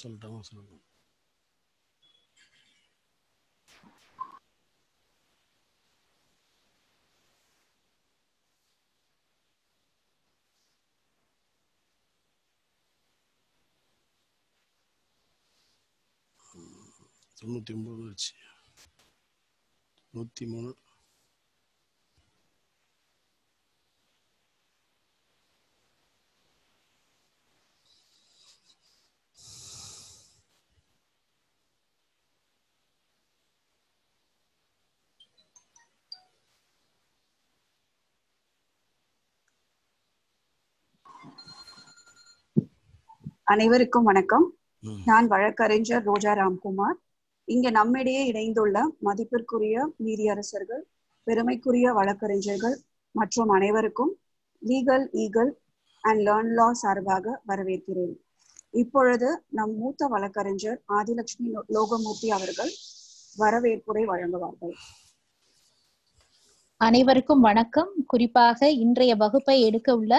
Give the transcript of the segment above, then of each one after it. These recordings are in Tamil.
சொல்லிட்டாங்க சொல்லுங்க தொண்ணூற்றி ஒம்பது வச்சு நூற்றி மூணு அனைவருக்கும் வணக்கம் நான் வழக்கறிஞர் ரோஜா ராம்குமார் இங்க நம்மிடையே இணைந்துள்ள மதிப்பிற்குரிய நீதியரசர்கள் பெருமைக்குரிய வழக்கறிஞர்கள் மற்றும் அனைவருக்கும் legal eagle and learn law சார்பாக வரவேற்கிறேன் இப்பொழுது நம் மூத்த வழக்கறிஞர் ஆதிலட்சுமி லோகமூர்த்தி அவர்கள் வரவேற்புரை வழங்குவார்கள் அனைவருக்கும் வணக்கம் குறிப்பாக இன்றைய வகுப்பை எடுக்க உள்ள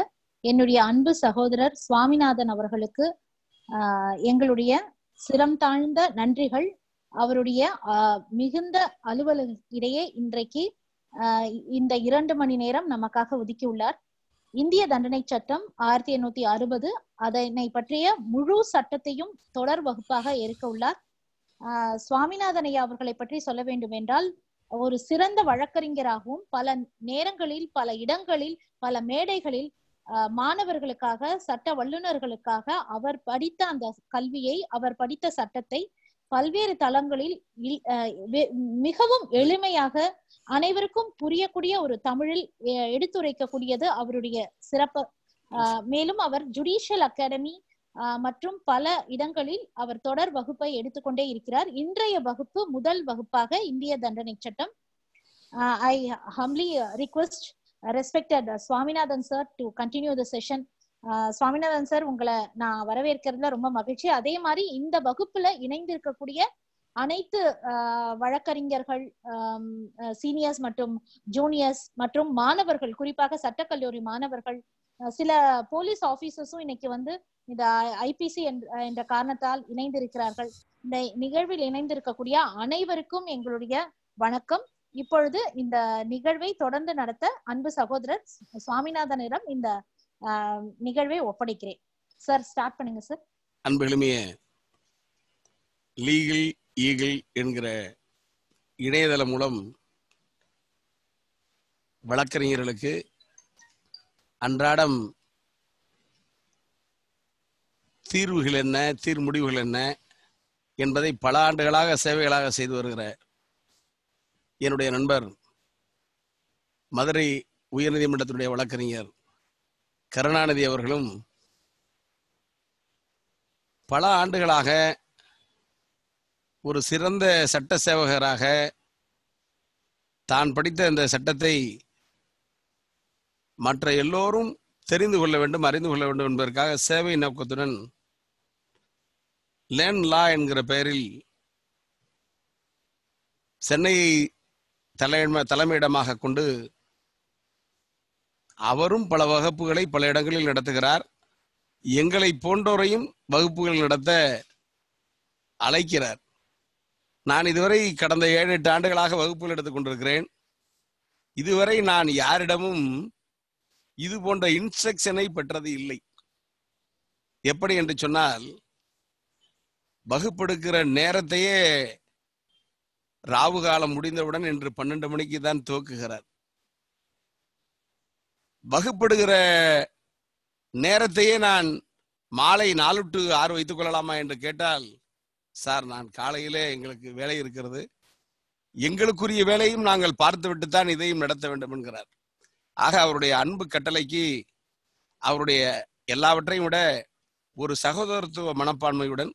என்னுடைய அன்பு சகோதரர் சுவாமிநாதன் அவர்களுக்கு எங்களுடைய சிரம் தாழ்ந்த நன்றிகள் அவருடைய மிகுந்த அலுவலகிடையே இன்றைக்கு இந்த இரண்டு மணி நேரம் நமக்காக ஒதுக்கியுள்ளார் இந்திய தண்டனை சட்டம் ஆயிரத்தி எண்ணூத்தி அறுபது அதனை பற்றிய முழு சட்டத்தையும் தொடர் வகுப்பாக இருக்க உள்ளார் சுவாமிநாதன் ஐயா அவர்களை பற்றி சொல்ல வேண்டும் என்றால் ஒரு சிறந்த வழக்கறிஞராகவும் பல நேரங்களில் பல இடங்களில் பல மேடைகளில் மாணவர்களுக்காக சட்ட வல்லுநர்களுக்காக அவர் படித்த அந்த கல்வியை அவர் படித்த சட்டத்தை பல்வேறு தளங்களில் மிகவும் எளிமையாக அனைவருக்கும் புரியக்கூடிய ஒரு தமிழில் எடுத்துரைக்கக்கூடியது அவருடைய சிறப்பு மேலும் அவர் ஜுடிஷியல் அகாடமி மற்றும் பல இடங்களில் அவர் தொடர் வகுப்பை எடுத்துக்கொண்டே இருக்கிறார் இன்றைய வகுப்பு முதல் வகுப்பாக இந்திய தண்டனை சட்டம் I humbly request respected Swaminathan sir to continue the session Swaminathan sir உங்களை நான் வரவேற்கிறதுல ரொம்ப மகிழ்ச்சி அதே மாதிரி இந்த வகுப்புல இணைந்திருக்கக்கூடிய அனைத்து uh, வழக்கறிஞர்கள் சீனியர்ஸ் um, uh, மற்றும் ஜூனியர்ஸ் மற்றும் மாணவர்கள் குறிப்பாக சட்டக்கல்லூரி மாணவர்கள் uh, சில போலீஸ் ஆபீசர்ஸும் இன்னைக்கு வந்து இந்த ஐபிசி என்ற காரணத்தால் இணைந்திருக்கிறார்கள் இந்த நிகழ்வில் இணைந்திருக்கக்கூடிய அனைவருக்கும் எங்களுடைய வணக்கம் இப்பொழுது இந்த நிகழ்வை தொடர்ந்து நடத்த அன்பு சகோதரர் சுவாமிநாதனிடம் இந்த நிகழ்வை ஒப்படைக்கிறேன் சார் ஸ்டார்ட் பண்ணுங்க சார் அன்புகளுமைய லீகல் ஈகிள் என்கிற இணையதளம் மூலம் வழக்கறிஞர்களுக்கு அன்றாடம் தீர்வுகள் என்ன தீர்முடிவுகள் என்ன என்பதை பல ஆண்டுகளாக சேவைகளாக செய்து வருகிற என்னுடைய நண்பர் மதுரை உயர்நீதிமன்றத்தினுடைய வழக்கறிஞர் கருணாநிதி அவர்களும் பல ஆண்டுகளாக ஒரு சிறந்த சட்ட சேவகராக தான் படித்த இந்த சட்டத்தை மற்ற எல்லோரும் தெரிந்து கொள்ள வேண்டும் அறிந்து கொள்ள வேண்டும் என்பதற்காக சேவை நோக்கத்துடன் லேன் லா என்கிற பெயரில் சென்னையை தலைமை தலைமையிடமாக கொண்டு அவரும் பல வகுப்புகளை பல இடங்களில் நடத்துகிறார் எங்களை போன்றோரையும் வகுப்புகள் நடத்த அழைக்கிறார் நான் இதுவரை கடந்த ஏழு எட்டு ஆண்டுகளாக வகுப்புகள் எடுத்துக் கொண்டிருக்கிறேன் இதுவரை நான் யாரிடமும் இது போன்ற இன்ஸ்ட்ரக்ஷனை பெற்றது இல்லை எப்படி என்று சொன்னால் வகுப்பெடுக்கிற நேரத்தையே ராவு காலம் முடிந்தவுடன் இன்று பன்னெண்டு மணிக்கு தான் துவக்குகிறார் வகுப்படுகிற நேரத்தையே நான் மாலை நாலு டு ஆறு வைத்துக் கொள்ளலாமா என்று கேட்டால் சார் நான் காலையிலே எங்களுக்கு வேலை இருக்கிறது எங்களுக்குரிய வேலையும் நாங்கள் பார்த்துவிட்டு தான் இதையும் நடத்த வேண்டும் என்கிறார் ஆக அவருடைய அன்பு கட்டளைக்கு அவருடைய எல்லாவற்றையும் விட ஒரு சகோதரத்துவ மனப்பான்மையுடன்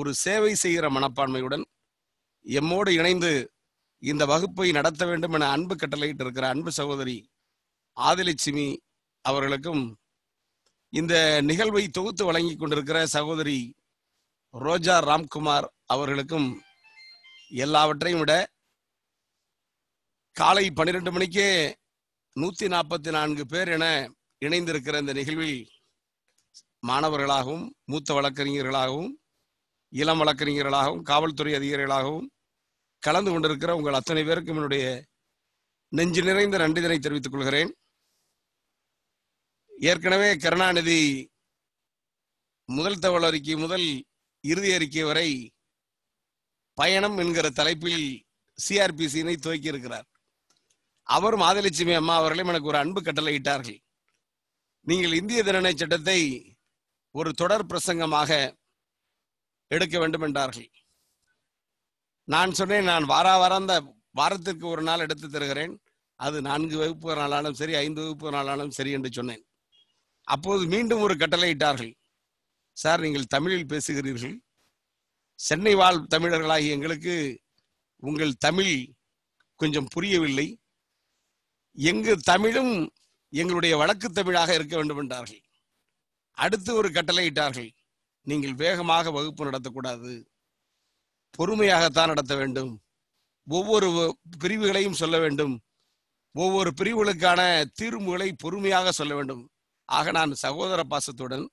ஒரு சேவை செய்கிற மனப்பான்மையுடன் எம்மோடு இணைந்து இந்த வகுப்பை நடத்த வேண்டும் என அன்பு கட்டளையிட்டு இருக்கிற அன்பு சகோதரி ஆதிலட்சுமி அவர்களுக்கும் இந்த நிகழ்வை தொகுத்து வழங்கி கொண்டிருக்கிற சகோதரி ரோஜா ராம்குமார் அவர்களுக்கும் எல்லாவற்றையும் விட காலை பன்னிரெண்டு மணிக்கே நூத்தி நாற்பத்தி நான்கு பேர் என இணைந்திருக்கிற இந்த நிகழ்வில் மாணவர்களாகவும் மூத்த வழக்கறிஞர்களாகவும் இளம் வழக்கறிஞர்களாகவும் காவல்துறை அதிகாரிகளாகவும் கலந்து கொண்டிருக்கிற உங்கள் அத்தனை பேருக்கும் என்னுடைய நெஞ்சு நிறைந்த நன்றிதனை தெரிவித்துக் கொள்கிறேன் ஏற்கனவே கருணாநிதி முதல் தகவல் அறிக்கை முதல் இறுதி அறிக்கை வரை பயணம் என்கிற தலைப்பில் சிஆர்பிசியினை துவக்கி இருக்கிறார் அவர் மாதலட்சுமி அம்மா அவர்களையும் எனக்கு ஒரு அன்பு கட்டளையிட்டார்கள் நீங்கள் இந்திய தினனை சட்டத்தை ஒரு தொடர் பிரசங்கமாக எடுக்க வேண்டும் என்றார்கள் நான் சொன்னேன் நான் வார வாரம் வாரத்திற்கு ஒரு நாள் எடுத்து தருகிறேன் அது நான்கு வகுப்பு நாளாலும் சரி ஐந்து வகுப்பு நாளாலும் சரி என்று சொன்னேன் அப்போது மீண்டும் ஒரு கட்டளை இட்டார்கள் சார் நீங்கள் தமிழில் பேசுகிறீர்கள் சென்னை வாழ் தமிழர்களாகிய எங்களுக்கு உங்கள் தமிழ் கொஞ்சம் புரியவில்லை எங்கு தமிழும் எங்களுடைய வழக்கு தமிழாக இருக்க வேண்டும் என்றார்கள் அடுத்து ஒரு கட்டளை இட்டார்கள் நீங்கள் வேகமாக வகுப்பு நடத்தக்கூடாது பொறுமையாகத்தான் நடத்த வேண்டும் ஒவ்வொரு பிரிவுகளையும் சொல்ல வேண்டும் ஒவ்வொரு பிரிவுகளுக்கான தீர்வுகளை பொறுமையாக சொல்ல வேண்டும் ஆக நான் சகோதர பாசத்துடன்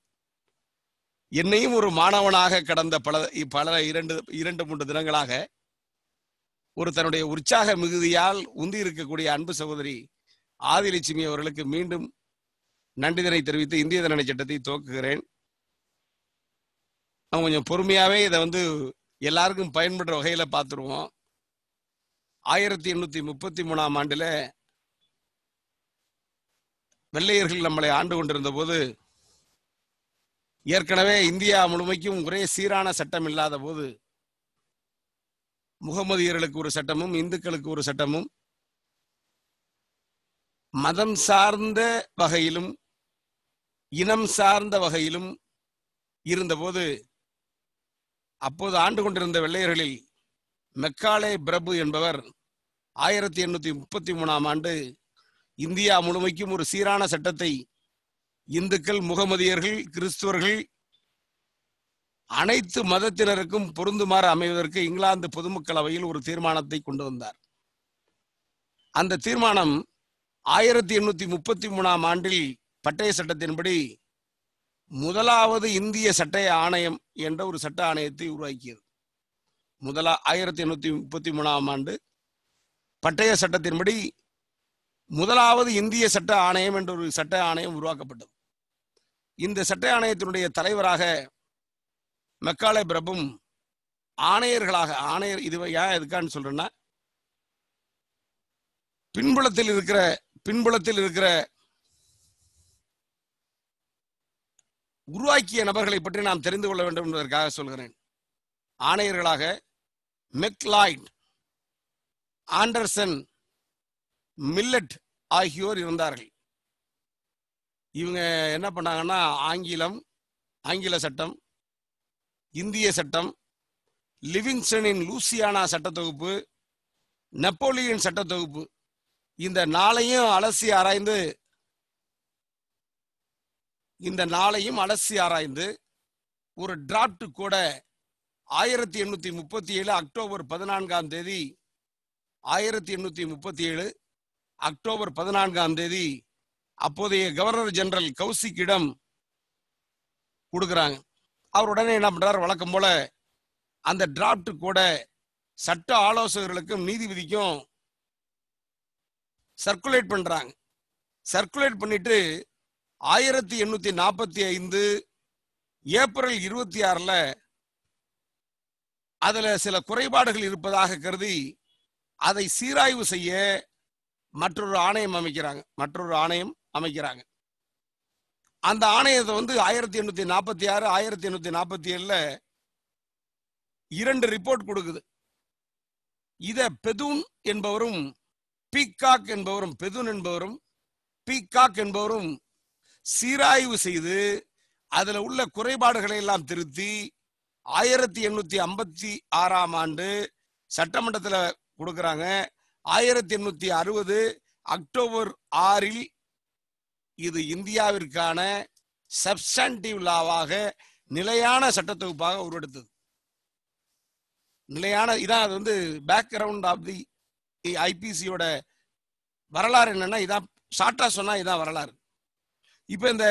என்னையும் ஒரு மாணவனாக கடந்த பல பல இரண்டு இரண்டு மூன்று தினங்களாக ஒரு தன்னுடைய உற்சாக மிகுதியால் உந்தி இருக்கக்கூடிய அன்பு சகோதரி ஆதிலட்சுமி அவர்களுக்கு மீண்டும் நன்றிதனை தெரிவித்து இந்திய தண்டனை சட்டத்தை துவக்குகிறேன் நான் கொஞ்சம் பொறுமையாவே இதை வந்து எல்லாருக்கும் பயன்படுற வகையில பார்த்துருவோம் ஆயிரத்தி எண்ணூத்தி முப்பத்தி மூணாம் ஆண்டுல வெள்ளையர்கள் நம்மளை ஆண்டு கொண்டிருந்த போது ஏற்கனவே இந்தியா முழுமைக்கும் ஒரே சீரான சட்டம் இல்லாத போது முகமதியர்களுக்கு ஒரு சட்டமும் இந்துக்களுக்கு ஒரு சட்டமும் மதம் சார்ந்த வகையிலும் இனம் சார்ந்த வகையிலும் இருந்தபோது அப்போது ஆண்டு கொண்டிருந்த வெள்ளையர்களில் மெக்காலே பிரபு என்பவர் ஆயிரத்தி எண்ணூத்தி முப்பத்தி மூணாம் ஆண்டு இந்தியா முழுமைக்கும் ஒரு சீரான சட்டத்தை இந்துக்கள் முகமதியர்கள் கிறிஸ்துவர்கள் அனைத்து மதத்தினருக்கும் பொருந்துமாறு அமைவதற்கு இங்கிலாந்து பொதுமக்களவையில் ஒரு தீர்மானத்தை கொண்டு வந்தார் அந்த தீர்மானம் ஆயிரத்தி எண்ணூத்தி முப்பத்தி மூணாம் ஆண்டில் பட்டய சட்டத்தின்படி முதலாவது இந்திய சட்ட ஆணையம் என்ற ஒரு சட்ட ஆணையத்தை உருவாக்கியது முதலா ஆயிரத்தி எண்ணூத்தி முப்பத்தி மூணாம் ஆண்டு பட்டய சட்டத்தின்படி முதலாவது இந்திய சட்ட ஆணையம் என்ற ஒரு சட்ட ஆணையம் உருவாக்கப்பட்டது இந்த சட்ட ஆணையத்தினுடைய தலைவராக மெக்காலே பிரபும் ஆணையர்களாக ஆணையர் இது ஏன் எதுக்கான்னு சொல்றேன்னா பின்புலத்தில் இருக்கிற பின்புலத்தில் இருக்கிற உருவாக்கிய நபர்களை பற்றி நாம் தெரிந்து கொள்ள வேண்டும் என்பதற்காக சொல்கிறேன் ஆணையர்களாக மெக்லாய்ட் ஆண்டர்சன் மில்லட் ஆகியோர் இருந்தார்கள் இவங்க என்ன பண்ணாங்கன்னா ஆங்கிலம் ஆங்கில சட்டம் இந்திய சட்டம் லிவிங்ஸ்டனின் லூசியானா சட்டத்தொகுப்பு நெப்போலியன் சட்டத்தொகுப்பு இந்த நாளையும் அலசி ஆராய்ந்து இந்த நாளையும் அலசி ஆராய்ந்து ஒரு டிராப்ட் கூட ஆயிரத்தி எண்ணூற்றி முப்பத்தி ஏழு அக்டோபர் பதினான்காம் தேதி ஆயிரத்தி எண்ணூற்றி முப்பத்தி ஏழு அக்டோபர் பதினான்காம் தேதி அப்போதைய கவர்னர் ஜெனரல் கௌசிக்கிடம் கொடுக்குறாங்க அவர் உடனே என்ன பண்ணுறார் வழக்கம் போல அந்த டிராப்ட் கூட சட்ட ஆலோசகர்களுக்கும் நீதிபதிக்கும் சர்க்குலேட் பண்ணுறாங்க சர்க்குலேட் பண்ணிட்டு ஆயிரத்தி எண்ணூத்தி நாற்பத்தி ஐந்து ஏப்ரல் இருபத்தி ஆறுல அதுல சில குறைபாடுகள் இருப்பதாக கருதி அதை சீராய்வு செய்ய மற்றொரு ஆணையம் அமைக்கிறாங்க மற்றொரு ஆணையம் அமைக்கிறாங்க அந்த ஆணையத்தை வந்து ஆயிரத்தி எண்ணூத்தி நாற்பத்தி ஆறு ஆயிரத்தி எண்ணூத்தி நாற்பத்தி ஏழுல இரண்டு ரிப்போர்ட் கொடுக்குது இத பெதுன் என்பவரும் பீகாக் என்பவரும் பெதுன் என்பவரும் பீகாக் என்பவரும் சீராய்வு செய்து அதுல உள்ள குறைபாடுகளை எல்லாம் திருத்தி ஆயிரத்தி எண்ணூத்தி ஐம்பத்தி ஆறாம் ஆண்டு சட்டமன்றத்துல கொடுக்குறாங்க ஆயிரத்தி எண்ணூத்தி அறுபது அக்டோபர் ஆறில் இது இந்தியாவிற்கான சப்ஸ்டான்டிவ் லாவாக நிலையான சட்டத்தொகுப்பாக உருவெடுத்தது நிலையான இதான் அது வந்து பேக்ரவுண்ட் ஆஃப் தி ஐபிசியோட வரலாறு என்னன்னா இதான் ஷார்ட்டா சொன்னா இதான் வரலாறு இப்ப இந்த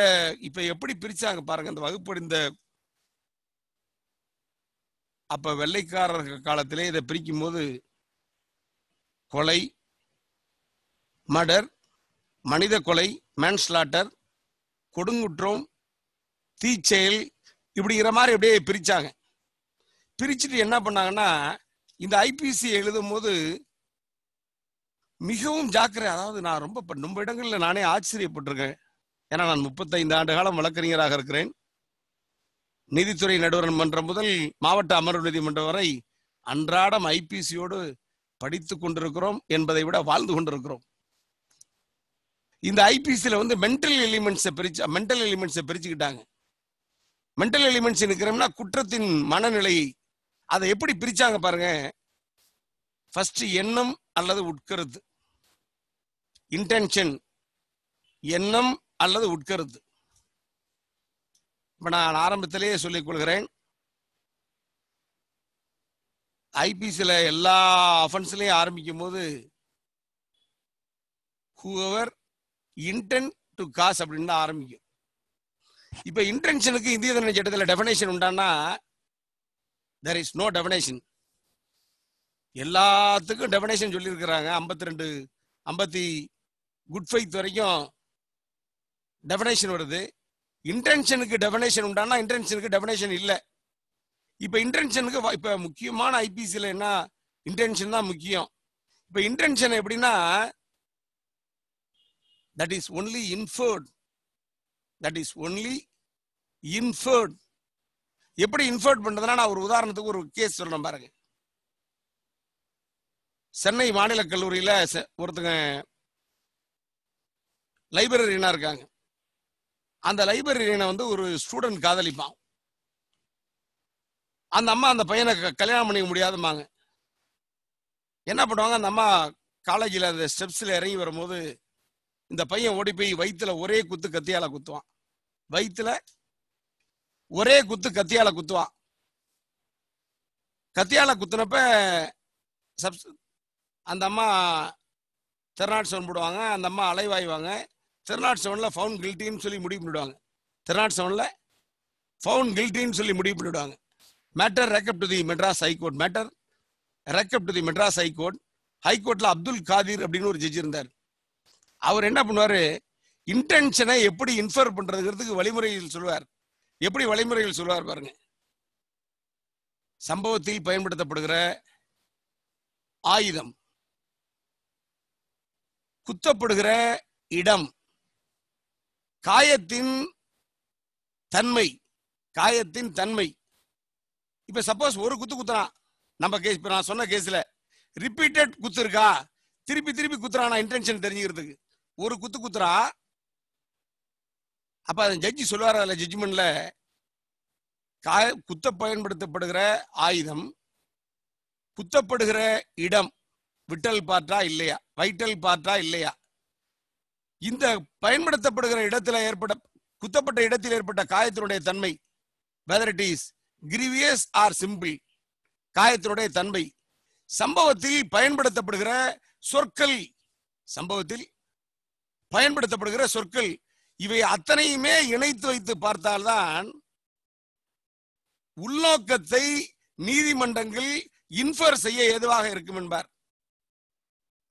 இப்ப எப்படி பிரிச்சாங்க பாருங்க இந்த வகுப்பு இந்த அப்ப வெள்ளைக்காரர் காலத்திலே இதை பிரிக்கும் போது கொலை மடர் மனித கொலை மேன்ஸ்லாட்டர் கொடுங்குற்றம் தீச்செயல் இப்படிங்கிற மாதிரி அப்படியே பிரிச்சாங்க பிரிச்சுட்டு என்ன பண்ணாங்கன்னா இந்த ஐபிசி எழுதும் போது மிகவும் ஜாக்கிரதை அதாவது நான் ரொம்ப ரொம்ப இடங்களில் நானே ஆச்சரியப்பட்டிருக்கேன் ஏன்னா நான் முப்பத்தைந்து ஆண்டு காலம் வழக்கறிஞராக இருக்கிறேன் நீதித்துறை நடுவர் மன்றம் முதல் மாவட்ட அமர்வு நீதிமன்றம் வரை அன்றாடம் ஐபிசியோடு படித்து கொண்டிருக்கிறோம் என்பதை விட வாழ்ந்து கொண்டிருக்கிறோம் இந்த ஐபிசியில் வந்து மென்டல் எலிமெண்ட்ஸை பிரிச்சு மென்டல் எலிமெண்ட்ஸை பிரிச்சுக்கிட்டாங்க மென்டல் எலிமெண்ட்ஸ் இருக்கிறோம்னா குற்றத்தின் மனநிலை அதை எப்படி பிரிச்சாங்க பாருங்க ஃபர்ஸ்ட் எண்ணம் அல்லது உட்கருத்து இன்டென்ஷன் எண்ணம் அல்லது உட்கருத்து இப்போ நான் ஆரம்பத்திலேயே சொல்லிக் கொள்கிறேன் ஐபிசியில் எல்லா அஃபென்ஸ்லையும் ஆரம்பிக்கும் போது ஹூவர் இன்டென்ட் டு காஸ் அப்படின்னு தான் ஆரம்பிக்கும் இப்போ இன்டென்ஷனுக்கு இந்திய தண்டனை சட்டத்தில் டெஃபனேஷன் உண்டானா தெர் இஸ் நோ டெஃபனேஷன் எல்லாத்துக்கும் டெஃபனேஷன் சொல்லியிருக்கிறாங்க ஐம்பத்தி ரெண்டு ஐம்பத்தி குட் ஃபைத் வரைக்கும் டெஃபனேஷன் வருது இன்டென்ஷனுக்கு டெஃபனேஷன் உண்டானா இன்டென்ஷனுக்கு டெஃபனேஷன் இல்லை இப்போ இன்டென்ஷனுக்கு இப்போ முக்கியமான ஐபிசியில் என்ன இன்டென்ஷன் தான் முக்கியம் இப்போ இன்டென்ஷன் எப்படின்னா that is only inferred that is only inferred எப்படி இன்ஃபர்ட் பண்ணுறதுனா நான் ஒரு உதாரணத்துக்கு ஒரு கேஸ் சொல்கிறேன் பாருங்க சென்னை மாநில கல்லூரியில் ஒருத்தங்க லைப்ரரினா இருக்காங்க அந்த லைப்ரரியனை வந்து ஒரு ஸ்டூடெண்ட் காதலிப்பான் அந்த அம்மா அந்த பையனை கல்யாணம் பண்ணிக்க முடியாதுமாங்க என்ன பண்ணுவாங்க அந்த அம்மா காலேஜில் அந்த ஸ்டெப்ஸில் இறங்கி வரும்போது இந்த பையன் ஓடி போய் வயிற்றுல ஒரே குத்து கத்தியால குத்துவான் வயிற்றுல ஒரே குத்து கத்தியால குத்துவான் கத்தியால குத்துனப்ப சப்ஸ் அந்த அம்மா தெரநாடு சவுண்ட் போடுவாங்க அந்த அம்மா அலைவாய்வாங்க திருநாட் செவனில் ஃபவுன் கில்ட்டின்னு சொல்லி முடிவு பண்ணிவிடுவாங்க திருநாட் செவனில் ஃபவுன் கில்ட்டின்னு சொல்லி முடிவு பண்ணிவிடுவாங்க matter recap to the Madras high court matter recap to the Madras high court ஹைகோர்ட்டில் அப்துல் காதிர் அப்படின்னு ஒரு ஜட்ஜ் இருந்தார் அவர் என்ன பண்ணுவார் இன்டென்ஷனை எப்படி இன்ஃபர் பண்ணுறதுங்கிறதுக்கு வழிமுறையில் சொல்லுவார் எப்படி வழிமுறையில் சொல்லுவார் பாருங்க சம்பவத்தில் பயன்படுத்தப்படுகிற ஆயுதம் குத்தப்படுகிற இடம் காயத்தின் தன்மை காயத்தின் தன்மை இப்ப சப்போஸ் ஒரு குத்து குத்துறான் நம்ம கேஸ் நான் சொன்ன கேஸ்ல ரிப்பீட்டட் குத்து இருக்கா திருப்பி திருப்பி குத்துறான் இன்டென்ஷன் தெரிஞ்சுக்கிறதுக்கு ஒரு குத்து குத்துறா அப்ப ஜட்ஜி சொல்லுவார் அதுல ஜட்ஜ்மெண்ட்ல காய குத்த பயன்படுத்தப்படுகிற ஆயுதம் குத்தப்படுகிற இடம் விட்டல் பாட்டா இல்லையா வைட்டல் பாட்டா இல்லையா இந்த பயன்படுத்தப்படுகிற இடத்துல ஏற்பட குத்தப்பட்ட இடத்தில் ஏற்பட்ட காயத்தினுடைய தன்மை whether it is grievous or simple காயத்தினுடைய தன்மை சம்பவத்தில் பயன்படுத்தப்படுகிற சொற்கள் சம்பவத்தில் பயன்படுத்தப்படுகிற சொற்கள் இவை அத்தனையுமே இணைத்து வைத்து பார்த்தால்தான் உள்நோக்கத்தை நீதிமன்றங்கள் இன்ஃபர் செய்ய ஏதுவாக இருக்கும் என்பார்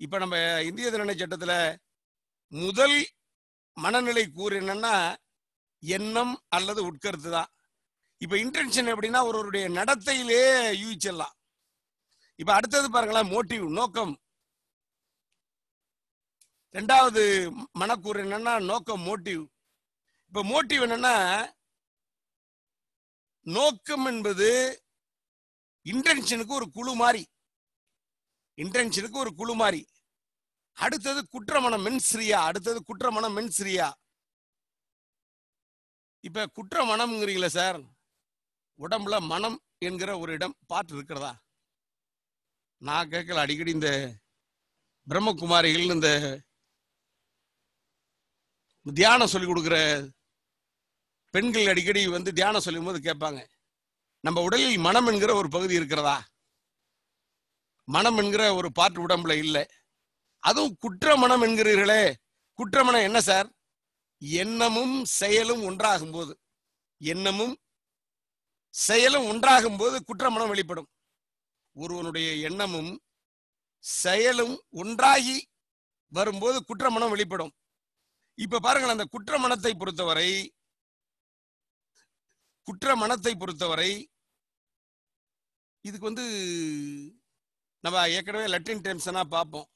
இப்ப நம்ம இந்திய தண்டனை சட்டத்துல முதல் மனநிலை கூறு என்னன்னா எண்ணம் அல்லது உட்கருத்து தான் இப்ப இன்டென்ஷன் எப்படின்னா ஒருவருடைய நடத்தையிலே யூகிச்சிடலாம் இப்ப அடுத்தது பாருங்களேன் மோட்டிவ் நோக்கம் ரெண்டாவது மனக்கூறு என்னன்னா நோக்கம் மோட்டிவ் இப்ப மோட்டிவ் என்னன்னா நோக்கம் என்பது இன்டென்ஷனுக்கு ஒரு குழு மாதிரி இன்டென்ஷனுக்கு ஒரு குழு மாதிரி அடுத்தது குற்றமனம் மென்சிரியா அடுத்தது குற்றமனம் மென்சிரியா இப்ப குற்றமணம்ங்கிறீங்களே சார் உடம்புல மனம் என்கிற ஒரு இடம் பார்த்து இருக்கிறதா நான் கேட்கல அடிக்கடி இந்த பிரம்மகுமாரிகள் இந்த தியானம் சொல்லி கொடுக்குற பெண்கள் அடிக்கடி வந்து தியானம் சொல்லும் போது கேட்பாங்க நம்ம உடலில் மனம் என்கிற ஒரு பகுதி இருக்கிறதா மனம் என்கிற ஒரு பாட்டு உடம்புல இல்லை அதுவும் குற்றமனம் என்கிறீர்களே குற்றமனம் என்ன சார் எண்ணமும் செயலும் ஒன்றாகும் போது எண்ணமும் செயலும் ஒன்றாகும் போது குற்றமனம் வெளிப்படும் ஒருவனுடைய எண்ணமும் செயலும் ஒன்றாகி வரும்போது குற்றமனம் வெளிப்படும் இப்ப பாருங்கள் அந்த குற்றமனத்தை பொறுத்தவரை குற்றமனத்தை பொறுத்தவரை இதுக்கு வந்து நம்ம ஏற்கனவே லட்டின் டைம்ஸ் பார்ப்போம்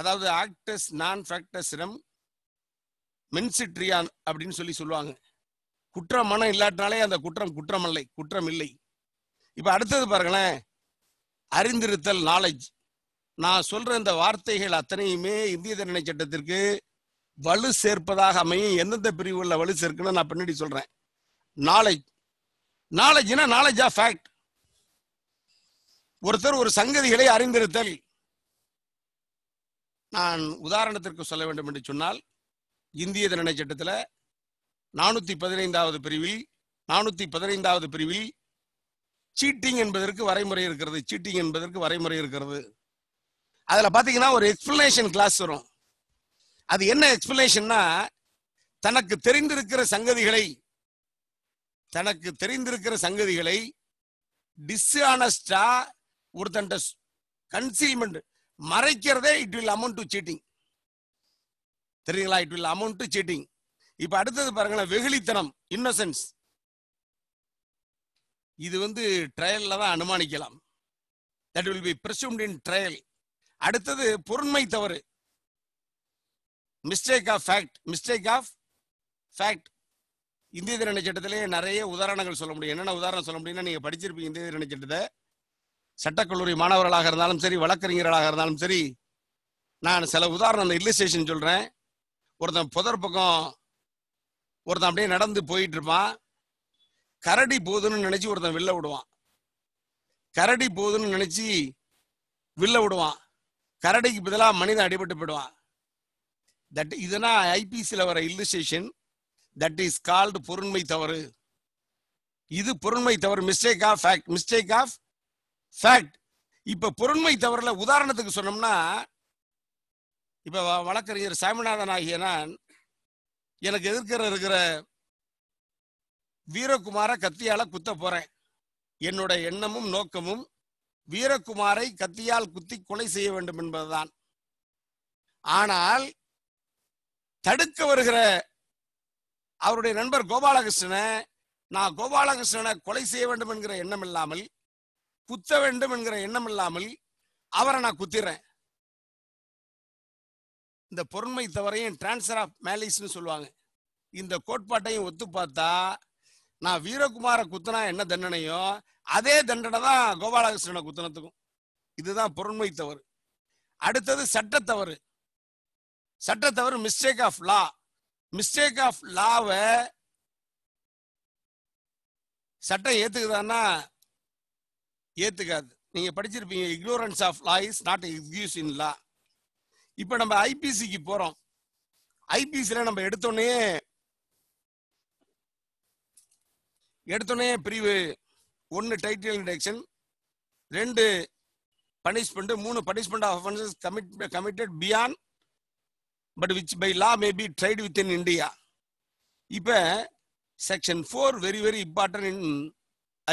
அதாவது ஆக்டஸ் நான் ஃபேக்டஸிடம் மென்சிட்ரியான் அப்படின்னு சொல்லி சொல்லுவாங்க குற்றம் மனம் இல்லாட்டினாலே அந்த குற்றம் குற்றம் இல்லை குற்றம் இல்லை இப்போ அடுத்தது பாருங்களேன் அறிந்திருத்தல் நாலேஜ் நான் சொல்ற இந்த வார்த்தைகள் அத்தனையுமே இந்திய தண்டனை சட்டத்திற்கு வலு சேர்ப்பதாக அமையும் எந்தெந்த பிரிவுகளில் வலு சேர்க்கணும்னு நான் பின்னாடி சொல்றேன் நாலேஜ் நாலேஜ்னா நாலேஜ் ஆஃப் ஃபேக்ட் ஒருத்தர் ஒரு சங்கதிகளை அறிந்திருத்தல் நான் உதாரணத்திற்கு சொல்ல வேண்டும் என்று சொன்னால் இந்திய தண்டனை சட்டத்தில் நானூற்றி பதினைந்தாவது பிரிவில் நானூற்றி பதினைந்தாவது பிரிவில் சீட்டிங் என்பதற்கு வரைமுறை இருக்கிறது சீட்டிங் என்பதற்கு வரைமுறை இருக்கிறது அதில் பார்த்தீங்கன்னா ஒரு எக்ஸ்பிளனேஷன் கிளாஸ் வரும் அது என்ன எக்ஸ்பிளனேஷன்னா தனக்கு தெரிந்திருக்கிற சங்கதிகளை தனக்கு தெரிந்திருக்கிற சங்கதிகளை டிஸ்ஆனஸ்டா ஒருத்தன்ட கன்சீல்மெண்ட் மறைக்கிறதே it will amount to cheating தெரியுங்களா it will amount to cheating இப்ப அடுத்தது பாருங்களேன் வெகுளித்தனம் இன்னசென்ஸ் இது வந்து ட்ரையல்ல தான் அனுமானிக்கலாம் that will be presumed in trial அடுத்தது பொருண்மை தவறு mistake of fact mistake of fact இந்திய திறனை சட்டத்திலேயே நிறைய உதாரணங்கள் சொல்ல முடியும் என்னென்ன உதாரணம் சொல்ல முடியும்னா நீங்கள் படிச்சிருப்பீங்க இந்திய திறனை சட்டத்தை சட்டக்கல்லூரி மாணவர்களாக இருந்தாலும் சரி வழக்கறிஞர்களாக இருந்தாலும் சரி நான் சில உதாரணம் அந்த ஸ்டேஷன் சொல்கிறேன் ஒருத்தன் புதர் பக்கம் ஒருத்தன் அப்படியே நடந்து போயிட்டு இருப்பான் கரடி போகுதுன்னு நினச்சி ஒருத்தன் வில்ல விடுவான் கரடி போகுதுன்னு நினச்சி வில்ல விடுவான் கரடிக்கு பதிலாக மனிதன் அடிபட்டு போயிடுவான் தட் இதனா ஐபிசியில் வர ஸ்டேஷன் தட் இஸ் கால்டு பொருண்மை தவறு இது பொருண்மை தவறு mistake of fact mistake of fact இப்ப பொருண்மை தவறில் உதாரணத்துக்கு சொன்னோம்னா இப்ப வழக்கறிஞர் சாமிநாதன் ஆகிய நான் எனக்கு எதிர்க்கிற இருக்கிற வீரகுமார கத்தியால குத்த போறேன் என்னுடைய எண்ணமும் நோக்கமும் வீரகுமாரை கத்தியால் குத்தி கொலை செய்ய வேண்டும் என்பதுதான் ஆனால் தடுக்க வருகிற அவருடைய நண்பர் கோபாலகிருஷ்ணனை நான் கோபாலகிருஷ்ணனை கொலை செய்ய வேண்டும் என்கிற எண்ணம் இல்லாமல் குத்த வேண்டும் என்கிற எண்ணம் இல்லாமல் அவரை நான் குத்திடுறேன் இந்த பொருண்மை தவறையும் டிரான்ஸ்பர் ஆஃப் மேலிஸ்ன்னு சொல்லுவாங்க இந்த கோட்பாட்டையும் ஒத்து பார்த்தா நான் வீரகுமாரை குத்தினா என்ன தண்டனையோ அதே தண்டனை தான் கோபாலகிருஷ்ணனை குத்தினத்துக்கும் இதுதான் பொருண்மை தவறு அடுத்தது சட்ட தவறு சட்ட தவறு mistake of law mistake of லாவை சட்டம் ஏத்துக்குதான்னா ஏத்துக்காது நீங்க படிச்சிருப்பீங்க ignorance of law is not excuse in law இப்போ நம்ம ஐபிசிக்கு போறோம் ஐபிசியில நம்ம எடுத்தோடனே எடுத்தோடனே பிரிவு ஒன்று டைட்டில் இண்டக்ஷன் ரெண்டு பனிஷ்மெண்ட் மூணு punishment of offences committed committed beyond but which by law may be tried within India இப்போ section four very very important in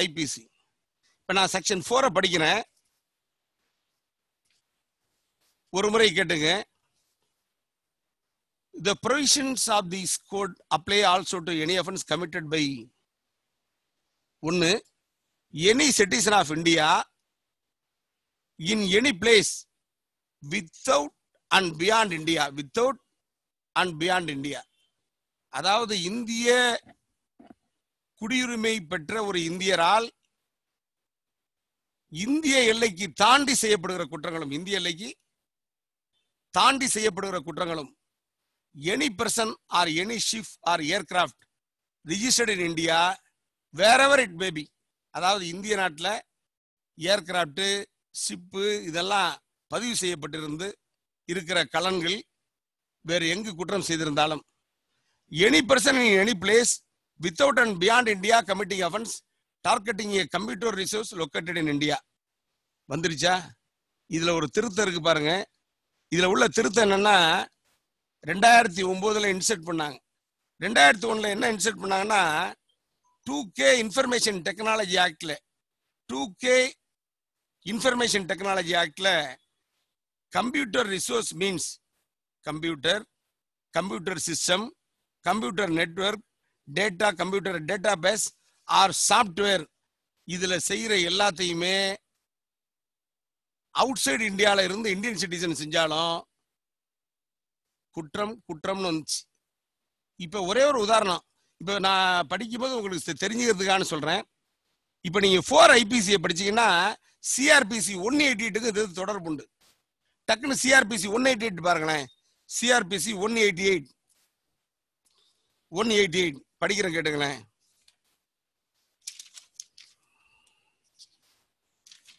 IPC இப்போ நான் செக்ஷன் ஃபோரை படிக்கிறேன் ஒரு முறை கேட்டுங்க the provisions of this code apply also to any offense committed by ஒன்று any citizen of India in any place without and beyond India without and beyond India அதாவது இந்திய குடியுரிமை பெற்ற ஒரு இந்தியரால் இந்திய எல்லைக்கு தாண்டி செய்யப்படுகிற குற்றங்களும் இந்திய எல்லைக்கு தாண்டி செய்யப்படுகிற குற்றங்களும் any person or any ship or aircraft registered in India wherever it may be அதாவது இந்திய நாட்டில் ஏர்கிராப்டு ஷிப்பு இதெல்லாம் பதிவு செய்யப்பட்டிருந்து இருக்கிற கலன்கள் வேறு எங்கு குற்றம் செய்திருந்தாலும் any person in any place without and beyond India committing offence targeting a computer resource located in India வந்துருச்சா இதில் ஒரு திருத்தம் இருக்குது பாருங்க இதில் உள்ள திருத்தம் என்னென்னா ரெண்டாயிரத்தி ஒம்போதில் இன்செர்ட் பண்ணாங்க ரெண்டாயிரத்தி ஒன்றில் என்ன இன்செர்ட் பண்ணாங்கன்னா டூ கே இன்ஃபர்மேஷன் டெக்னாலஜி ஆக்டில் டூ கே இன்ஃபர்மேஷன் டெக்னாலஜி ஆக்டில் computer resource means computer computer system computer network data computer database or software இதில் செய்கிற எல்லாத்தையுமே அவுட் சைடு இந்தியால இருந்து இந்தியன் சிட்டிசன் செஞ்சாலும் குற்றம் குற்றம்னு வந்துச்சு இப்போ ஒரே ஒரு உதாரணம் இப்போ நான் படிக்கும்போது உங்களுக்கு தெரிஞ்சுக்கிறதுக்கான சொல்கிறேன் இப்போ நீங்கள் ஃபோர் ஐபிசியை படிச்சீங்கன்னா சிஆர்பிசி ஒன் எயிட்டி எயிட்டுக்கு இது தொடர்பு உண்டு டக்குன்னு சிஆர்பிசி ஒன் எயிட்டி எயிட் பாருங்களேன் CrPC one eighty eight one eighty eight படிக்கிறேன் கேட்டுங்களேன்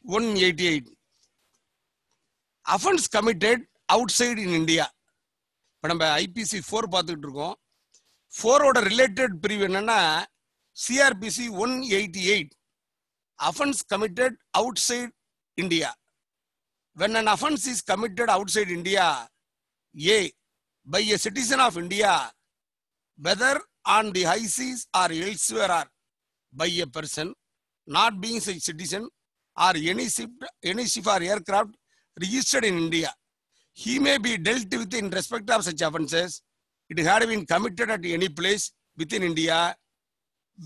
188 committed outside in India இப்போ நம்ம ஐபிசி ஃபோர் பார்த்துக்கிட்டு இருக்கோம் ஃபோரோட ரிலேட்டட் பிரிவு என்னன்னா CrPC one eighty eight offence committed outside India when an offence is committed outside India a by a citizen of India whether on the high seas or elsewhere or by a person not being citizen or any ship, any ship or aircraft registered in India. He may be dealt with in respect of such offences. It had been committed at any place within India,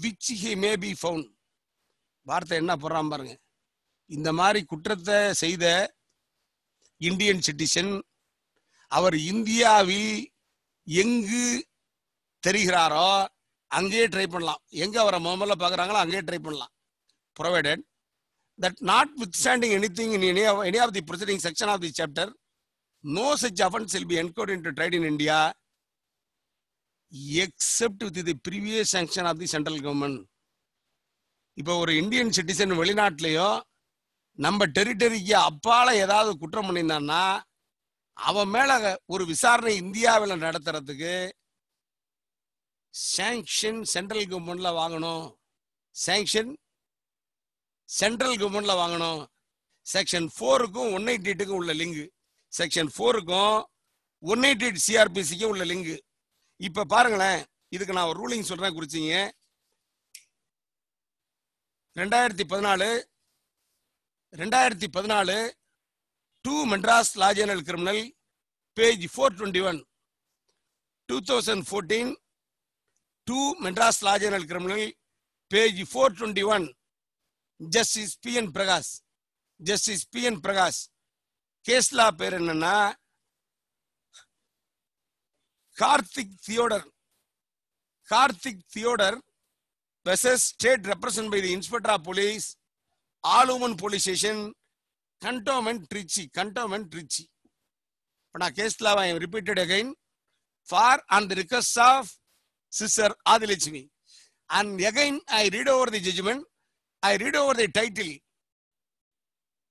which he may be found. வார்த்தை என்ன போடுறான் பாருங்க இந்த மாதிரி குற்றத்தை செய்த இந்தியன் சிட்டிசன் அவர் இந்தியாவில் எங்கு தெரிகிறாரோ அங்கேயே ட்ரை பண்ணலாம் எங்கே அவரை முதல்ல பார்க்குறாங்களோ அங்கேயே ட்ரை பண்ணலாம் provided that notwithstanding anything in any of, any of the preceding section of the chapter, no such offense shall be encoded into trade in India except with the previous sanction of the central government. இப்ப ஒரு இந்தியன் சிட்டிசன் வெளிநாட்டிலையோ நம்ம டெரிட்டரிக்கு அப்பால ஏதாவது குற்றம் பண்ணியிருந்தான்னா அவன் மேல ஒரு விசாரணை இந்தியாவில் நடத்துறதுக்கு சாங்ஷன் சென்ட்ரல் கவர்மெண்ட்ல வாங்கணும் சாங்ஷன் சென்ட்ரல் கவர்மெண்ட்ல வாங்கணும் செக்ஷன் ஃபோருக்கும் ஒன் எயிட்டி எட்டுக்கும் உள்ள லிங்கு செக்ஷன் ஃபோருக்கும் ஒன் எயிட்டி எயிட் சிஆர்பிசிக்கும் உள்ள லிங்கு இப்ப பாருங்களேன் இதுக்கு நான் ஒரு ரூலிங் சொல்றேன் குறிச்சிங்க ரெண்டாயிரத்தி பதினாலு ரெண்டாயிரத்தி பதினாலு two Madras law journal criminal page four twenty one two thousand fourteen two Madras law criminal page four twenty one justice P N Prakash justice P N Prakash கேஸ்லா பேர் என்னன்னா Karthik Theodore Karthik Theodore versus state represent by the inspector of police all women police station cantonment Trichy cantonment Trichy இப்போ நான் கேஸ்லாவை repeated again for and request of sister Adilakshmi and again I read over the judgment I read over the title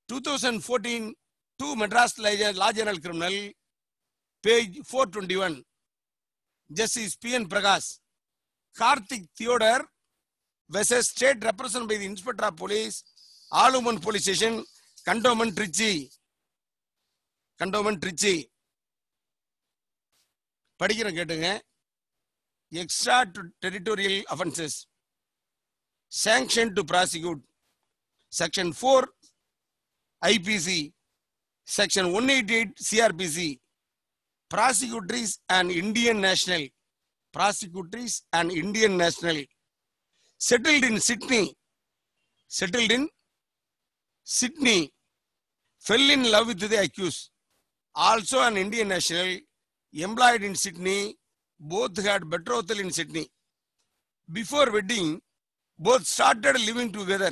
2014 2 Madras Law General Criminal, page 421. Justice P.N. Prakash, Karthik Theodore versus State represented by the Inspector of Police, Aluman Police Station, Cantonment Trichy. Cantonment Trichy. படிக்கிறேன் கேட்டுங்க extra territorial offences sanctioned to prosecute section 4 IPC, section 188 CRPC, prosecutors and Indian national, prosecutors and Indian national, settled in Sydney, settled in Sydney, fell in love with the accused. Also an Indian national, employed in Sydney, both had betrothal in Sydney. Before wedding, both started living together.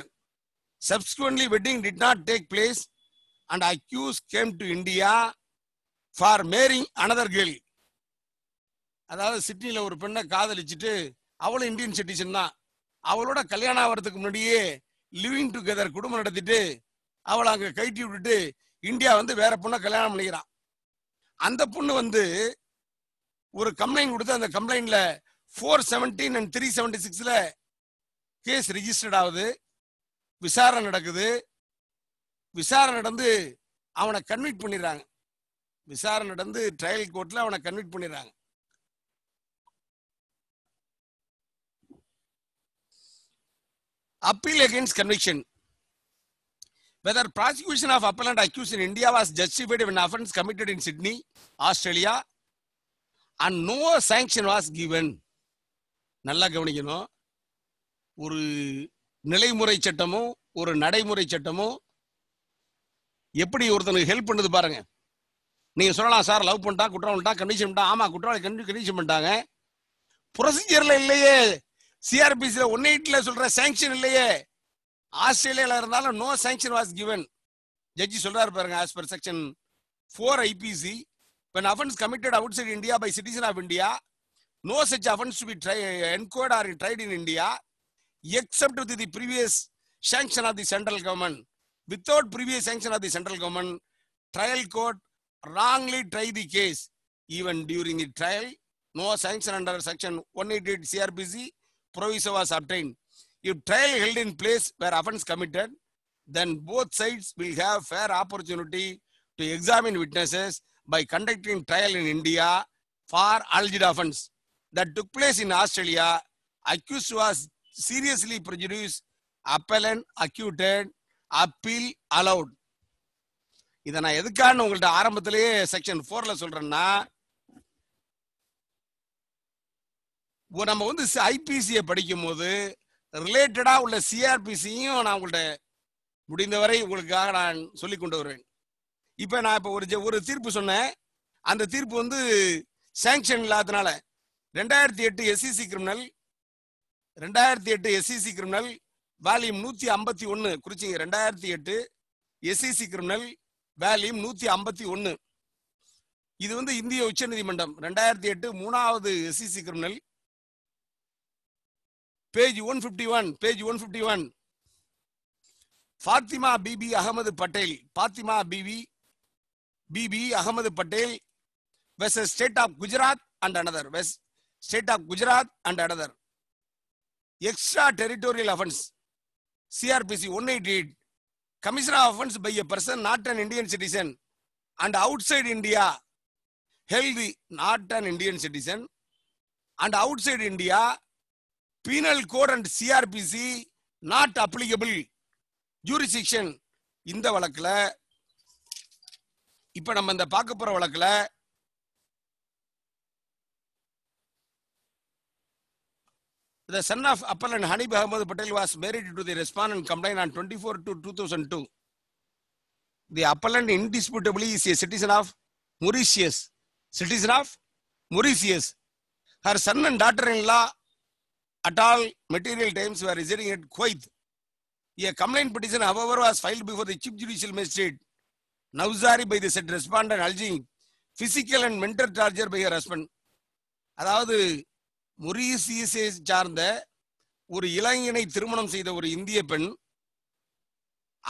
Subsequently, wedding did not take place and accused came to India for marrying another girl அதாவது சிட்னியில் ஒரு பெண்ணை காதலிச்சுட்டு அவளும் இந்தியன் சிட்டிசன் தான் அவளோட கல்யாணம் ஆகிறதுக்கு முன்னாடியே லிவிங் டுகெதர் குடும்பம் நடத்திட்டு அவளை அங்கே கட்டி விட்டுட்டு இந்தியா வந்து வேற பொண்ணை கல்யாணம் பண்ணிக்கிறான் அந்த பொண்ணு வந்து ஒரு கம்ப்ளைண்ட் கொடுத்து அந்த கம்ப்ளைண்ட்ல four seventeen and three seventy சிக்ஸில் கேஸ் ரிஜிஸ்டர்ட் ஆகுது விசாரணை நடக்குது விசாரணை நடந்து அவனை கன்விட் பண்ணிடுறாங்க விசாரணை நடந்து ட்ரையல் கோர்ட்ல அவனை கன்விட் பண்ணிடுறாங்க appeal against conviction whether prosecution of appellant accused in India was justified when offense committed in Sydney, Australia, and no sanction was given. நல்லா கவனிக்கணும் ஒரு நிலைமுறை சட்டமோ ஒரு நடைமுறை சட்டமோ எப்படி ஒருத்தனுக்கு ஹெல்ப் பண்ணுது பாருங்க நீங்க சொல்லலாம் சார் லவ் பண்ணிட்டா குற்றம் பண்ணிட்டா கண்டிஷன் பண்ணிட்டா ஆமா குற்றம் கண்டிஷன் பண்ணிட்டாங்க ப்ரொசீஜர்ல இல்லையே சிஆர்பிசில ஒன் எயிட்ல சொல்ற சாங்ஷன் இல்லையே ஆஸ்திரேலியால இருந்தாலும் no sanction was given judge சொல்றாரு பாருங்க as per section four IPC when offense committed outside India by citizen of India, no such offense to be tried, enquired or tried in India, except with the previous sanction of the central government. Without previous sanction of the central government, trial court wrongly try the case. Even during the trial, no sanction under section 188 CRPC proviso was obtained. If trial held in place where offense committed, then both sides will have fair opportunity to examine witnesses by conducting trial in India for alleged offense that took place in Australia. Accused was seriously prejudice, appellant, acquitted, appeal allowed. இதை நான் எதுக்கான உங்கள்ட்ட ஆரம்பத்திலேயே செக்ஷன் ஃபோர்ல சொல்றேன்னா நம்ம வந்து ஐபிசியை படிக்கும் போது ரிலேட்டடா உள்ள சிஆர்பிசியும் நான் உங்கள்ட்ட முடிந்தவரை உங்களுக்காக நான் சொல்லி கொண்டு வருவேன் இப்போ நான் இப்போ ஒரு ஒரு தீர்ப்பு சொன்னேன் அந்த தீர்ப்பு வந்து சேங்ஷன் இல்லாததுனால ரெண்டாயிரத்தி எட்டு எஸ்சிசி கிரிமினல் e ரெண்டாயிரத்தி எட்டு எஸ்இசி கிரிமினல் வேல்யூம் நூத்தி ஐம்பத்தி ஒன்னு குறிச்சிங்க ரெண்டாயிரத்தி எட்டு எஸ்இசி கிரிமினல் வேல்யூம் நூத்தி ஐம்பத்தி ஒன்னு இது வந்து இந்திய உச்ச நீதிமன்றம் ரெண்டாயிரத்தி எட்டு மூணாவது SCC criminal page one fifty one page one fifty one Fatima Bibi Ahmed Patel Fatima Bibi Bibi Ahmed Patel vs state of Gujarat and another vs state of Gujarat and another extra territorial offence CrPC one eighty eight commissioner offence by a person not an Indian citizen and outside India held not an Indian citizen and outside India penal code and CrPC not applicable jurisdiction இந்த வழக்கில் இப்போ நம்ம இந்த பார்க்க போகிற வழக்கில் The son of Appal and Hanif Ahmad Patel was married to the respondent complainant on 24 to 2002. The appellant indisputably is a citizen of Mauritius. Citizen of Mauritius. Her son and daughter-in-law at all material times were residing at Kuwait. A complaint petition, however, was filed before the Chief Judicial Magistrate Navzari by the said respondent alleging physical and mental torture by her husband. அதாவது மொரீசியஸை சார்ந்த ஒரு இளைஞனை திருமணம் செய்த ஒரு இந்திய பெண்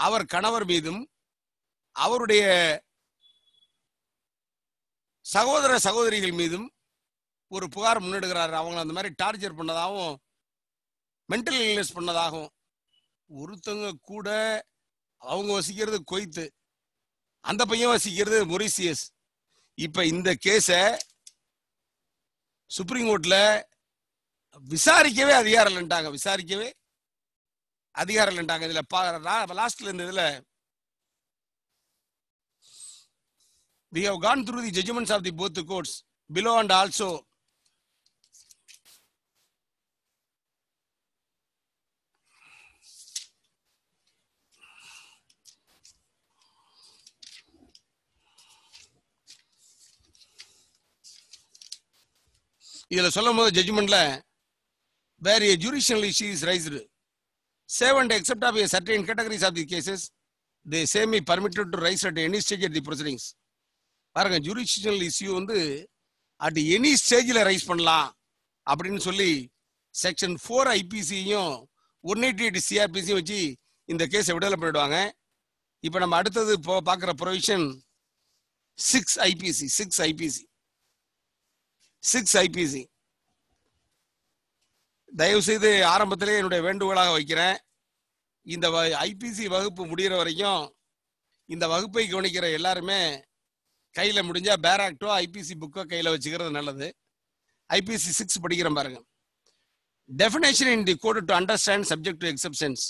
அவர் கணவர் மீதும் அவருடைய சகோதர சகோதரிகள் மீதும் ஒரு புகார் முன்னெடுக்கிறார் அவங்களை அந்த மாதிரி டார்ச்சர் பண்ணதாகவும் மென்டல் இல்னஸ் பண்ணதாகவும் ஒருத்தங்க கூட அவங்க வசிக்கிறது கொய்த்து அந்த பையன் வசிக்கிறது மொரிசியஸ் இப்ப இந்த கேஸை சுப்ரீம் கோர்ட்ல விசாரிக்கவே அதிகாரம் இல்லைன்ட்டாங்க விசாரிக்கவே அதிகாரம் இல்லைன்ட்டாங்க இதுல லாஸ்ட்ல இருந்த இதுல we have gone through the judgments of the both the courts below and also இதில் சொல்லும் போது ஜட்ஜ்மெண்ட்ல where a jurisdiction issue is raised. Seventh, except of a certain categories of the cases, the same is permitted to raise at any stage at the proceedings. பாருங்க ஜுரிஷிஷனல் இஷ்யூ வந்து அட் எனி ஸ்டேஜில் ரைஸ் பண்ணலாம் அப்படின்னு சொல்லி செக்ஷன் ஃபோர் ஐபிசியும் ஒன் எயிட்டி எயிட் சிஆர்பிசியும் வச்சு இந்த கேஸை விடுதலை பண்ணிடுவாங்க இப்போ நம்ம அடுத்தது போ பார்க்குற provision six IPC six IPC six IPC தயவு செய்து ஆரம்பத்திலே என்னுடைய வேண்டுகோளாக வைக்கிறேன் இந்த ஐபிசி வகுப்பு முடிகிற வரைக்கும் இந்த வகுப்பை கவனிக்கிற எல்லாருமே கையில் முடிஞ்சால் பேராக்டோ ஐபிசி புக்கோ கையில் வச்சுக்கிறது நல்லது ஐபிசி சிக்ஸ் படிக்கிறேன் பாருங்க definition in the code to understand subject to exceptions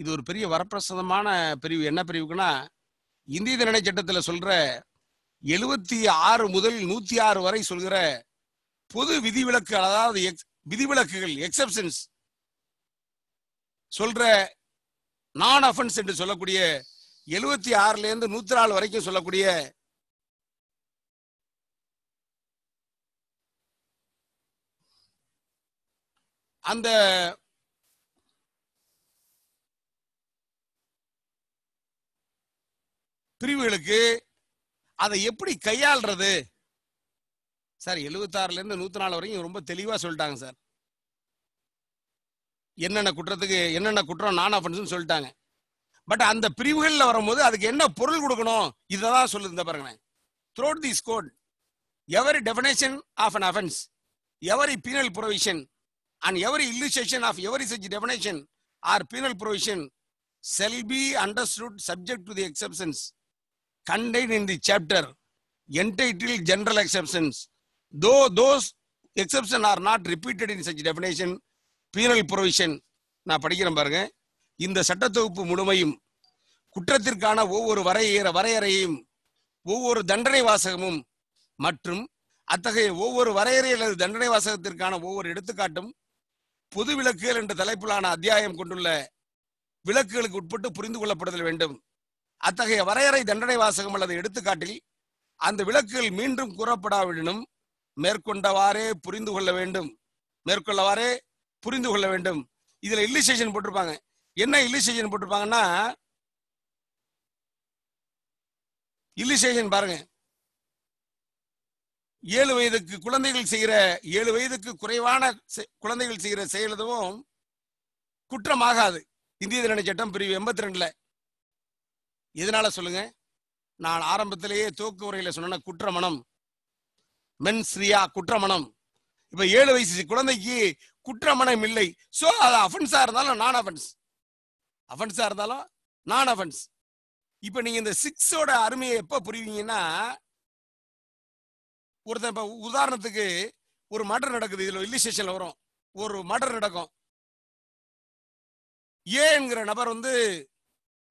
இது ஒரு பெரிய வரப்பிரசாதமான பிரிவு என்ன பிரிவுக்குன்னா இந்திய தண்டனை சட்டத்தில் சொல்கிற எழுபத்தி ஆறு முதல் நூற்றி ஆறு வரை சொல்கிற பொது விதிவிலக்கு அதாவது எக்ஸ் விதிவிலக்குகள் எக்ஸப்ஷன்ஸ் சொல்ற நான் அஃபன்ஸ் என்று சொல்லக்கூடிய எழுபத்தி ஆறுல இருந்து நூத்தி நாலு வரைக்கும் சொல்லக்கூடிய அந்த பிரிவுகளுக்கு அதை எப்படி கையாள்றது சார் எழுபத்தாறுலேருந்து நூத்தி நாலு வரைக்கும் ரொம்ப தெளிவாக சொல்லிட்டாங்க சார் என்னென்ன குற்றத்துக்கு என்னென்ன குற்றம் நான் அஃபன்ஸ் சொல்லிட்டாங்க பட் அந்த பிரிவுகளில் வரும்போது அதுக்கு என்ன பொருள் கொடுக்கணும் இதை தான் சொல்லுது இந்த பாருங்களேன் throughout this code every definition of an offence every penal provision and every illustration of every such definition or penal provision shall be understood subject to the exceptions contain in the chapter entitled general exceptions Though those exception are not repeated in such definition, penal provision நான் படிக்கிறேன் பாருங்க இந்த சட்டத்தொகுப்பு முழுமையும் குற்றத்திற்கான ஒவ்வொரு வரையேற வரையறையும் ஒவ்வொரு தண்டனை வாசகமும் மற்றும் அத்தகைய ஒவ்வொரு வரையறை அல்லது தண்டனை வாசகத்திற்கான ஒவ்வொரு எடுத்துக்காட்டும் பொது விளக்குகள் என்ற தலைப்பிலான அத்தியாயம் கொண்டுள்ள விளக்குகளுக்கு உட்பட்டு புரிந்து கொள்ளப்படுதல் வேண்டும் அத்தகைய வரையறை தண்டனை வாசகம் அல்லது எடுத்துக்காட்டில் அந்த விளக்குகள் மீண்டும் கூறப்படாவிடனும் மேற்கொண்டவாறே புரிந்து கொள்ள வேண்டும் மேற்கொள்ளவாறே புரிந்து கொள்ள வேண்டும் இதுல இல்லிஸ்டேஷன் போட்டிருப்பாங்க என்ன இல்லிஸ்டேஷன் போட்டிருப்பாங்கன்னா இல்லிஸ்டேஷன் பாருங்க ஏழு வயதுக்கு குழந்தைகள் செய்கிற ஏழு வயதுக்கு குறைவான குழந்தைகள் செய்கிற செயல் எதுவும் குற்றமாகாது இந்திய தண்டனை சட்டம் பிரிவு எண்பத்தி ரெண்டுல எதனால சொல்லுங்க நான் ஆரம்பத்திலேயே தோக்கு உரையில சொன்னேன்னா குற்றமனம் மென்ஸ்ரியா குற்றமணம் இப்ப ஏழு வயசு குழந்தைக்கு குற்றமணம் இல்லை ஸோ அது அஃபன்ஸா இருந்தாலும் நான் அஃபன்ஸ் அஃபன்ஸா இருந்தாலும் நான் அஃபன்ஸ் இப்ப நீங்க இந்த சிக்ஸோட அருமையை எப்ப புரிவீங்கன்னா ஒருத்தன் இப்ப உதாரணத்துக்கு ஒரு மர்டர் நடக்குது இதுல இல்லி ஸ்டேஷன்ல வரும் ஒரு மர்டர் நடக்கும் ஏங்கிற நபர் வந்து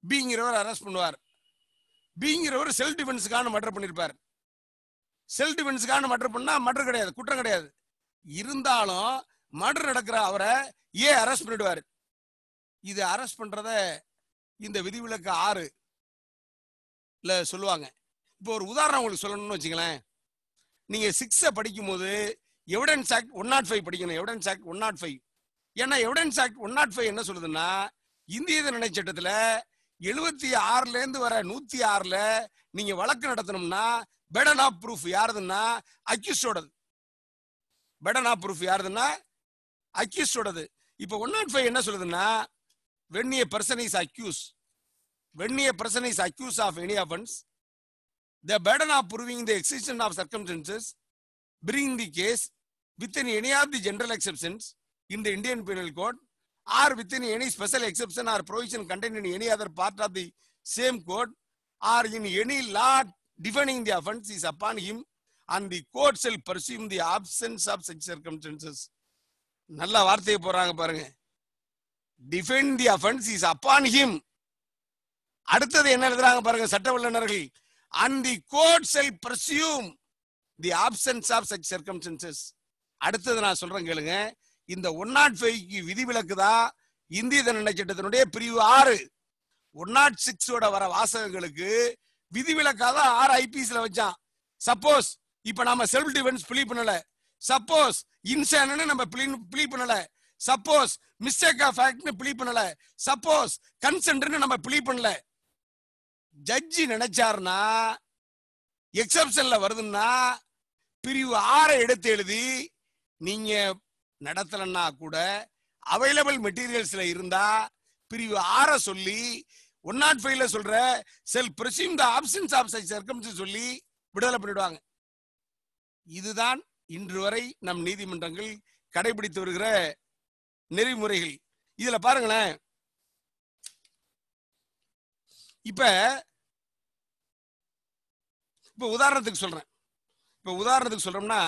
பிங்கிறவர் அரெஸ்ட் பண்ணுவார் பிங்கிறவர் செல்ஃப் டிஃபென்ஸுக்கான மர்டர் பண்ணியிருப்பார் செல்ஃப் டிஃபென்ஸுக்காக மர்டர் பண்ணா மர்டர் கிடையாது குற்றம் கிடையாது இருந்தாலும் மர்டர் நடக்கிற அவரை ஏன் அரெஸ்ட் பண்ணிடுவாரு இது அரெஸ்ட் பண்றத இந்த விதிவிலக்கு ஆறு இல்ல சொல்லுவாங்க இப்போ ஒரு உதாரணம் உங்களுக்கு சொல்லணும்னு வச்சுங்களேன் நீங்க சிக்ஸை படிக்கும் போது evidence act one nought five படிக்கணும் evidence act one nought five ஏன்னா evidence act one nought five என்ன சொல்லுதுன்னா இந்திய தண்டனை சட்டத்துல எழுபத்தி ஆறுல இருந்து வர நூத்தி ஆறுல நீங்க வழக்கு நடத்தணும்னா பெடன் ஆஃப் ப்ரூஃப் யாருதுன்னா அக்யூஸ்டோடது பெடன் ஆஃப் ப்ரூஃப் யாருதுன்னா அக்யூஸ்டோடது இப்போ ஒன் நாட் ஃபைவ் என்ன சொல்லுதுன்னா when a person is accused when a person is accused of any offence the burden of proving the existence of circumstances bring the case within any of the general exceptions in the Indian penal code or within any special exception or provision content in any other part of the same code or in any law defending the offense is upon him and the court shall presume the absence of such circumstances நல்ல வார்த்தையை போறாங்க பாருங்க defend the offence is upon him அடுத்தது என்ன எழுதுறாங்க பாருங்க சட்ட வல்லுநர்கள் and the court shall presume the absence of such circumstances அடுத்தது நான் சொல்றேன் கேளுங்க இந்த ஒன் நாட் ஃபைவ்க்கு விதிவிலக்கு தான் இந்திய தண்டனை சட்டத்தினுடைய பிரிவு ஆறு ஒன் நாட் சிக்ஸோட வர வாசகங்களுக்கு விதிவிலக்காக தான் ஆறு ஐபிஎஸ்ல வச்சான் சப்போஸ் இப்ப நாம செல்ஃப் டிஃபென்ஸ் பிளீ பண்ணல சப்போஸ் இன்சானு நம்ம பிளீ பண்ணல சப்போஸ் மிஸ்டேக் ஆஃப் ஃபேக்ட்னு பிளீ பண்ணல சப்போஸ் கன்சென்ட்னு நம்ம பிளீ பண்ணல ஜட்ஜி நினைச்சாருன்னா எக்ஸப்ஷன்ல வருதுன்னா பிரிவு ஆறை எடுத்து எழுதி நீங்க நடத்தலன்னா கூட அவைலபிள் மெட்டீரியல்ஸ்ல இருந்தா பிரிவு ஆற சொல்லி ஒன் நாட் ஃபைவ்ல சொல்ற shall presume the absence of such circumstances சொல்லி விடுதலை பண்ணிடுவாங்க இதுதான் இன்று வரை நம் நீதிமன்றங்கள் கடைபிடித்து வருகிற நெறிமுறைகள் இதுல பாருங்களேன் இப்ப இப்ப உதாரணத்துக்கு சொல்றேன் இப்ப உதாரணத்துக்கு சொல்றோம்னா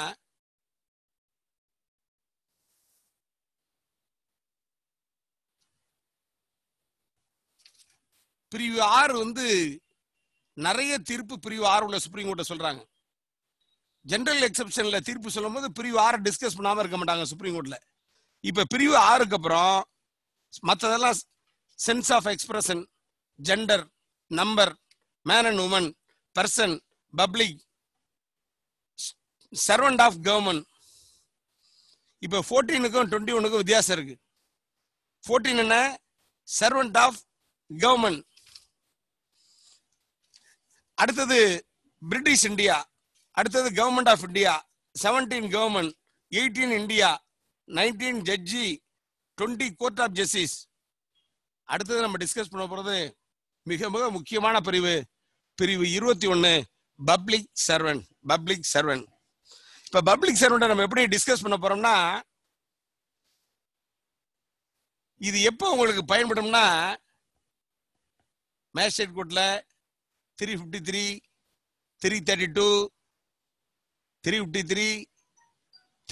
பிரிவு ஆறு வந்து நிறைய தீர்ப்பு பிரிவு ஆறு உள்ள சுப்ரீம் கோர்ட்டை சொல்றாங்க ஜென்ரல் எக்ஸப்ஷன்ல தீர்ப்பு சொல்லும் போது பிரிவு ஆறு டிஸ்கஸ் பண்ணாம இருக்க மாட்டாங்க சுப்ரீம் கோர்ட்ல இப்ப பிரிவு ஆறுக்கு அப்புறம் மற்றதெல்லாம் sense of expression gender number man and woman person public servant of government இப்போ ஃபோர்டீனுக்கும் டுவெண்ட்டி ஒனுக்கும் வித்தியாசம் இருக்கு ஃபோர்டீன் என்ன சர்வன்ட் ஆஃப் கவர்மெண்ட் அடுத்தது பிரிட்டிஷ் இந்தியா அடுத்தது government of India seventeen government eighteen India nineteen judge twenty court of justice அடுத்தது நம்ம டிஸ்கஸ் பண்ண போகிறது மிக மிக முக்கியமான பிரிவு பிரிவு இருபத்தி ஒன்று பப்ளிக் சர்வன் பப்ளிக் சர்வன் இப்போ பப்ளிக் சர்வெண்ட்டை நம்ம எப்படி டிஸ்கஸ் பண்ண போகிறோம்னா இது எப்போ உங்களுக்கு பயன்படும்னா மேஜிஸ்ட்ரேட் கோர்ட்டில் three fifty three three thirty two three fifty three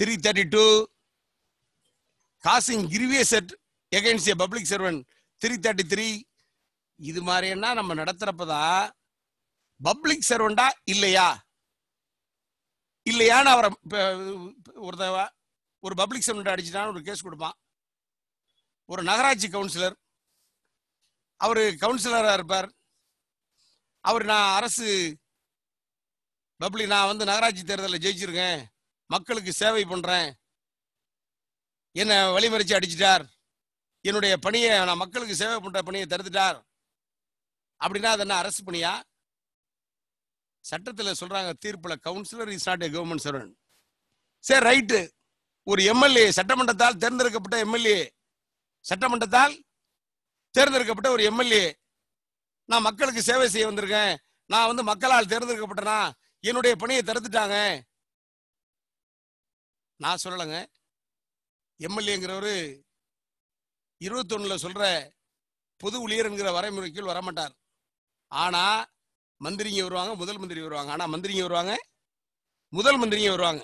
three thirty two causing grievous hurt against a public servant three thirty three இது என்ன நம்ம நடத்துறப்பதான் பப்ளிக் சர்வெண்டா இல்லையா இல்லையான்னு அவரை தவா ஒரு பப்ளிக் சர்வெண்ட் அடிச்சுட்டான்னு ஒரு கேஸ் கொடுப்பான் ஒரு நகராட்சி கவுன்சிலர் அவர் கவுன்சிலராக இருப்பார் அவர் நான் அரசு பப்ளி நான் வந்து நகராட்சி தேர்தலில் ஜெயிச்சிருக்கேன் மக்களுக்கு சேவை பண்ணுறேன் என்னை வழிமறிச்சு அடிச்சிட்டார் என்னுடைய பணியை நான் மக்களுக்கு சேவை பண்ணுற பணியை தடுத்துட்டார் அப்படின்னா அது என்ன அரசு பணியா சட்டத்தில் சொல்கிறாங்க தீர்ப்பில் councillor is not a government servant சரி ரைட்டு ஒரு எம்எல்ஏ சட்டமன்றத்தால் தேர்ந்தெடுக்கப்பட்ட எம்எல்ஏ சட்டமன்றத்தால் தேர்ந்தெடுக்கப்பட்ட ஒரு எம்எல்ஏ நான் மக்களுக்கு சேவை செய்ய வந்திருக்கேன் நான் வந்து மக்களால் தேர்ந்தெடுக்கப்பட்டனா என்னுடைய பணியை தடுத்துட்டாங்க நான் சொல்லலைங்க எம்எல்ஏங்கிறவர் இருபத்தொன்னுல சொல்ற பொது ஊழியர் வரைமுறைக்குள் வரமாட்டார் ஆனா மந்திரிங்க வருவாங்க முதல் மந்திரி வருவாங்க ஆனா மந்திரிங்க வருவாங்க முதல் மந்திரிங்க வருவாங்க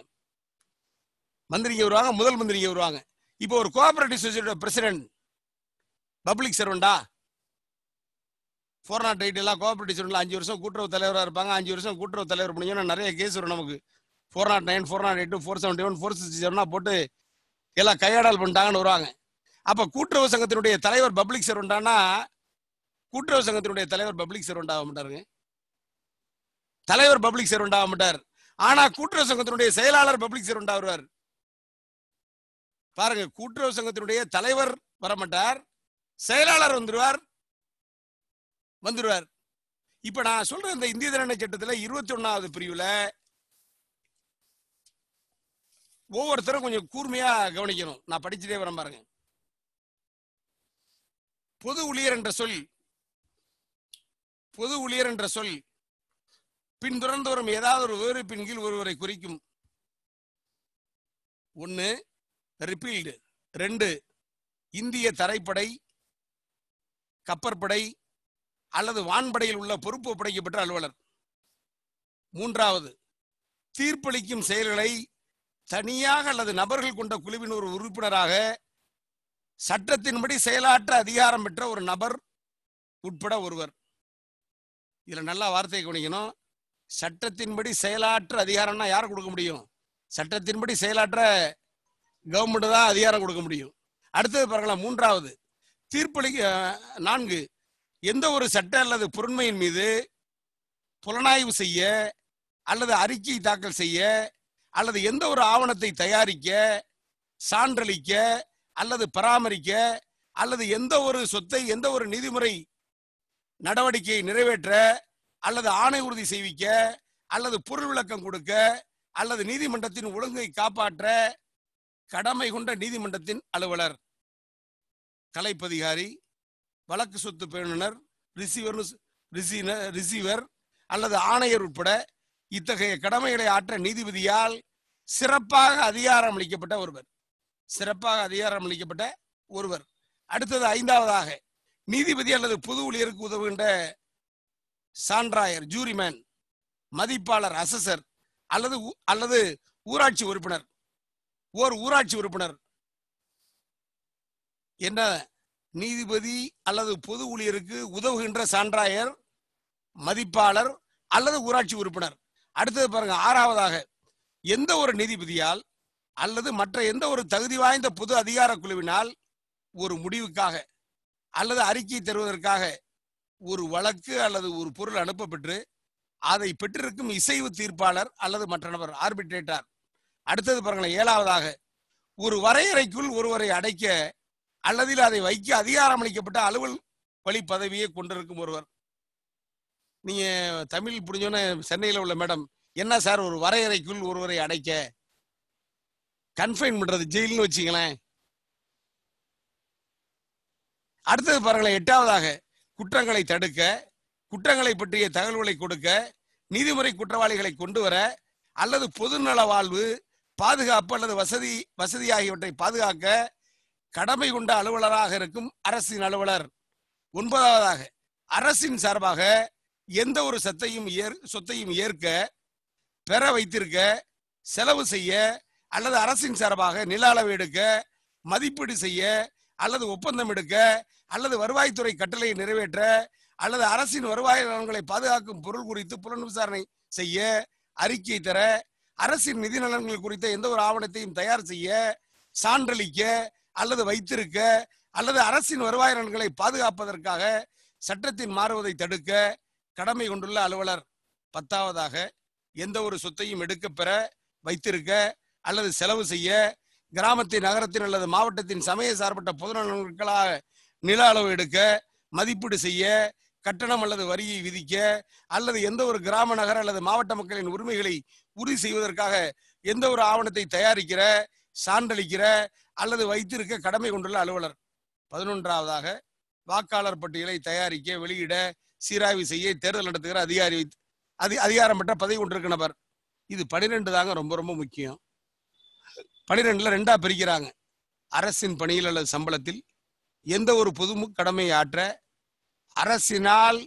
மந்திரிங்க வருவாங்க முதல் மந்திரிங்க வருவாங்க இப்போ ஒரு கோஆபரேட்டிவ் சொசைட்டியோட பிரசிடென்ட் பப்ளிக் சர்வெண்டா ஃபோர் நாட் எயிட் எல்லாம் கோஆபரேட்டிவ் சூழலில் அஞ்சு வருஷம் கூட்டுறவு தலைவராக இருப்பாங்க அஞ்சு வருஷம் கூட்டுறவு தலைவர் பண்ணிங்கன்னா நிறைய கேஸ் வரும் நமக்கு four nought nine four nought eight four seventy one four sixty செவனாக போட்டு எல்லாம் கையாடல் பண்ணிட்டாங்கன்னு வருவாங்க அப்போ கூட்டுறவு சங்கத்தினுடைய தலைவர் பப்ளிக் சர்வெண்டானா கூட்டுறவு சங்கத்தினுடைய தலைவர் பப்ளிக் சர்வெண்ட் ஆக மாட்டாருங்க தலைவர் பப்ளிக் சர்வெண்ட் ஆக மாட்டார் ஆனால் கூட்டுறவு சங்கத்தினுடைய செயலாளர் பப்ளிக் சர்வெண்ட் ஆகுவார் பாருங்க கூட்டுறவு சங்கத்தினுடைய தலைவர் வர மாட்டார் செயலாளர் வந்துருவார் வந்துடுவார் இப்ப நான் சொல்ற இந்த இந்திய தண்டனை சட்டத்துல இருபத்தி ஒன்னாவது பிரிவுல ஒவ்வொருத்தரும் கொஞ்சம் கூர்மையா கவனிக்கணும் நான் படிச்சுட்டே வரேன் பாருங்க பொது ஊழியர் என்ற சொல் பொது ஊழியர் என்ற சொல் பின்தொடர்ந்து வரும் ஏதாவது ஒரு வேறு கீழ் ஒருவரை குறிக்கும் ஒன்று ரிப்பீல்டு ரெண்டு இந்திய தரைப்படை கப்பற்படை அல்லது வான்படையில் உள்ள பொறுப்பு ஒப்படைக்கப்பட்ட அலுவலர் மூன்றாவது தீர்ப்பளிக்கும் செயல்களை தனியாக அல்லது நபர்கள் கொண்ட குழுவின் ஒரு உறுப்பினராக சட்டத்தின்படி செயலாற்ற அதிகாரம் பெற்ற ஒரு நபர் உட்பட ஒருவர் இதில் நல்லா வார்த்தையை கவனிக்கணும் சட்டத்தின்படி செயலாற்ற அதிகாரம்னா யார் கொடுக்க முடியும் சட்டத்தின்படி செயலாற்ற கவர்மெண்ட் தான் அதிகாரம் கொடுக்க முடியும் அடுத்தது பாருங்களா மூன்றாவது தீர்ப்பளிக்க நான்கு எந்த ஒரு சட்ட அல்லது பொருண்மையின் மீது புலனாய்வு செய்ய அல்லது அறிக்கை தாக்கல் செய்ய அல்லது எந்த ஒரு ஆவணத்தை தயாரிக்க சான்றளிக்க அல்லது பராமரிக்க அல்லது எந்த ஒரு சொத்தை எந்த ஒரு நீதிமுறை நடவடிக்கையை நிறைவேற்ற அல்லது ஆணை உறுதி செய்விக்க அல்லது பொருள் விளக்கம் கொடுக்க அல்லது நீதிமன்றத்தின் ஒழுங்கை காப்பாற்ற கடமை கொண்ட நீதிமன்றத்தின் அலுவலர் கலைப்பதிகாரி வழக்கு சொத்து பெறுநர் ரிசீவர் ரிசீவர் அல்லது ஆணையர் உட்பட இத்தகைய கடமைகளை ஆற்ற நீதிபதியால் சிறப்பாக அதிகாரம் அளிக்கப்பட்ட ஒருவர் சிறப்பாக அதிகாரம் அளிக்கப்பட்ட ஒருவர் அடுத்தது ஐந்தாவதாக நீதிபதி அல்லது பொது ஊழியருக்கு உதவுகின்ற சான்றாயர் ஜூரிமேன் மதிப்பாளர் அசசர் அல்லது அல்லது ஊராட்சி உறுப்பினர் ஓர் ஊராட்சி உறுப்பினர் என்ன நீதிபதி அல்லது பொது ஊழியருக்கு உதவுகின்ற சான்றாயர் மதிப்பாளர் அல்லது ஊராட்சி உறுப்பினர் அடுத்தது பாருங்க ஆறாவதாக எந்த ஒரு நீதிபதியால் அல்லது மற்ற எந்த ஒரு தகுதி வாய்ந்த பொது அதிகார குழுவினால் ஒரு முடிவுக்காக அல்லது அறிக்கை தருவதற்காக ஒரு வழக்கு அல்லது ஒரு பொருள் அனுப்பப்பட்டு அதை பெற்றிருக்கும் இசைவு தீர்ப்பாளர் அல்லது மற்ற நபர் ஆர்பிட்ரேட்டார் அடுத்தது பாருங்களேன் ஏழாவதாக ஒரு வரையறைக்குள் ஒருவரை அடைக்க அல்லதில் அதை வைக்க அதிகாரம் அளிக்கப்பட்ட அலுவல் வழி பதவியை கொண்டிருக்கும் ஒருவர் நீங்க தமிழ் புரிஞ்சோன்னே சென்னையில் உள்ள மேடம் என்ன சார் ஒரு வரையறைக்குள் ஒருவரை அடைக்க கன்ஃபைன் பண்றது ஜெயில்னு வச்சுங்களேன் அடுத்தது பாருங்களேன் எட்டாவதாக குற்றங்களை தடுக்க குற்றங்களை பற்றிய தகவல்களை கொடுக்க நீதிமுறை குற்றவாளிகளை கொண்டு வர அல்லது பொதுநல வாழ்வு பாதுகாப்பு அல்லது வசதி வசதி ஆகியவற்றை பாதுகாக்க கடமை கொண்ட அலுவலராக இருக்கும் அரசின் அலுவலர் ஒன்பதாவதாக அரசின் சார்பாக எந்த ஒரு சத்தையும் ஏற் சொத்தையும் ஏற்க பெற வைத்திருக்க செலவு செய்ய அல்லது அரசின் சார்பாக நில அளவு எடுக்க மதிப்பீடு செய்ய அல்லது ஒப்பந்தம் எடுக்க அல்லது வருவாய்த்துறை கட்டளையை நிறைவேற்ற அல்லது அரசின் வருவாய் நலன்களை பாதுகாக்கும் பொருள் குறித்து புலன் விசாரணை செய்ய அறிக்கை தர அரசின் நிதி நலன்கள் குறித்த எந்த ஒரு ஆவணத்தையும் தயார் செய்ய சான்றளிக்க அல்லது வைத்திருக்க அல்லது அரசின் வருவாய் நலன்களை பாதுகாப்பதற்காக சட்டத்தின் மாறுவதை தடுக்க கடமை கொண்டுள்ள அலுவலர் பத்தாவதாக எந்த ஒரு சொத்தையும் எடுக்க பெற வைத்திருக்க அல்லது செலவு செய்ய கிராமத்தின் நகரத்தின் அல்லது மாவட்டத்தின் சமய சார்பட்ட பொதுநலன்களாக நில அளவு எடுக்க மதிப்பீடு செய்ய கட்டணம் அல்லது வரியை விதிக்க அல்லது எந்த ஒரு கிராம நகர அல்லது மாவட்ட மக்களின் உரிமைகளை உறுதி செய்வதற்காக எந்த ஒரு ஆவணத்தை தயாரிக்கிற சான்றளிக்கிற அல்லது வைத்திருக்க கடமை கொண்டுள்ள அலுவலர் பதினொன்றாவதாக வாக்காளர் பட்டியலை தயாரிக்க வெளியிட சீராய்வு செய்ய தேர்தல் நடத்துகிற அதிகாரி அதி அதிகாரம் பெற்ற பதவி கொண்டிருக்க நபர் இது பனிரெண்டு தாங்க ரொம்ப ரொம்ப முக்கியம் பனிரெண்டுல ரெண்டா பிரிக்கிறாங்க அரசின் பணியில் அல்லது சம்பளத்தில் எந்த ஒரு பொதுமு கடமை ஆற்ற அரசினால்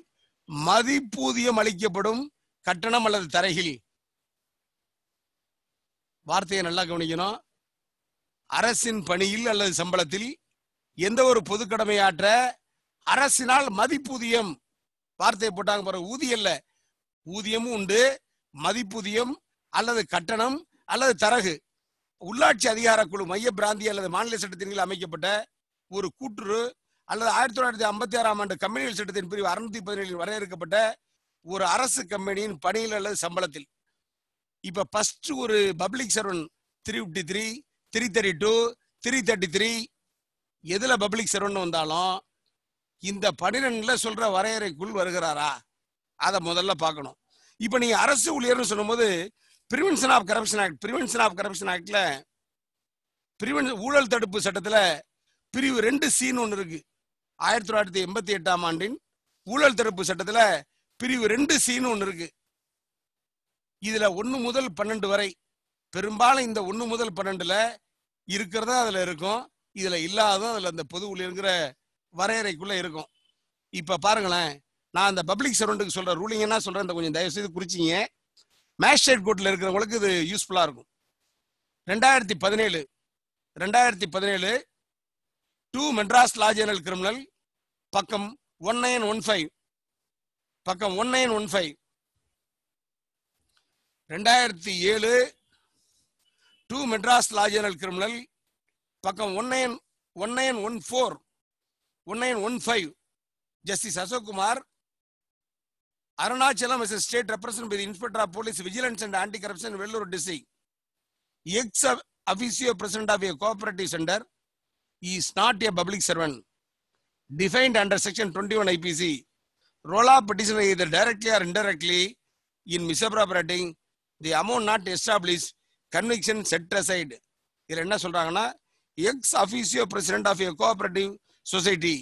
மதிப்பூதியம் அளிக்கப்படும் கட்டணம் அல்லது தரையில் வார்த்தையை நல்லா கவனிக்கணும் அரசின் பணியில் அல்லது சம்பளத்தில் எந்த ஒரு பொது கடமையாற்ற அரசினால் மதிப்பூதியம் வார்த்தையை போட்டாங்க பாரு ஊதியம் இல்ல ஊதியமும் உண்டு மதிப்பூதியம் அல்லது கட்டணம் அல்லது தரகு உள்ளாட்சி அதிகார குழு மைய பிராந்திய அல்லது மாநில சட்டத்தின் கீழ் அமைக்கப்பட்ட ஒரு கூட்டுறு அல்லது ஆயிரத்தி தொள்ளாயிரத்தி ஐம்பத்தி ஆறாம் ஆண்டு கம்பெனிகள் சட்டத்தின் பிரிவு அறுநூத்தி பதினேழில் வரையறுக்கப்பட்ட ஒரு அரசு கம்பெனியின் பணியில் அல்லது சம்பளத்தில் இப்ப ஃபர்ஸ்ட் ஒரு public servant three fifty three three thirty two three thirty three எதில் பப்ளிக் சர்வன்ட் வந்தாலும் இந்த பன்னிரெண்டில் சொல்கிற வரையறைக்குள் வருகிறாரா அதை முதல்ல பார்க்கணும் இப்போ நீங்கள் அரசு ஊழியர்னு சொல்லும்போது prevention of corruption act prevention of corruption ஆக்ட்ல பிரிவென் ஊழல் தடுப்பு சட்டத்தில் பிரிவு ரெண்டு சீன் ஒன்று இருக்குது ஆயிரத்தி தொள்ளாயிரத்தி எண்பத்தி எட்டாம் ஆண்டின் ஊழல் தடுப்பு சட்டத்தில் பிரிவு ரெண்டு சீன் ஒன்று இருக்குது இதில் ஒன்று முதல் பன்னெண்டு வரை பெரும்பாலும் இந்த ஒன்று முதல் பன்னெண்டுல இருக்கிறதா அதுல இருக்கும் இதுல இல்லாததும் அதுல அந்த பொது ஊழியருங்கிற வரையறைக்குள்ள இருக்கும் இப்ப பாருங்களேன் நான் அந்த பப்ளிக் சர்வெண்ட்டுக்கு சொல்ற ரூலிங் என்ன சொல்றேன் இந்த கொஞ்சம் தயவு செய்து குறிச்சிங்க மேஜிஸ்ட்ரேட் கோர்ட்டில் இருக்கிறவங்களுக்கு இது யூஸ்ஃபுல்லாக இருக்கும் ரெண்டாயிரத்தி பதினேழு ரெண்டாயிரத்தி பதினேழு டூ மெட்ராஸ் லா கிரிமினல் பக்கம் ஒன் நைன் ஒன் ஃபைவ் பக்கம் ஒன் நைன் ஒன் ஃபைவ் ரெண்டாயிரத்தி ஏழு டூ மெட்ராஸ் லா கிரிமினல் பக்கம் one nine one nine one four one nine one five justice Ashokkumar Arunachalam is state represent by inspector of police vigilance and anti corruption Vellore district ex officio president of a cooperative centre is not a public servant defined under section twenty one IPC role of petition இது directly or indirectly in misappropriating the amount not establish conviction set aside இதில் என்ன சொல்கிறாங்கன்னா ex officio president of a cooperative society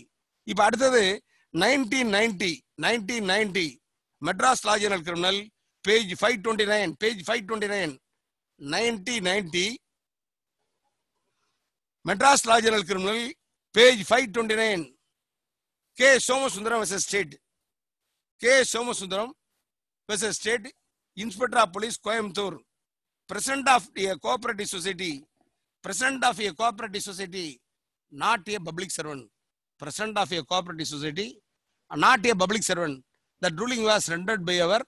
இப்போ அடுத்தது nineteen ninety nineteen ninety Madras law general criminal page five twenty nine page five twenty nine ninety ninety Madras law general criminal page five twenty nine K Somasundaram versus state K Somasundaram versus state inspector of police Coimbatore president of a cooperative society president of a cooperative society not a public servant president of a cooperative society not a public servant that ruling was rendered by our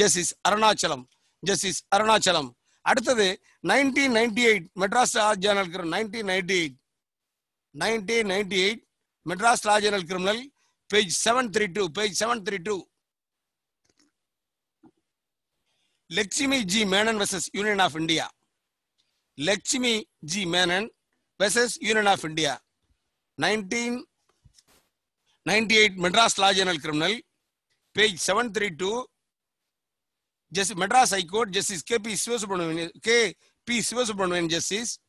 justice Arunachalam justice Arunachalam அடுத்தது நைன்டீன் நைன்டி எயிட் மெட்ராஸ் ராஜ்யானல் criminal nineteen ninety eight nineteen ninety eight Madras ராஜ்யானல் criminal page seven three two page seven three two Lakshmi Ji Menon versus Union of India. Lakshmi Ji Menon versus Union of India. 1998 Madras Law Journal Criminal, page 732. Just Madras High Court, Justice K.P. Sivasubramanian, K.P. Sivasubramanian Justice.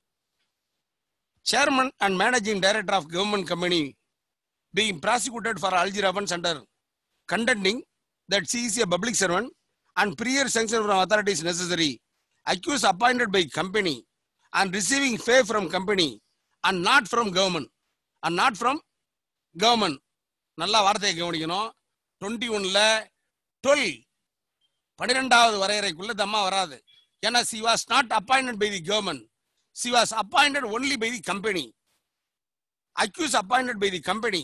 Chairman and Managing Director of Government Company being prosecuted for Algier offense under contending that she is a public servant and prior sanction from authorities necessary. Accuse appointed by company and receiving pay from company and not from government and not from government நல்லா வார்த்தையை கவனிக்கணும் டுவெண்ட்டி ஒன்ல டுவெல் பன்னிரெண்டாவது வரையறைக்குள்ள தம்மா வராது ஏன்னா she was not appointed by the government she was appointed only by the company accuse appointed by the company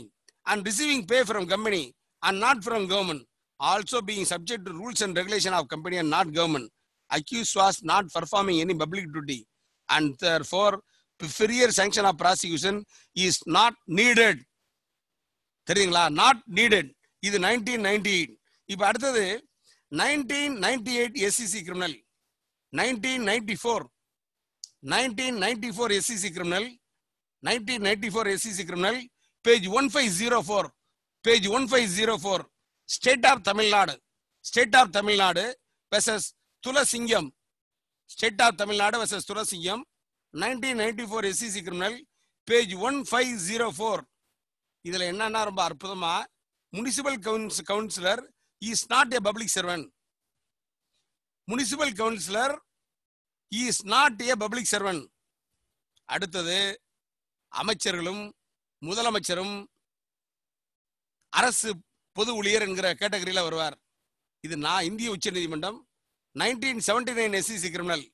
and receiving pay from company and not from government also being subject to rules and regulation of company and not government. Accused was not performing any public duty and therefore inferior sanction of prosecution is not needed. தெரியுங்களா நாட் நீடட் இது நைன்டீன் நைன்டி எயிட் இப்போ அடுத்தது nineteen ninety eight SCC criminal nineteen ninety four nineteen ninety four SCC criminal nineteen ninety four SCC criminal page one five zero four page one five zero four state of Tamil Nadu state of Tamil Nadu versus Thulasingam state of Tamil Nadu versus Thulasingam nineteen ninety four SCC criminal page one five zero four இதில் என்னன்னா ரொம்ப அற்புதமாக municipal council councillor is not a public servant municipal councillor is not a public servant அடுத்தது அமைச்சர்களும் முதலமைச்சரும் அரசு பொது ஊழியர் என்கிற கேட்டகரியில் வருவார் இது நான் இந்திய உச்ச நீதிமன்றம் nineteen seventy nine SCC criminal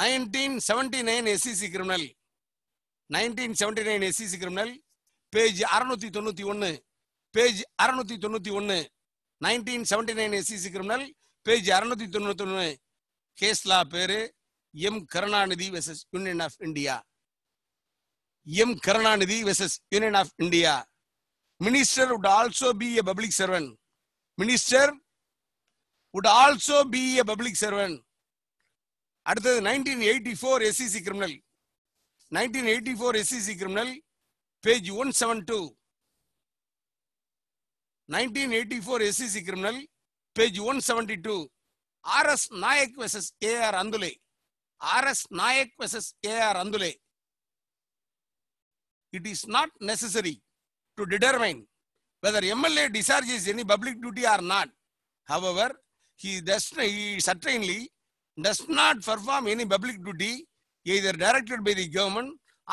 nineteen seventy nine SCC criminal nineteen seventy nine SCC criminal page அறுநூத்தி தொண்ணூத்தி ஒன்று பேஜ் அறுநூத்தி தொண்ணூத்தி ஒன்று nineteen seventy nine SCC criminal page அறுநூத்தி தொண்ணூத்தி ஒன்று கேஸ்லா பேரு M Karunanidhi versus union of India M Karunanidhi versus union of India minister would also be a public servant. Minister would also be a public servant. At the 1984 SEC criminal, 1984 SEC criminal, page 172. 1984 SEC criminal, page 172. R.S. Nayak versus A.R. Andule. R.S. Nayak versus A.R. Andule. It is not necessary. to determine whether MLA discharges any public duty or not. However, he, does, he certainly does not perform any public duty either directed by the government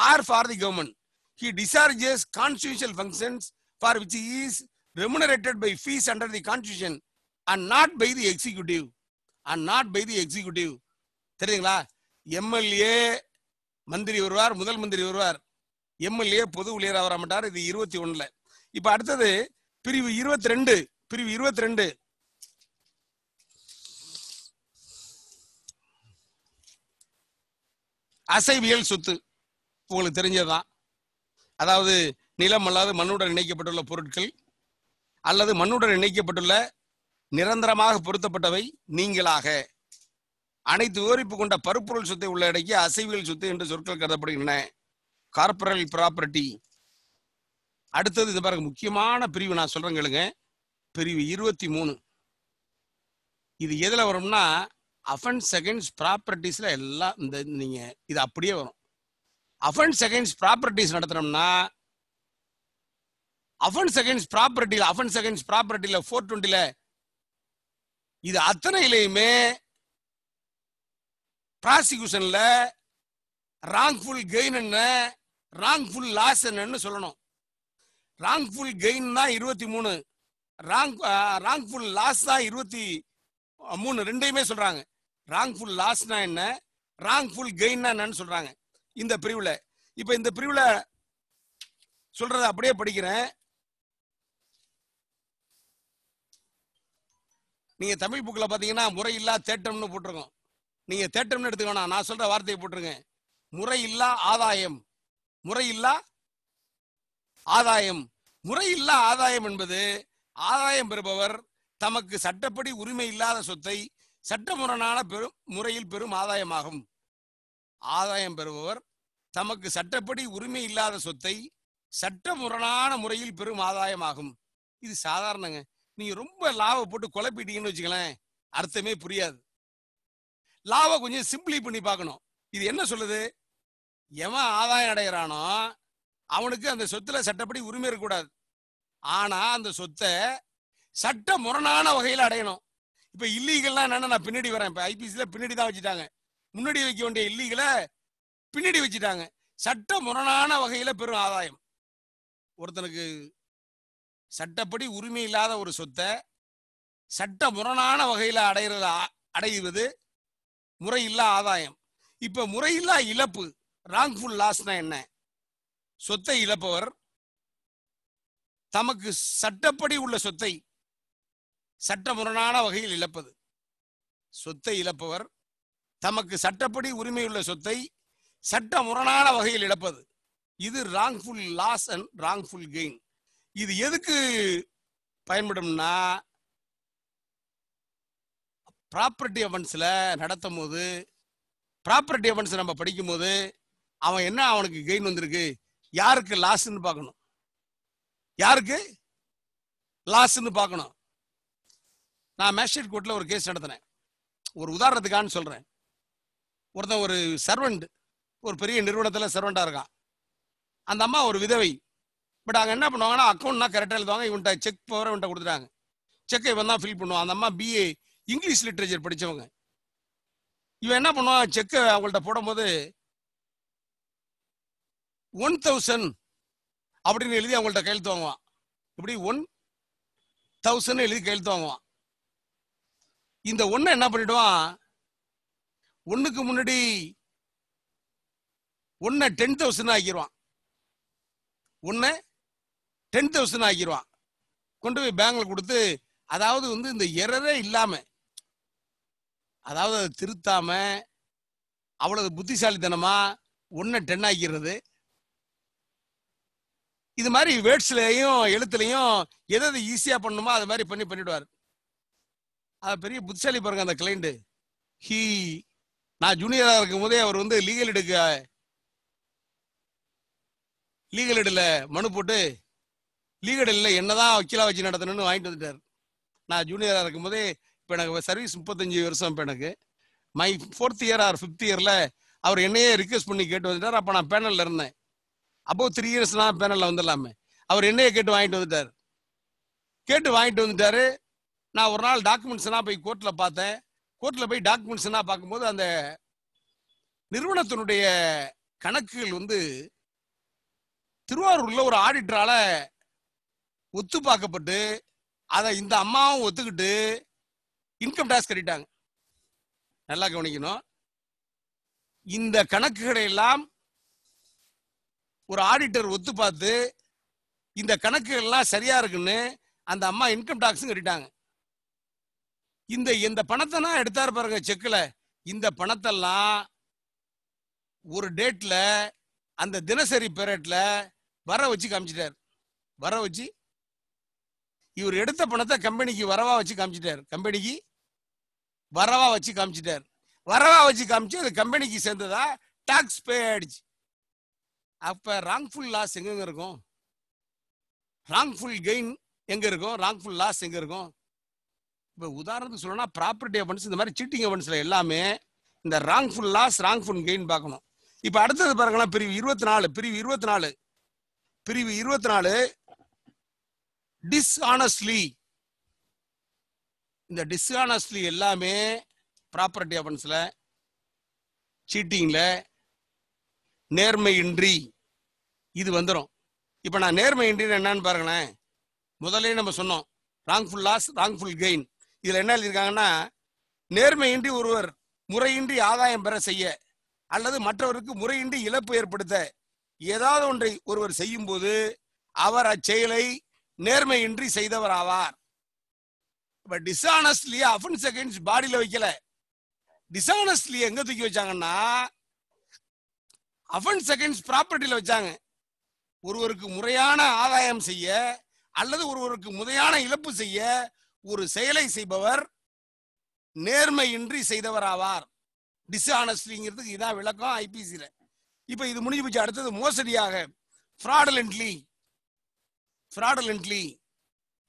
or for the government. He discharges constitutional functions for which he is remunerated by fees under the constitution and not by the executive and not by the executive தெரியுங்களா எம்எல்ஏ மந்திரி வருவார் முதல் மந்திரி வருவார் எம்எல்ஏ பொது ஊழியராக வர மாட்டார் இது இருபத்தி ஒண்ணுல இப்ப அடுத்தது பிரிவு இருபத்தி ரெண்டு பிரிவு இருபத்தி ரெண்டு அசைவியல் சொத்து உங்களுக்கு தெரிஞ்சதுதான் அதாவது நிலம் அல்லாது மண்ணுடன் இணைக்கப்பட்டுள்ள பொருட்கள் அல்லது மண்ணுடன் இணைக்கப்பட்டுள்ள நிரந்தரமாக பொருத்தப்பட்டவை நீங்களாக அனைத்து விவரிப்பு கொண்ட பருப்பொருள் சொத்தை உள்ளடக்கிய அசைவியல் சொத்து என்று சொற்கள் கருதப்படுகின்றன கார்பரல் ப்ராப்பர்ட்டி அடுத்தது இது பாருங்க முக்கியமான பிரிவு நான் சொல்றேன் கேளுங்க பிரிவு இருபத்தி மூணு இது எதுல வரும்னா அஃபன்ஸ் செகண்ட்ஸ் ப்ராப்பர்ட்டிஸ்ல எல்லாம் இந்த நீங்க இது அப்படியே வரும் அஃபன்ஸ் அகேன்ஸ்ட் ப்ராப்பர்ட்டிஸ் நடத்தினோம்னா அஃபன்ஸ் அகேன்ஸ்ட் ப்ராப்பர்ட்டியில் அஃபன்ஸ் செகண்ட்ஸ் ப்ராப்பர்ட்டியில் ஃபோர் டுவெண்ட்டில இது அத்தனையிலையுமே ப்ராசிக்யூஷன்ல ராங்ஃபுல் கெயின் என்ன ராங்ஃபுல் லாஸ் என்னன்னு சொல்லணும் ராங்ஃபுல் கெயின் தான் இருபத்தி மூணு ராங் ராங்ஃபுல் லாஸ் தான் இருபத்தி மூணு ரெண்டையுமே சொல்றாங்க ராங்ஃபுல் லாஸ்னா என்ன ராங்ஃபுல் கெயின்னா என்னன்னு சொல்றாங்க இந்த பிரிவில் இப்போ இந்த பிரிவில் சொல்றத அப்படியே படிக்கிறேன் நீங்க தமிழ் புக்கில் பார்த்தீங்கன்னா முறையில்லா தேட்டம்னு போட்டிருக்கோம் நீங்க தேட்டம்னு எடுத்துக்கணும் நான் சொல்ற வார்த்தையை போட்டிருக்கேன் முறையில்லா ஆதாயம் முறையில்லா ஆதாயம் முறையில்லா ஆதாயம் என்பது ஆதாயம் பெறுபவர் தமக்கு சட்டப்படி உரிமை இல்லாத சொத்தை சட்டமுரணான பெரும் முறையில் பெரும் ஆதாயமாகும் ஆதாயம் பெறுபவர் தமக்கு சட்டப்படி உரிமை இல்லாத சொத்தை சட்டமுரணான முறையில் பெரும் ஆதாயமாகும் இது சாதாரணங்க நீங்க ரொம்ப லாபம் போட்டு குழப்பிட்டீங்கன்னு வச்சுக்கலேன் அர்த்தமே புரியாது லாபம் கொஞ்சம் சிம்பிளி பண்ணி பார்க்கணும் இது என்ன சொல்லுது எவன் ஆதாயம் அடைகிறானோ அவனுக்கு அந்த சொத்துல சட்டப்படி உரிமை இருக்கக்கூடாது ஆனா அந்த சொத்தை சட்ட முரணான வகையில் அடையணும் இப்ப இல்லீகல்லாம் என்னன்னா நான் பின்னாடி வரேன் இப்ப ஐபிசில பின்னாடி தான் வச்சுட்டாங்க முன்னாடி வைக்க வேண்டிய இல்லீகல பின்னாடி வச்சுட்டாங்க சட்ட முரணான வகையில பெரும் ஆதாயம் ஒருத்தனுக்கு சட்டப்படி உரிமை இல்லாத ஒரு சொத்தை சட்ட முரணான வகையில அடையிறது அடைவது முறையில்லா ஆதாயம் இப்ப முறையில்லா இழப்பு ராங்ஃபுல் லாஸ்னா என்ன சொத்தை இழப்பவர் தமக்கு சட்டப்படி உள்ள சொத்தை சட்டமுரணான வகையில் இழப்பது சொத்தை இழப்பவர் தமக்கு சட்டப்படி உரிமையுள்ள சொத்தை சட்டமுரணான வகையில் இழப்பது இது wrongful loss and wrongful gain இது எதுக்கு பயன்படும்னா ப்ராப்பர்ட்டி அவன்ஸில் நடத்தும் போது ப்ராப்பர்ட்டி அவன்ஸ் நம்ம படிக்கும்போது அவன் என்ன அவனுக்கு கெயின் வந்திருக்கு யாருக்கு லாஸ்ன்னு பார்க்கணும் யாருக்கு லாஸ்ன்னு பார்க்கணும் நான் மேஜிஸ்ட்ரேட் கோர்ட்டில் ஒரு கேஸ் நடத்தினேன் ஒரு உதாரணத்துக்கான்னு சொல்கிறேன் ஒருத்தன் ஒரு சர்வெண்ட் ஒரு பெரிய நிறுவனத்தில் சர்வெண்டாக இருக்கான் அந்த அம்மா ஒரு விதவை பட் அவங்க என்ன பண்ணுவாங்கன்னா அக்கௌண்ட்னா கரெக்டாக எழுதுவாங்க இவன்ட்ட செக் போகிற இவன்ட்ட கொடுத்துட்டாங்க செக்கை இவன் தான் ஃபில் பண்ணுவான் அந்த அம்மா பிஏ இங்கிலீஷ் லிட்ரேச்சர் படித்தவங்க இவன் என்ன பண்ணுவான் செக்கை அவங்கள்ட்ட போடும்போது ஒன் தௌசண்ட் அப்படின்னு எழுதி அவங்கள்ட்ட கையெழுத்து வாங்குவான் இப்படி ஒன் தௌசண்ட் எழுதி கையெழுத்து வாங்குவான் இந்த ஒன்ன என்ன பண்ணிடுவான் ஒன்னுக்கு முன்னாடி ஒன்ன டென் தௌசண்ட் ஆக்கிடுவான் ஒன்ன டென் தௌசண்ட் ஆக்கிடுவான் கொண்டு போய் பேங்க்ல கொடுத்து அதாவது வந்து இந்த எரரே இல்லாம அதாவது அதை திருத்தாம அவ்வளவு புத்திசாலித்தனமா ஒன்ன டென் ஆக்கிறது இது மாதிரி வேர்ட்ஸ்லயும் எழுத்துலையும் எதை எது ஈஸியா பண்ணணுமோ அது மாதிரி பண்ணி பண்ணிடுவார் அது பெரிய புத்திசாலி பாருங்க அந்த கிளைண்டு ஹீ நான் ஜூனியராக இருக்கும் போதே அவர் வந்து லீகல் எடுக்க லீகல் எடுல மனு போட்டு லீகல் இல்லை என்னதான் வக்கீலா வச்சு நடத்தணும்னு வாங்கிட்டு வந்துட்டார் நான் ஜூனியராக இருக்கும் போதே இப்போ எனக்கு சர்வீஸ் முப்பத்தஞ்சு வருஷம் இப்ப எனக்கு my fourth year or fifth இயரில் அவர் என்னையே ரிக்வெஸ்ட் பண்ணி கேட்டு வந்துட்டார் அப்போ நான் பேனலில் இருந்தேன் அப்போ த்ரீ இயர்ஸ்னா பேனலில் வந்துடலாமே அவர் என்னைய கேட்டு வாங்கிட்டு வந்துட்டார் கேட்டு வாங்கிட்டு வந்துட்டாரு நான் ஒரு நாள் எல்லாம் போய் கோர்ட்டில் பார்த்தேன் கோர்ட்டில் போய் டாக்குமெண்ட்ஸ்னா பார்க்கும்போது அந்த நிறுவனத்தினுடைய கணக்குகள் வந்து திருவாரூர்ல ஒரு ஆடிட்டரால ஒத்து பார்க்கப்பட்டு அதை இந்த அம்மாவும் ஒத்துக்கிட்டு இன்கம் டேக்ஸ் கட்டிட்டாங்க நல்லா கவனிக்கணும் இந்த கணக்குகளை எல்லாம் ஒரு ஆடிட்டர் ஒத்து பார்த்து இந்த கணக்கு எல்லாம் சரியா இருக்குன்னு அந்த அம்மா இன்கம் டாக்ஸும் கட்டிட்டாங்க இந்த இந்த பணத்தை நான் எடுத்தாரு பாருங்க செக்கில் இந்த பணத்தெல்லாம் ஒரு டேட்ல அந்த தினசரி பீரியட்ல வர வச்சு காமிச்சிட்டார் வர வச்சு இவர் எடுத்த பணத்தை கம்பெனிக்கு வரவா வச்சு காமிச்சிட்டார் கம்பெனிக்கு வரவா வச்சு காமிச்சிட்டார் வரவா வச்சு காமிச்சு அது கம்பெனிக்கு சேர்ந்ததா டாக்ஸ் பே ஆயிடுச்சு அப்போ ராங்ஃபுல் லாஸ் எங்க இருக்கும் ராங்ஃபுல் கெயின் எங்கே இருக்கும் ராங்ஃபுல் லாஸ் எங்கே இருக்கும் இப்போ உதாரணத்துக்கு சொல்லணும்னா ப்ராப்பர்ட்டி அவன்ஸ் இந்த மாதிரி சீட்டிங் அவன்ஸில் எல்லாமே இந்த ராங்ஃபுல் லாஸ் ராங்ஃபுல் கெயின் பார்க்கணும் இப்போ அடுத்தது பாருங்களா பிரிவு இருபத்தி நாலு பிரிவு இருபத்தி நாலு பிரிவு இருபத்தி நாலு டிஸ்ஹானஸ்ட்லி இந்த டிஸ்ஹானஸ்ட்லி எல்லாமே ப்ராப்பர்ட்டி அவன்ஸில் சீட்டிங்கில் நேர்மையின்றி இது வந்துடும் இப்போ நான் நேர்மையின்றின்னு என்னன்னு பாருங்களேன் முதலே நம்ம சொன்னோம் ராங்ஃபுல் லாஸ் ராங்ஃபுல் கெயின் இதில் என்ன எழுதியிருக்காங்கன்னா நேர்மையின்றி ஒருவர் முறையின்றி ஆதாயம் பெற செய்ய அல்லது மற்றவருக்கு முறையின்றி இழப்பு ஏற்படுத்த ஏதாவது ஒன்றை ஒருவர் செய்யும் போது அவர் அச்செயலை நேர்மையின்றி செய்தவர் ஆவார் இப்ப டிஸ்ஆனஸ்ட்லியே அஃபன்ஸ் அகைன்ஸ் பாடியில வைக்கல டிஸ்ஆனஸ்ட்லி எங்க தூக்கி வச்சாங்கன்னா அவன் செகண்ட்ஸ் ப்ராப்பர்ட்டியில் வச்சாங்க ஒருவருக்கு முறையான ஆதாயம் செய்ய அல்லது ஒருவருக்கு முறையான இழப்பு செய்ய ஒரு செயலை செய்பவர் நேர்மையின்றி செய்தவர் ஆவார் டிஸ்ஆனஸ்டிங்கிறதுக்கு இதான் விளக்கம் ஐபிசியில் இப்போ இது முடிஞ்சு போச்சு அடுத்தது மோசடியாக ஃப்ராடலண்ட்லி ஃப்ராடலண்ட்லி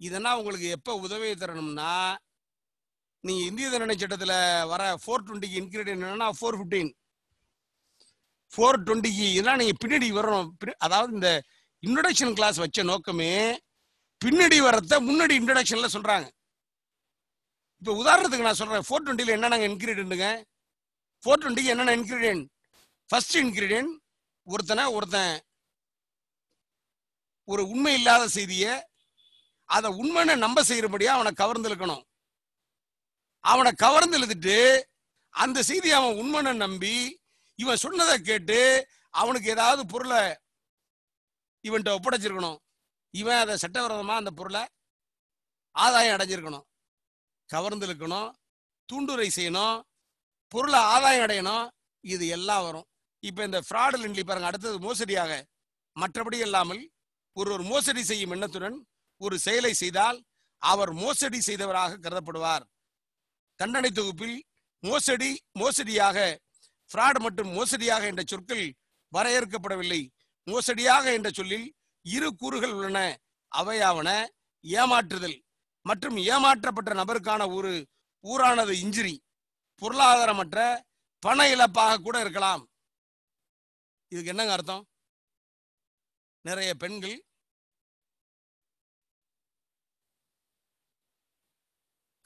இதெல்லாம் உங்களுக்கு எப்போ உதவி தரணும்னா நீங்கள் இந்திய தண்டனை சட்டத்தில் வர ஃபோர் டுவெண்ட்டிக்கு இன்கிரீடியன் என்னன்னா ஃபோர் ஃபிஃப்டீன் ஃபோர் டுவெண்ட்டிக்கு இதெல்லாம் நீங்கள் பின்னாடி வரணும் அதாவது இந்த இன்ட்ரடக்ஷன் கிளாஸ் வச்ச நோக்கமே பின்னாடி வரத முன்னாடி இன்ட்ரடக்ஷனில் சொல்கிறாங்க இப்போ உதாரணத்துக்கு நான் சொல்கிறேன் ஃபோர் டுவெண்ட்டியில் என்னென்ன இன்க்ரீடியன்ட்டுங்க ஃபோர் டுவெண்ட்டிக்கு என்னென்ன இன்க்ரீடியன்ட் ஃபர்ஸ்ட் இன்க்ரீடியன்ட் ஒருத்தனை ஒருத்தன் ஒரு உண்மை இல்லாத செய்தியை அதை உண்மைன்னு நம்ப செய்கிறபடியாக அவனை கவர்ந்திருக்கணும் அவனை கவர்ந்து எழுதிட்டு அந்த செய்தியை அவன் உண்மைன்னு நம்பி இவன் சொன்னதை கேட்டு அவனுக்கு ஏதாவது பொருளை இவன்கிட்ட ஒப்படைச்சிருக்கணும் இவன் அதை சட்டவிரோதமா அந்த பொருளை ஆதாயம் அடைஞ்சிருக்கணும் கவர்ந்து இழுக்கணும் தூண்டுரை செய்யணும் பொருளை ஆதாயம் அடையணும் இது எல்லாம் வரும் இப்போ இந்த ஃப்ராடல் இன்லி பாருங்க அடுத்தது மோசடியாக மற்றபடி இல்லாமல் ஒரு ஒரு மோசடி செய்யும் எண்ணத்துடன் ஒரு செயலை செய்தால் அவர் மோசடி செய்தவராக கருதப்படுவார் தண்டனை தொகுப்பில் மோசடி மோசடியாக ஃப்ராட் மற்றும் மோசடியாக என்ற சொற்கள் வரையறுக்கப்படவில்லை மோசடியாக என்ற சொல்லில் இரு கூறுகள் உள்ளன அவையாவன ஏமாற்றுதல் மற்றும் ஏமாற்றப்பட்ட நபருக்கான ஒரு ஊரானது இன்ஜுரி பொருளாதாரமற்ற பண இழப்பாக கூட இருக்கலாம் இதுக்கு என்னங்க அர்த்தம் நிறைய பெண்கள்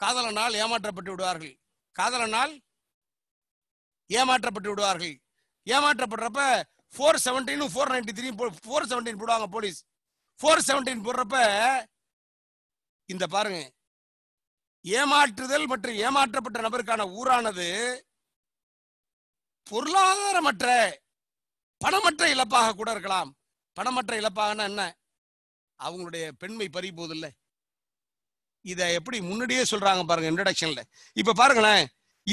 காதலனால் ஏமாற்றப்பட்டு விடுவார்கள் காதலனால் ஏமாற்றப்பட்டு விடுவார்கள் ஏமாற்றப்படுறப்ப ஃபோர் செவன்டீனும் four ninety three four seventeen போடுவாங்க போலீஸ் ஃபோர் செவன்டீன் போடுறப்ப இந்த பாருங்க ஏமாற்றுதல் மற்றும் ஏமாற்றப்பட்ட நபருக்கான ஊரானது பொருளாதாரமற்ற பணமற்ற இழப்பாக கூட இருக்கலாம் பணமற்ற இழப்பாகனா என்ன அவங்களுடைய பெண்மை பறி போதில்லை இதை எப்படி முன்னாடியே சொல்றாங்க பாருங்க இன்ட்ரடக்ஷன்ல இப்ப பாருங்களேன்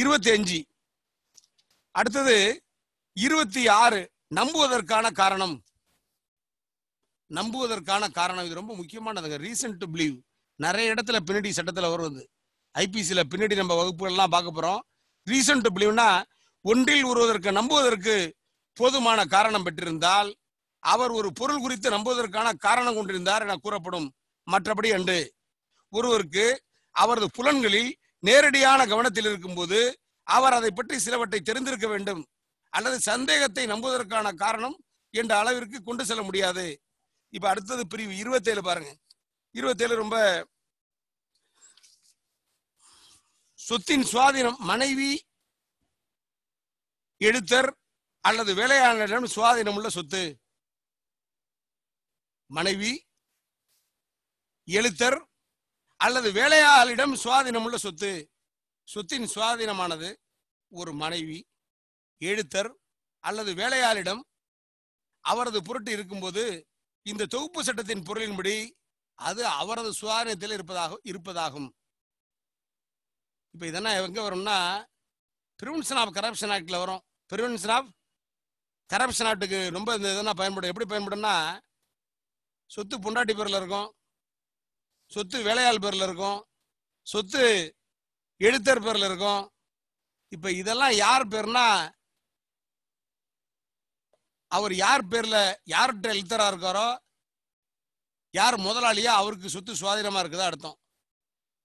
இருபத்தி அஞ்சு அடுத்தது இருபத்தி ஆறு நம்புவதற்கான காரணம் நம்புவதற்கான காரணம் இது ரொம்ப முக்கியமானதுங்க ரீசன் டு பிலீவ் நிறைய இடத்துல பின்னடி சட்டத்தில் வருவது ஐபிசியில் பின்னடி நம்ம வகுப்புகள்லாம் பார்க்க போகிறோம் ரீசன் டு பிலீவ்னா ஒன்றில் ஒருவதற்கு நம்புவதற்கு போதுமான காரணம் பெற்றிருந்தால் அவர் ஒரு பொருள் குறித்து நம்புவதற்கான காரணம் கொண்டிருந்தார் என கூறப்படும் மற்றபடி அன்று ஒருவருக்கு அவரது புலன்களில் நேரடியான கவனத்தில் இருக்கும்போது அவர் அதை பற்றி சிலவற்றை தெரிந்திருக்க வேண்டும் அல்லது சந்தேகத்தை நம்புவதற்கான காரணம் என்ற அளவிற்கு கொண்டு செல்ல முடியாது இப்ப அடுத்தது பிரிவு இருபத்தேழு பாருங்க இருபத்தேழு ரொம்ப சொத்தின் சுவாதீனம் மனைவி எழுத்தர் அல்லது வேலையாளரிடம் சுவாதீனம் உள்ள சொத்து மனைவி எழுத்தர் அல்லது வேலையாளரிடம் சுவாதீனம் உள்ள சொத்து சொத்தின் சுவாதீனமானது ஒரு மனைவி எழுத்தர் அல்லது வேலையாளிடம் அவரது பொருட்டு இருக்கும்போது இந்த தொகுப்பு சட்டத்தின் பொருளின்படி அது அவரது சுவாதீனத்தில் இருப்பதாக இருப்பதாகும் இப்ப இதெல்லாம் எங்கே வரும்னா பிரிவென்ஷன் ஆஃப் கரப்ஷன் ஆக்டில் வரும் பிரிவென்ஷன் ஆஃப் கரப்ஷன் ஆக்டுக்கு ரொம்ப இந்த இதெல்லாம் பயன்படும் எப்படி பயன்படும்னா சொத்து பொண்டாட்டி பேரில் இருக்கும் சொத்து வேலையாள் பேரில் இருக்கும் சொத்து எழுத்தர் பேர்ல இருக்கும் இப்ப இதெல்லாம் யார் பேர்னா அவர் யார் பேர்ல யார்கிட்ட எழுத்தரா இருக்காரோ யார் முதலாளியோ அவருக்கு சொத்து சுவாதீனமா இருக்குதா அர்த்தம்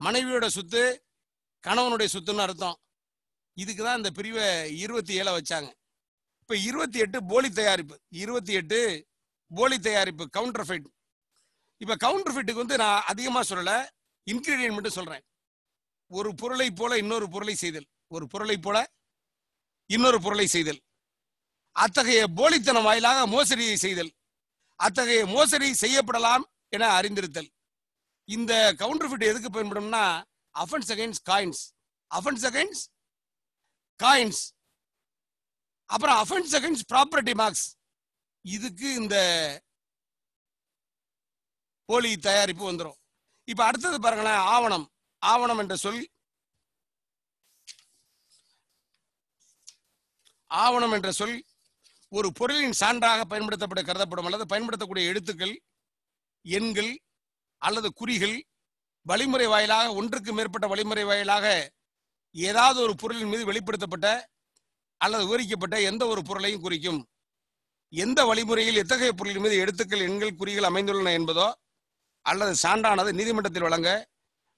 மனைவியோட சொத்து கணவனுடைய சொத்துன்னு அர்த்தம் இதுக்கு தான் இந்த பிரிவை இருபத்தி ஏழை வச்சாங்க இப்போ இருபத்தி எட்டு போலி தயாரிப்பு இருபத்தி எட்டு போலி தயாரிப்பு கவுண்டர் ஃபைட் இப்போ கவுண்டர் ஃபைட்டுக்கு வந்து நான் அதிகமாக சொல்லலை இன்க்ரீடியன்ட் மட்டும் சொல்கிறேன் ஒரு பொருளை போல இன்னொரு பொருளை செய்தல் ஒரு பொருளை போல இன்னொரு பொருளை செய்தல் அத்தகைய போலித்தனம் வாயிலாக மோசடியை செய்தல் அத்தகைய மோசடி செய்யப்படலாம் என அறிந்திருத்தல் இந்த கவுண்டர் ஃபிட் எதுக்கு பயன்படும்னா offence against coins offence against coins அப்புறம் அஃபன்ஸ் அகைன்ஸ் ப்ராப்பர்ட்டி மார்க்ஸ் இதுக்கு இந்த போலி தயாரிப்பு வந்துடும் இப்போ அடுத்தது பாருங்களேன் ஆவணம் ஆவணம் என்ற சொல் ஆவணம் என்ற சொல் ஒரு பொருளின் சான்றாக பயன்படுத்தப்பட கருதப்படும் அல்லது பயன்படுத்தக்கூடிய எழுத்துக்கள் எண்கள் அல்லது குறிகள் வழிமுறை வாயிலாக ஒன்றுக்கு மேற்பட்ட வழிமுறை வாயிலாக ஏதாவது ஒரு பொருளின் மீது வெளிப்படுத்தப்பட்ட அல்லது விவரிக்கப்பட்ட எந்த ஒரு பொருளையும் குறிக்கும் எந்த வழிமுறையில் எத்தகைய பொருளின் மீது எழுத்துக்கள் எண்கள் குறிகள் அமைந்துள்ளன என்பதோ அல்லது சான்றானது நீதிமன்றத்தில் வழங்க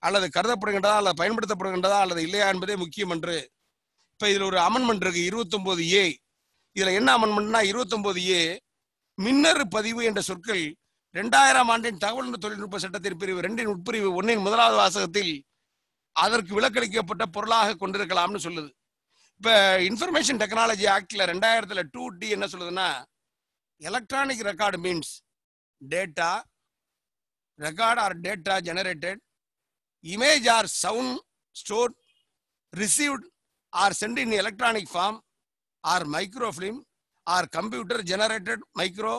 அல்லது கருதப்படுகின்றதா அல்லது பயன்படுத்தப்படுகின்றதா அல்லது இல்லையா என்பதே முக்கியம் என்று இப்ப இதுல ஒரு அமன்மெண்ட் இருக்கு இருபத்தொன்பது ஏ இதுல என்ன அமெண்ட்மெண்ட்னா இருபத்தொன்பது ஏ மின்னறு பதிவு என்ற சொற்கள் இரண்டாயிரம் ஆண்டின் தகவல் தொழில்நுட்ப சட்டத்தின் பிரிவு ரெண்டின் உட்பிரிவு ஒன்னின் முதலாவது வாசகத்தில் அதற்கு விலக்களிக்கப்பட்ட பொருளாக கொண்டிருக்கலாம்னு சொல்லுது இப்போ இன்ஃபர்மேஷன் டெக்னாலஜி ஆக்ட்ல ரெண்டாயிரத்தில் டூ டி என்ன சொல்லுதுன்னா electronic record means data record or data generated or sound store received or sent in electronic form or microfilm or computer generated micro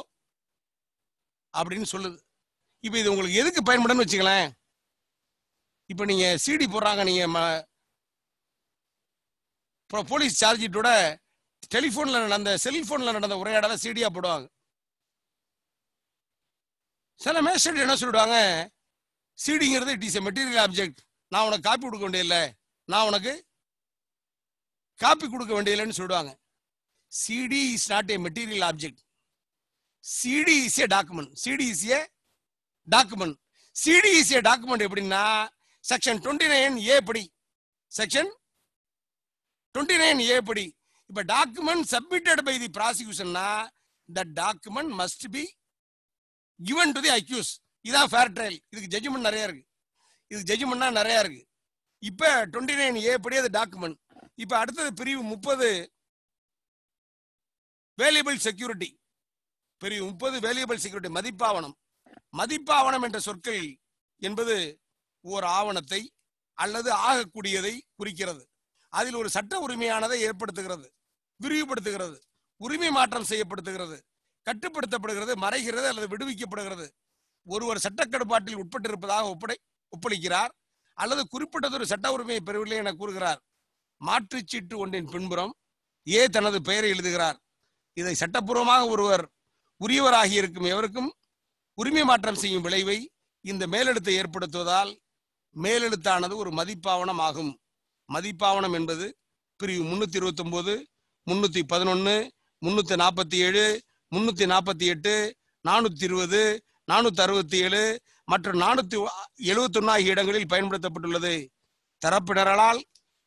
அப்படின்னு சொல்லுது இப்போ இது உங்களுக்கு எதுக்கு பயன்படும் வச்சுக்கலாம் இப்போ நீங்கள் சிடி போடுறாங்க நீங்கள் அப்புறம் போலீஸ் சார்ஜிட்டோட டெலிஃபோனில் நடந்த செல்ஃபோனில் நடந்த உரையாடலை சீடியாக போடுவாங்க சில மேஸ்டர் என்ன சொல்லிடுவாங்க சிடிங்கிறது it is a material object நான் உனக்கு காப்பி கொடுக்க வேண்டியதில்லை நான் உனக்கு காப்பி கொடுக்க வேண்டியதில்லைன்னு சொல்லுவாங்க CD is not a material object CD is a document CD is a document CD is a document எப்படின்னா செக்ஷன் டுவெண்ட்டி நைன் ஏ படி செக்ஷன் டுவெண்ட்டி நைன் ஏ படி இப்போ டாக்குமெண்ட் சப்மிட்டட் பை தி ப்ராசிக்யூஷன்னா the document must be given to the accuse இதான் ஃபேர் ட்ரையல் இதுக்கு ஜட்ஜ்மெண்ட் நிறைய இருக்கு இது ஜட்ஜ்மெண்ட்னா நிறைய இருக்கு இப்போ டுவெண்ட்டி நைன் ஏ படி அது டாக்குமெண்ட் இப்போ அடுத்தது பிரிவு முப்பது வேலியபிள் செக்யூரிட்டி பிரிவு முப்பது வேலியபிள் செக்யூரிட்டி மதிப்பாவணம் மதிப்பாவணம் என்ற சொற்கள் என்பது ஓர் ஆவணத்தை அல்லது ஆகக்கூடியதை குறிக்கிறது அதில் ஒரு சட்ட உரிமையானதை ஏற்படுத்துகிறது விரிவுபடுத்துகிறது உரிமை மாற்றம் செய்யப்படுத்துகிறது கட்டுப்படுத்தப்படுகிறது மறைகிறது அல்லது விடுவிக்கப்படுகிறது ஒருவர் சட்டக்கடுப்பாட்டில் உட்பட்டிருப்பதாக ஒப்படை ஒப்படைக்கிறார் அல்லது குறிப்பிட்டதொரு சட்ட உரிமையை பெறவில்லை என கூறுகிறார் மாற்றுச்சீட்டு ஒன்றின் பின்புறம் ஏ தனது பெயரை எழுதுகிறார் இதை சட்டப்பூர்வமாக ஒருவர் உரியவராகி இருக்கும் எவருக்கும் உரிமை மாற்றம் செய்யும் விளைவை இந்த மேலெழுத்தை ஏற்படுத்துவதால் மேலெழுத்தானது ஒரு மதிப்பாவணம் ஆகும் மதிப்பாவணம் என்பது பிரிவு முன்னூத்தி இருபத்தி ஒன்பது முன்னூத்தி பதினொன்னு முன்னூத்தி நாற்பத்தி ஏழு முன்னூத்தி நாற்பத்தி எட்டு நானூத்தி இருபது நானூத்தி அறுபத்தி ஏழு மற்றும் நானூத்தி எழுபத்தி ஒன்று ஆகிய இடங்களில் பயன்படுத்தப்பட்டுள்ளது தரப்பினரால்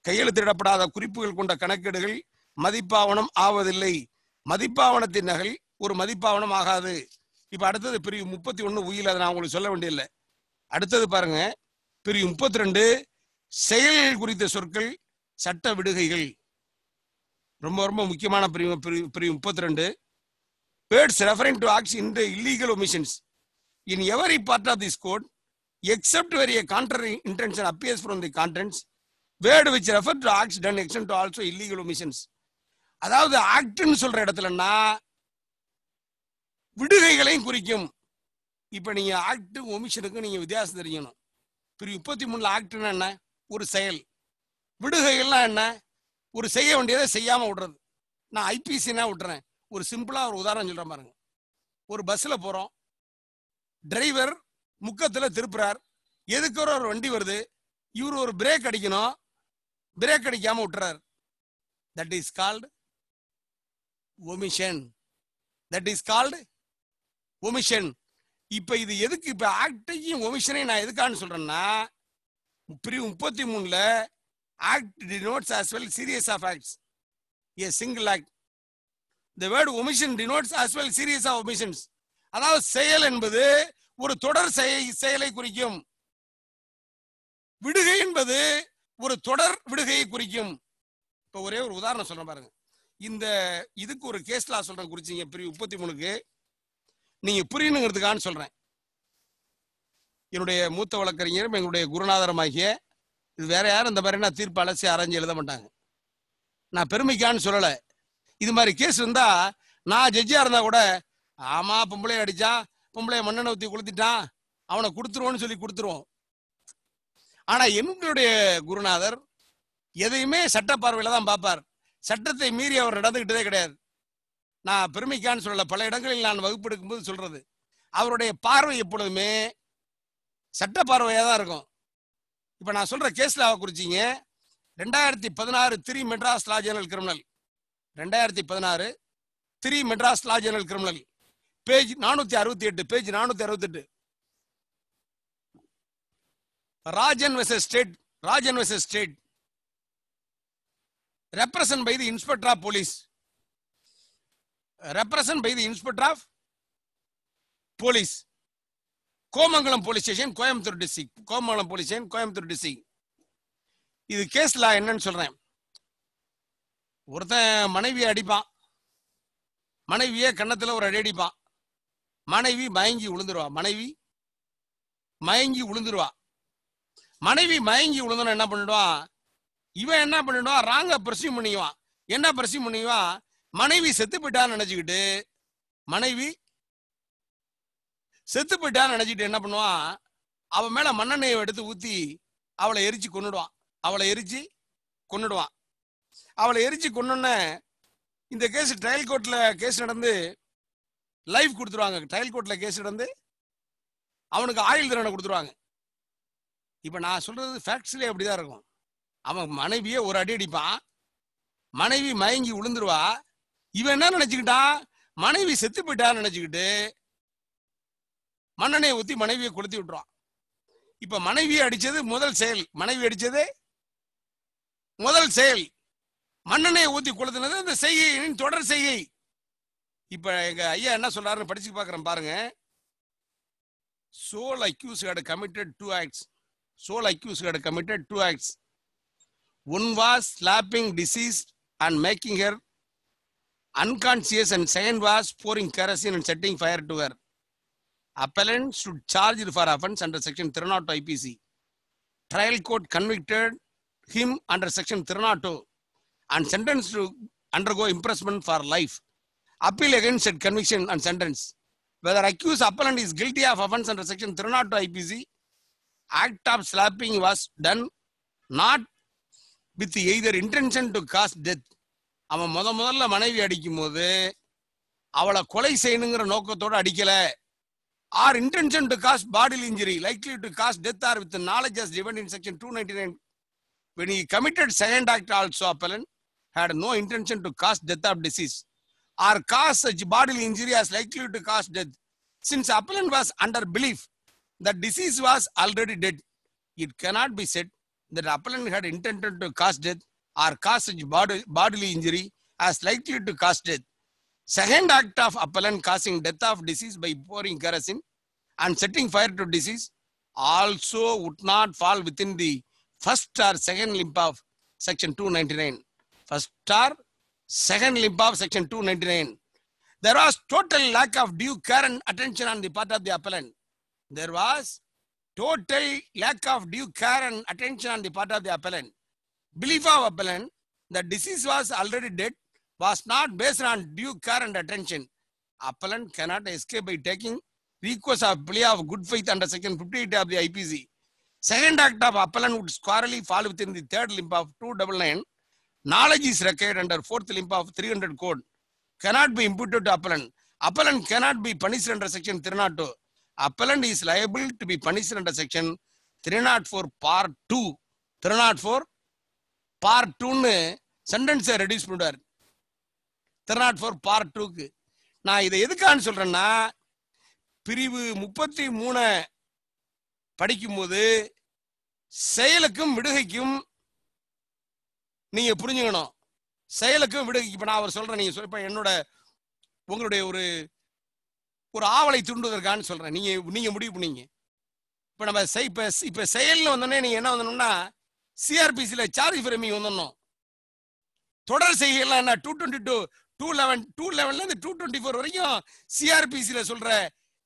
கையெழுத்திடப்படாத குறிப்புகள் கொண்ட கணக்கீடுகள் மதிப்பாவணம் ஆவதில்லை மதிப்பாவணத்தின் நகல் ஒரு மதிப்பாவணம் ஆகாது இப்போ அடுத்தது பிரிவு முப்பத்தி ஒன்று உயில் அதை நான் உங்களுக்கு சொல்ல வேண்டியதில்லை அடுத்தது பாருங்க பிரிவு முப்பத்தி ரெண்டு செயல்கள் குறித்த சொற்கள் சட்ட விடுகைகள் ரொம்ப ரொம்ப முக்கியமான பிரிவு பிரிவு முப்பத்தி ரெண்டு words referring to acts in the illegal omissions in every part of this code except where a contrary intention appears from the contents word which refer to act done extend to also illegal omissions அதாவது ஆக்ட்னு சொல்ற இடத்துலன்னா விடுகைகளையும் குறிக்கும் இப்போ நீங்க ஆக்ட் ஒமிஷனுக்கு நீங்க வித்தியாசம் தெரியணும் பிரி முப்பத்தி மூணுல ஆக்ட்னா என்ன ஒரு செயல் விடுகைகள்னா என்ன ஒரு செய்ய வேண்டியதை செய்யாம விடுறது நான் ஐபிசினா விட்றேன் ஒரு சிம்பிளா ஒரு உதாரணம் சொல்றேன் பாருங்க ஒரு பஸ்ல போறோம் டிரைவர் முக்கத்துல திருப்புறார் எதுக்கு ஒரு வண்டி வருது இவர் ஒரு பிரேக் அடிக்கணும் பிரேக் அடிக்காம விட்டுறார் that is called omission that is called omission இப்ப இது எதுக்கு இப்ப ஆக்டையும் ஒமிஷனையும் நான் எதுக்கான்னு சொல்றேன்னா பிரிவு முப்பத்தி மூணுல act denotes as well series of acts a single act the word omission denotes as well series of omissions அதாவது செயல் என்பது ஒரு தொடர் செயலை குறிக்கும் விடுகை என்பது ஒரு தொடர் விடுகையை குறிக்கும் இப்ப ஒரே ஒரு உதாரணம் சொல்றேன் பாருங்க இந்த இதுக்கு ஒரு கேஸ்லா சொல்றேன் குறிச்சிங்க பிரி முப்பத்தி மூணுக்கு நீங்க புரியணுங்கிறதுக்கான்னு சொல்றேன் என்னுடைய மூத்த வழக்கறிஞரும் எங்களுடைய குருநாதரமாகிய இது வேற யாரும் இந்த மாதிரி நான் தீர்ப்பு அலசி அரைஞ்சு எழுத மாட்டாங்க நான் பெருமைக்கான்னு சொல்லலை இது மாதிரி கேஸ் இருந்தா நான் ஜட்ஜியா இருந்தா கூட ஆமா பொம்பளைய அடிச்சா பொம்பளை மன்னனை ஊத்தி குளுத்திட்டான் அவனை கொடுத்துருவோன்னு சொல்லி கொடுத்துருவோம் ஆனா எங்களுடைய குருநாதர் எதையுமே சட்ட பார்வையில தான் பார்ப்பார் சட்டத்தை மீறி அவர் நடந்துகிட்டதே கிடையாது நான் பெருமைக்கான்னு சொல்லல பல இடங்களில் நான் வகுப்பு எடுக்கும்போது சொல்றது அவருடைய பார்வை எப்பொழுதுமே சட்ட பார்வையாக தான் இருக்கும் இப்போ நான் சொல்ற கேஸ்ல அவ குறிச்சிங்க ரெண்டாயிரத்தி பதினாறு three Madras law general criminal ரெண்டாயிரத்தி பதினாறு three Madras law general criminal page நானூத்தி அறுபத்தி எட்டு பேஜ் நானூத்தி அறுபத்தி எட்டு Rajan versus state Rajan versus state represent by the inspector of police represent by the inspector of police Komangalam police station Coimbatore district Komangalam police station Coimbatore district இது கேஸ்ல என்னன்னு சொல்றேன் ஒருத்தன் மனைவியை அடிப்பான் மனைவியே கன்னத்துல ஒரு அடி அடிப்பான் மனைவி மயங்கி விழுந்துருவா மனைவி மயங்கி விழுந்துருவா மனைவி மயங்கி விழுந்தோன்னு என்ன பண்ணிடுவான் இவன் என்ன பண்ணிடுவான் ராங்க பிரசியம் பண்ணிக்குவான் என்ன பிரசியம் பண்ணிக்குவான் மனைவி செத்து போயிட்டான்னு நினைச்சுக்கிட்டு மனைவி செத்து போயிட்டான்னு நினைச்சிட்டு என்ன பண்ணுவான் அவன் மேல மண்ணெண்ணெயை எடுத்து ஊத்தி அவளை எரிச்சு கொண்டுடுவான் அவளை எரிச்சு கொண்டுடுவான் அவளை எரிச்சு கொண்டுன்னு இந்த கேஸ் ட்ரையல் கோர்ட்ல கேஸ் நடந்து லைஃப் கொடுத்துருவாங்க ட்ரையல் கோர்ட்டில் கேஸ் நடந்து அவனுக்கு ஆயுள் தண்டனை கொடுத்துருவாங்க இப்போ நான் சொல்கிறது ஃபேக்ட்ஸ்லேயே அப்படி தான் இருக்கும் அவன் மனைவியே ஒரு அடி அடிப்பான் மனைவி மயங்கி விழுந்துருவா இவன் என்ன நினச்சிக்கிட்டான் மனைவி செத்து போயிட்டான்னு நினச்சிக்கிட்டு மன்னனை ஊற்றி மனைவியை கொளுத்தி விட்டுருவான் இப்போ மனைவியை அடித்தது முதல் செயல் மனைவி அடித்தது முதல் செயல் மன்னனை ஊற்றி கொளுத்தினது அந்த செய்கையின் தொடர் செய்கை இப்போ எங்கள் ஐயா என்ன சொல்கிறாருன்னு படிச்சு பார்க்குறேன் பாருங்க sole accuse committed two acts sole accuse committed two acts one was slapping deceased and making her unconscious and second was pouring kerosene and setting fire to her appellant should charge for offence under section three not two IPC court convicted him under section three not two and sentence to undergo imprisonment for life appeal against said conviction and sentence, whether accused appellant is guilty of offence under section 302 IPC, act of slapping was done not with either intention to cause death. அவன் முத முதல்ல மனைவி அடிக்கும் போது அவளை கொலை செய்யணுங்கிற நோக்கத்தோட அடிக்கல or intention to cause bodily injury likely to cause death or with knowledge as defined in section two ninety nine when he committed second act also appellant had no intention to cause death of deceased or cause such bodily injury as likely to cause death. Since appellant was under belief that disease was already dead, it cannot be said that appellant had intended to cause death or cause such bodily injury as likely to cause death. Second act of appellant causing death of disease by pouring kerosene and setting fire to disease also would not fall within the first or second limb of section 299. First or Second limb of section 299. There was total lack of due care and attention on the part of the appellant. There was total lack of due care and attention on the part of the appellant. Belief of appellant, the disease was already dead, was not based on due care and attention. Appellant cannot escape by taking recourse of plea of good faith under section 58 of the IPC. Second act of appellant would squarely fall within the third limb of 299 knowledge is required under fourth limb of 300 code cannot be imputed to appellant. Appellant cannot be punished under section 302. Appellant is liable to be punished under section 304 part 2. 304 part 2 2ன்னு சென்டென்ஸை ரெடியூஸ் பண்ணுவார் திரநாட் ஃபோர் பார்ட் டூக்கு நான் இதை எதுக்கான்னு சொல்றேன்னா பிரிவு முப்பத்தி மூணு படிக்கும்போது செயலுக்கும் விடுகைக்கும் நீங்க புரிஞ்சுக்கணும் செயலுக்கும் விடு இப்ப நான் அவர் சொல்றேன் நீங்க இப்ப என்னோட உங்களுடைய ஒரு ஒரு ஆவலை தூண்டுவதற்கான்னு சொல்றேன் நீங்க நீங்க முடிவு பண்ணீங்க இப்ப நம்ம செய் இப்ப இப்ப செயல்னு வந்தோடனே நீங்க என்ன வந்தணும்னா சிஆர்பிசியில சார்ஜ் ஃப்ரேமிங் வந்துடணும் தொடர் செய்கைகள்லாம் என்ன two twenty two two eleven two லெவன்ல இருந்து டூ டுவெண்ட்டி ஃபோர் வரைக்கும் சிஆர்பிசியில சொல்ற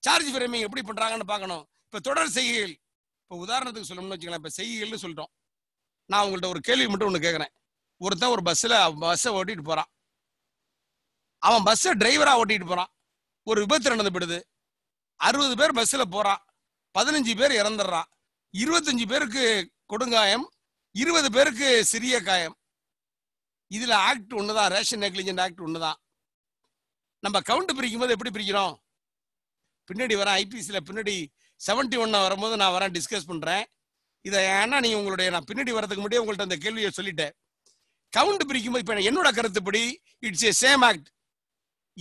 சார்ஜ் ஃப்ரேமிங் எப்படி பண்றாங்கன்னு பார்க்கணும் இப்ப தொடர் செய்கைகள் இப்போ உதாரணத்துக்கு சொல்லணும்னு வச்சுக்கலாம் இப்ப செய்கைகள்னு சொல்லிட்டோம் நான் உங்கள்கிட்ட ஒரு கேள்வி மட்டும் ஒன்று கேட்குறேன் ஒருத்தன் ஒரு பஸ்ஸில் பஸ்ஸை ஓட்டிட்டு போகிறான் அவன் பஸ்ஸை டிரைவரா ஓட்டிட்டு போகிறான் ஒரு விபத்து நடந்துபடுது அறுபது பேர் பஸ்ஸில் போகிறான் பதினஞ்சு பேர் இறந்துடுறான் இருபத்தஞ்சு பேருக்கு கொடுங்காயம் இருபது பேருக்கு சிறிய காயம் இதில் ஆக்ட் ஒன்று தான் ரேஷன் நெக்லிஜென்ட் ஆக்ட் ஒண்ணுதான் நம்ம கவுண்ட் பிரிக்கும் போது எப்படி பிரிக்கிறோம் பின்னாடி வரேன் ஐபிசியில் பின்னாடி செவன்டி ஒன் வரும்போது நான் வரேன் டிஸ்கஸ் பண்ணுறேன் இதை ஏன்னா நீ உங்களுடைய நான் பின்னாடி வரதுக்கு முன்னாடியே உங்கள்கிட்ட அந்த கேள்வியை சொல்லிட்டேன் கவுண்ட் பிரிக்கும்போது இப்ப என்னோட கருத்துப்படி இட்ஸ் ஏ சேம் ஆக்ட்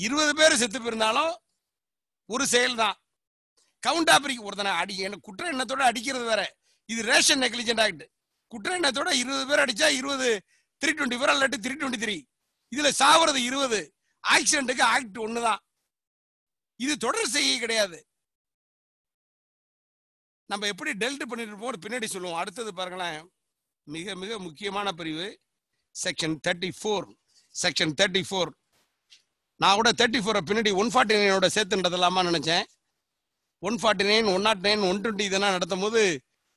இருபது பேர் செத்து போயிருந்தாலும் ஒரு செயல் தான் கவுண்டா பிரிக்க ஒருத்தனை அடி என்ன குற்ற எண்ணத்தோட அடிக்கிறது வேற இது ரேஷன் நெக்லிஜென்ட் ஆக்ட் குற்ற எண்ணத்தோட இருபது பேர் அடிச்சா இருபது த்ரீ டுவெண்ட்டி ஃபோர் இல்லாட்டி த்ரீ டுவெண்ட்டி த்ரீ இதுல சாவுறது இருபது ஆக்சிடென்ட்டுக்கு ஆக்ட் ஒண்ணுதான் இது தொடர் செய்ய கிடையாது நம்ம எப்படி டெல்ட் பண்ணிட்டு இருப்போம் பின்னாடி சொல்லுவோம் அடுத்தது பாருங்களேன் மிக மிக முக்கியமான பிரிவு section thirty four section thirty four நான் கூட தேர்ட்டி ஃபோரை பின்னாடி ஒன் ஃபார்ட்டி நைனோட இல்லாமல் நினச்சேன் one forty nine one not nine one twenty இதெல்லாம் நடத்தும் போது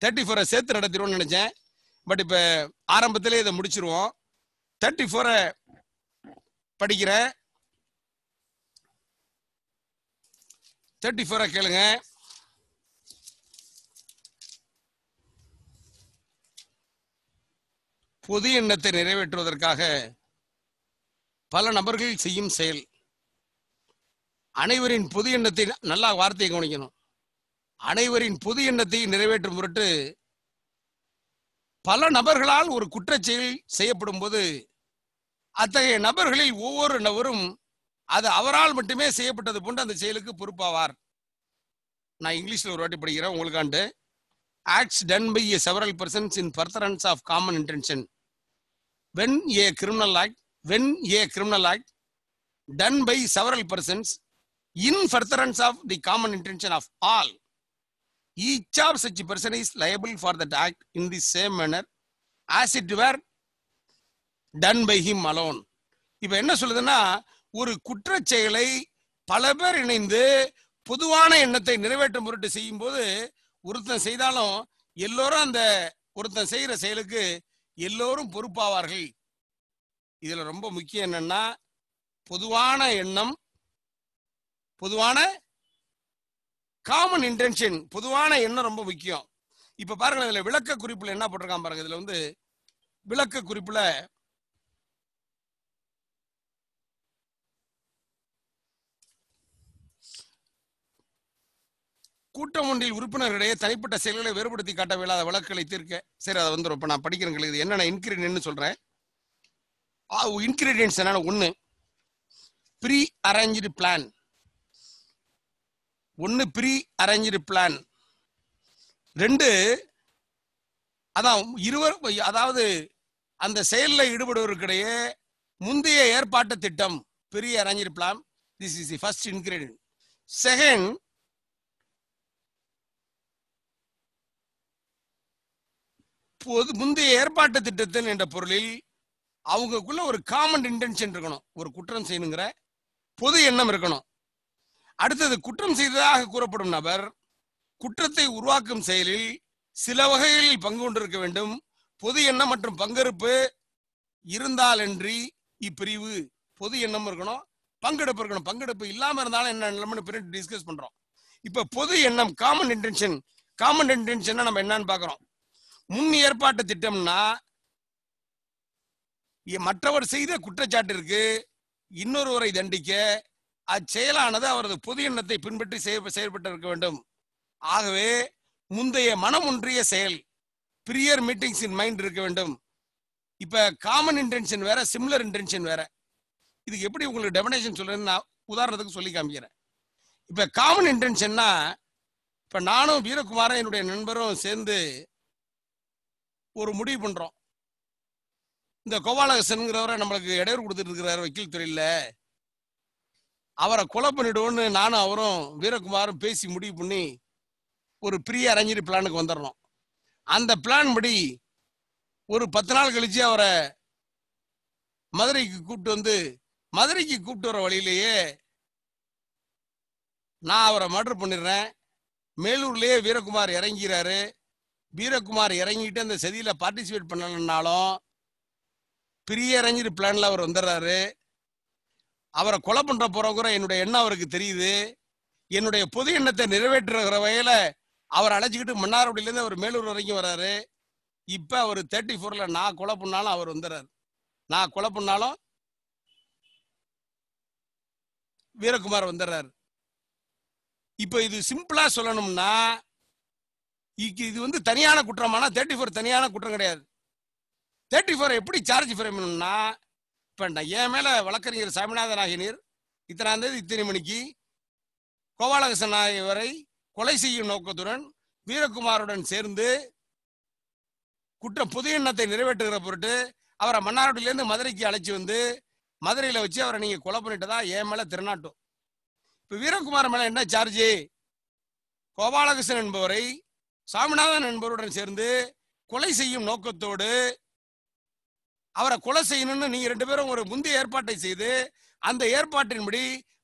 தேர்ட்டி ஃபோரை சேர்த்து நடத்திடுவோம்னு நினச்சேன் பட் இப்போ ஆரம்பத்திலே இதை முடிச்சிருவோம் தேர்ட்டி ஃபோரை படிக்கிறேன் தேர்ட்டி ஃபோரை கேளுங்க பொது எண்ணத்தை நிறைவேற்றுவதற்காக பல நபர்கள் செய்யும் செயல் அனைவரின் பொது எண்ணத்தை நல்லா வார்த்தையை கவனிக்கணும் அனைவரின் பொது எண்ணத்தை நிறைவேற்றும் பொருட்டு பல நபர்களால் ஒரு குற்றச்செயல் செய்யப்படும் போது அத்தகைய நபர்களில் ஒவ்வொரு நபரும் அது அவரால் மட்டுமே செய்யப்பட்டது போன்று அந்த செயலுக்கு பொறுப்பாவார் நான் இங்கிலீஷில் ஒரு வாட்டி படிக்கிறேன் உங்களுக்காண்டு acts done by a several persons in furtherance of common intention when a criminal act when a criminal act done by several persons in furtherance of the common intention of all each of such person is liable for that act in the same manner as it were done by him alone இப்ப என்ன சொல்லுதுன்னா ஒரு குற்ற செயலை பல பேர் இணைந்து பொதுவான எண்ணத்தை நிறைவேற்றும் பொருட்டு செய்யும் போது ஒருத்தன் செய்தாலும் எல்லோரும் அந்த ஒருத்தன் செய்யற செயலுக்கு எல்லோரும் பொறுப்பாவார்கள் இதுல ரொம்ப முக்கியம் என்னன்னா பொதுவான எண்ணம் பொதுவான காமன் இன்டென்ஷன் பொதுவான எண்ணம் ரொம்ப முக்கியம் இப்ப பாருங்க இதுல விளக்க குறிப்புல என்ன போட்டிருக்கான் பாருங்க இதுல வந்து விளக்க குறிப்புல கூட்டம் ஒன்றில் உறுப்பினர்களிடையே தனிப்பட்ட செயல்களை வேறுபடுத்தி காட்ட விழாத வழக்குகளை தீர்க்க சரி அதை வந்து இப்போ நான் படிக்கிறேன் இது என்னென்ன இன்கிரீடியன்ட்னு சொல்கிறேன் இன்கிரீடியன்ஸ் என்னென்ன ஒன்று ப்ரீ அரேஞ்சு பிளான் ஒன்று ப்ரீ அரேஞ்சு பிளான் ரெண்டு அதான் இருவர் அதாவது அந்த செயலில் ஈடுபடுவதற்கிடையே முந்தைய ஏற்பாட்டு திட்டம் பெரிய arrange plan this is the first ingredient second பொது முந்தைய ஏற்பாட்டு திட்டத்தில் என்ற பொருளில் அவங்களுக்குள்ள ஒரு காமன் இன்டென்ஷன் இருக்கணும் ஒரு குற்றம் செய்யணுங்கிற பொது எண்ணம் இருக்கணும் அடுத்தது குற்றம் செய்ததாக கூறப்படும் நபர் குற்றத்தை உருவாக்கும் செயலில் சில வகைகளில் பங்கு கொண்டிருக்க வேண்டும் பொது எண்ணம் மற்றும் பங்கெடுப்பு இருந்தாலன்றி இப்பிரிவு பொது எண்ணம் இருக்கணும் பங்கெடுப்பு இருக்கணும் பங்கெடுப்பு இல்லாம இருந்தாலும் என்ன நிலைமை பின்னாடி டிஸ்கஸ் பண்றோம் இப்ப பொது எண்ணம் காமன் இன்டென்ஷன் காமன் இன்டென்ஷன் நம்ம என்னன்னு பாக்குறோம் முன் ஏற்பாட்டு திட்டம்னா மற்றவர் செய்த குற்றச்சாட்டிற்கு இன்னொருவரை தண்டிக்க அச்செயலானது அவரது பொது எண்ணத்தை பின்பற்றி செய்ய செயல்பட்டிருக்க வேண்டும் ஆகவே முந்தைய மனம் ஒன்றிய செயல் பிரியர் மீட்டிங்ஸ் இன் மைண்ட் இருக்க வேண்டும் இப்போ காமன் இன்டென்ஷன் வேற சிம்லர் இன்டென்ஷன் வேற இதுக்கு எப்படி உங்களுக்கு டெபினேஷன் சொல்றேன்னு நான் உதாரணத்துக்கு சொல்லி காமிக்கிறேன் இப்போ காமன் இன்டென்ஷன்னா இப்போ நானும் வீரகுமாரும் என்னுடைய நண்பரும் சேர்ந்து ஒரு முடிவு பண்றோம் இந்த கோபாலகிருஷ்ணங்கிறவரை நம்மளுக்கு இடையூறு கொடுத்துட்டு வக்கீல் துறையில அவரை கொலை பண்ணிடுவோன்னு நானும் அவரும் வீரகுமாரும் பேசி முடிவு பண்ணி ஒரு பிரிய அரஞ்சரி பிளானுக்கு வந்துடணும் அந்த பிளான் படி ஒரு பத்து நாள் கழிச்சு அவரை மதுரைக்கு கூப்பிட்டு வந்து மதுரைக்கு கூப்பிட்டு வர வழியிலேயே நான் அவரை மர்டர் பண்ணிடுறேன் மேலூர்லேயே வீரகுமார் இறங்கிறாரு வீரகுமார் இறங்கிட்டு அந்த செதியில பார்ட்டிசிபேட் பண்ணலன்னாலும் பிரிய அறிஞர் பிளான்ல அவர் வந்துடுறாரு அவரை கொலை பண்ற கூட என்னுடைய எண்ணம் அவருக்கு தெரியுது என்னுடைய பொது எண்ணத்தை நிறைவேற்றுகிற வகையில அவர் அழைச்சிக்கிட்டு மன்னார்குடியிலேருந்து அவர் மேலூர் வரைக்கும் வர்றாரு இப்போ அவர் தேர்ட்டி ஃபோரில் நான் கொலை பண்ணாலும் அவர் வந்துடுறாரு நான் கொலை பண்ணாலும் வீரகுமார் வந்துடுறாரு இப்போ இது சிம்பிளாக சொல்லணும்னா இது வந்து தனியான குற்றமானா தேர்ட்டி ஃபோர் தனியான குற்றம் கிடையாது தேர்ட்டி ஃபோர் எப்படி சார்ஜ் பண்ணணும்னா இப்போ நான் என் மேலே வழக்கறிஞர் சாமிநாதன் ஆகினீர் இத்தனாம் தேதி இத்தனை மணிக்கு கோபாலகிருஷ்ணன் ஆகியவரை கொலை செய்யும் நோக்கத்துடன் வீரகுமாருடன் சேர்ந்து குற்ற புது எண்ணத்தை நிறைவேற்றுகிற பொருட்டு அவரை மன்னாரோட்டிலேருந்து மதுரைக்கு அழைச்சி வந்து மதுரையில் வச்சு அவரை நீங்கள் கொலை பண்ணிட்டதா என் மேலே திருநாட்டும் இப்போ வீரகுமார் மேலே என்ன சார்ஜு கோபாலகிருஷ்ணன் என்பவரை சாமிநாதன் என்பவருடன் சேர்ந்து கொலை செய்யும் நோக்கத்தோடு அவரை கொலை செய்யணும்னு நீங்க ரெண்டு பேரும் ஒரு முந்தைய ஏற்பாட்டை செய்து அந்த ஏற்பாட்டின்படி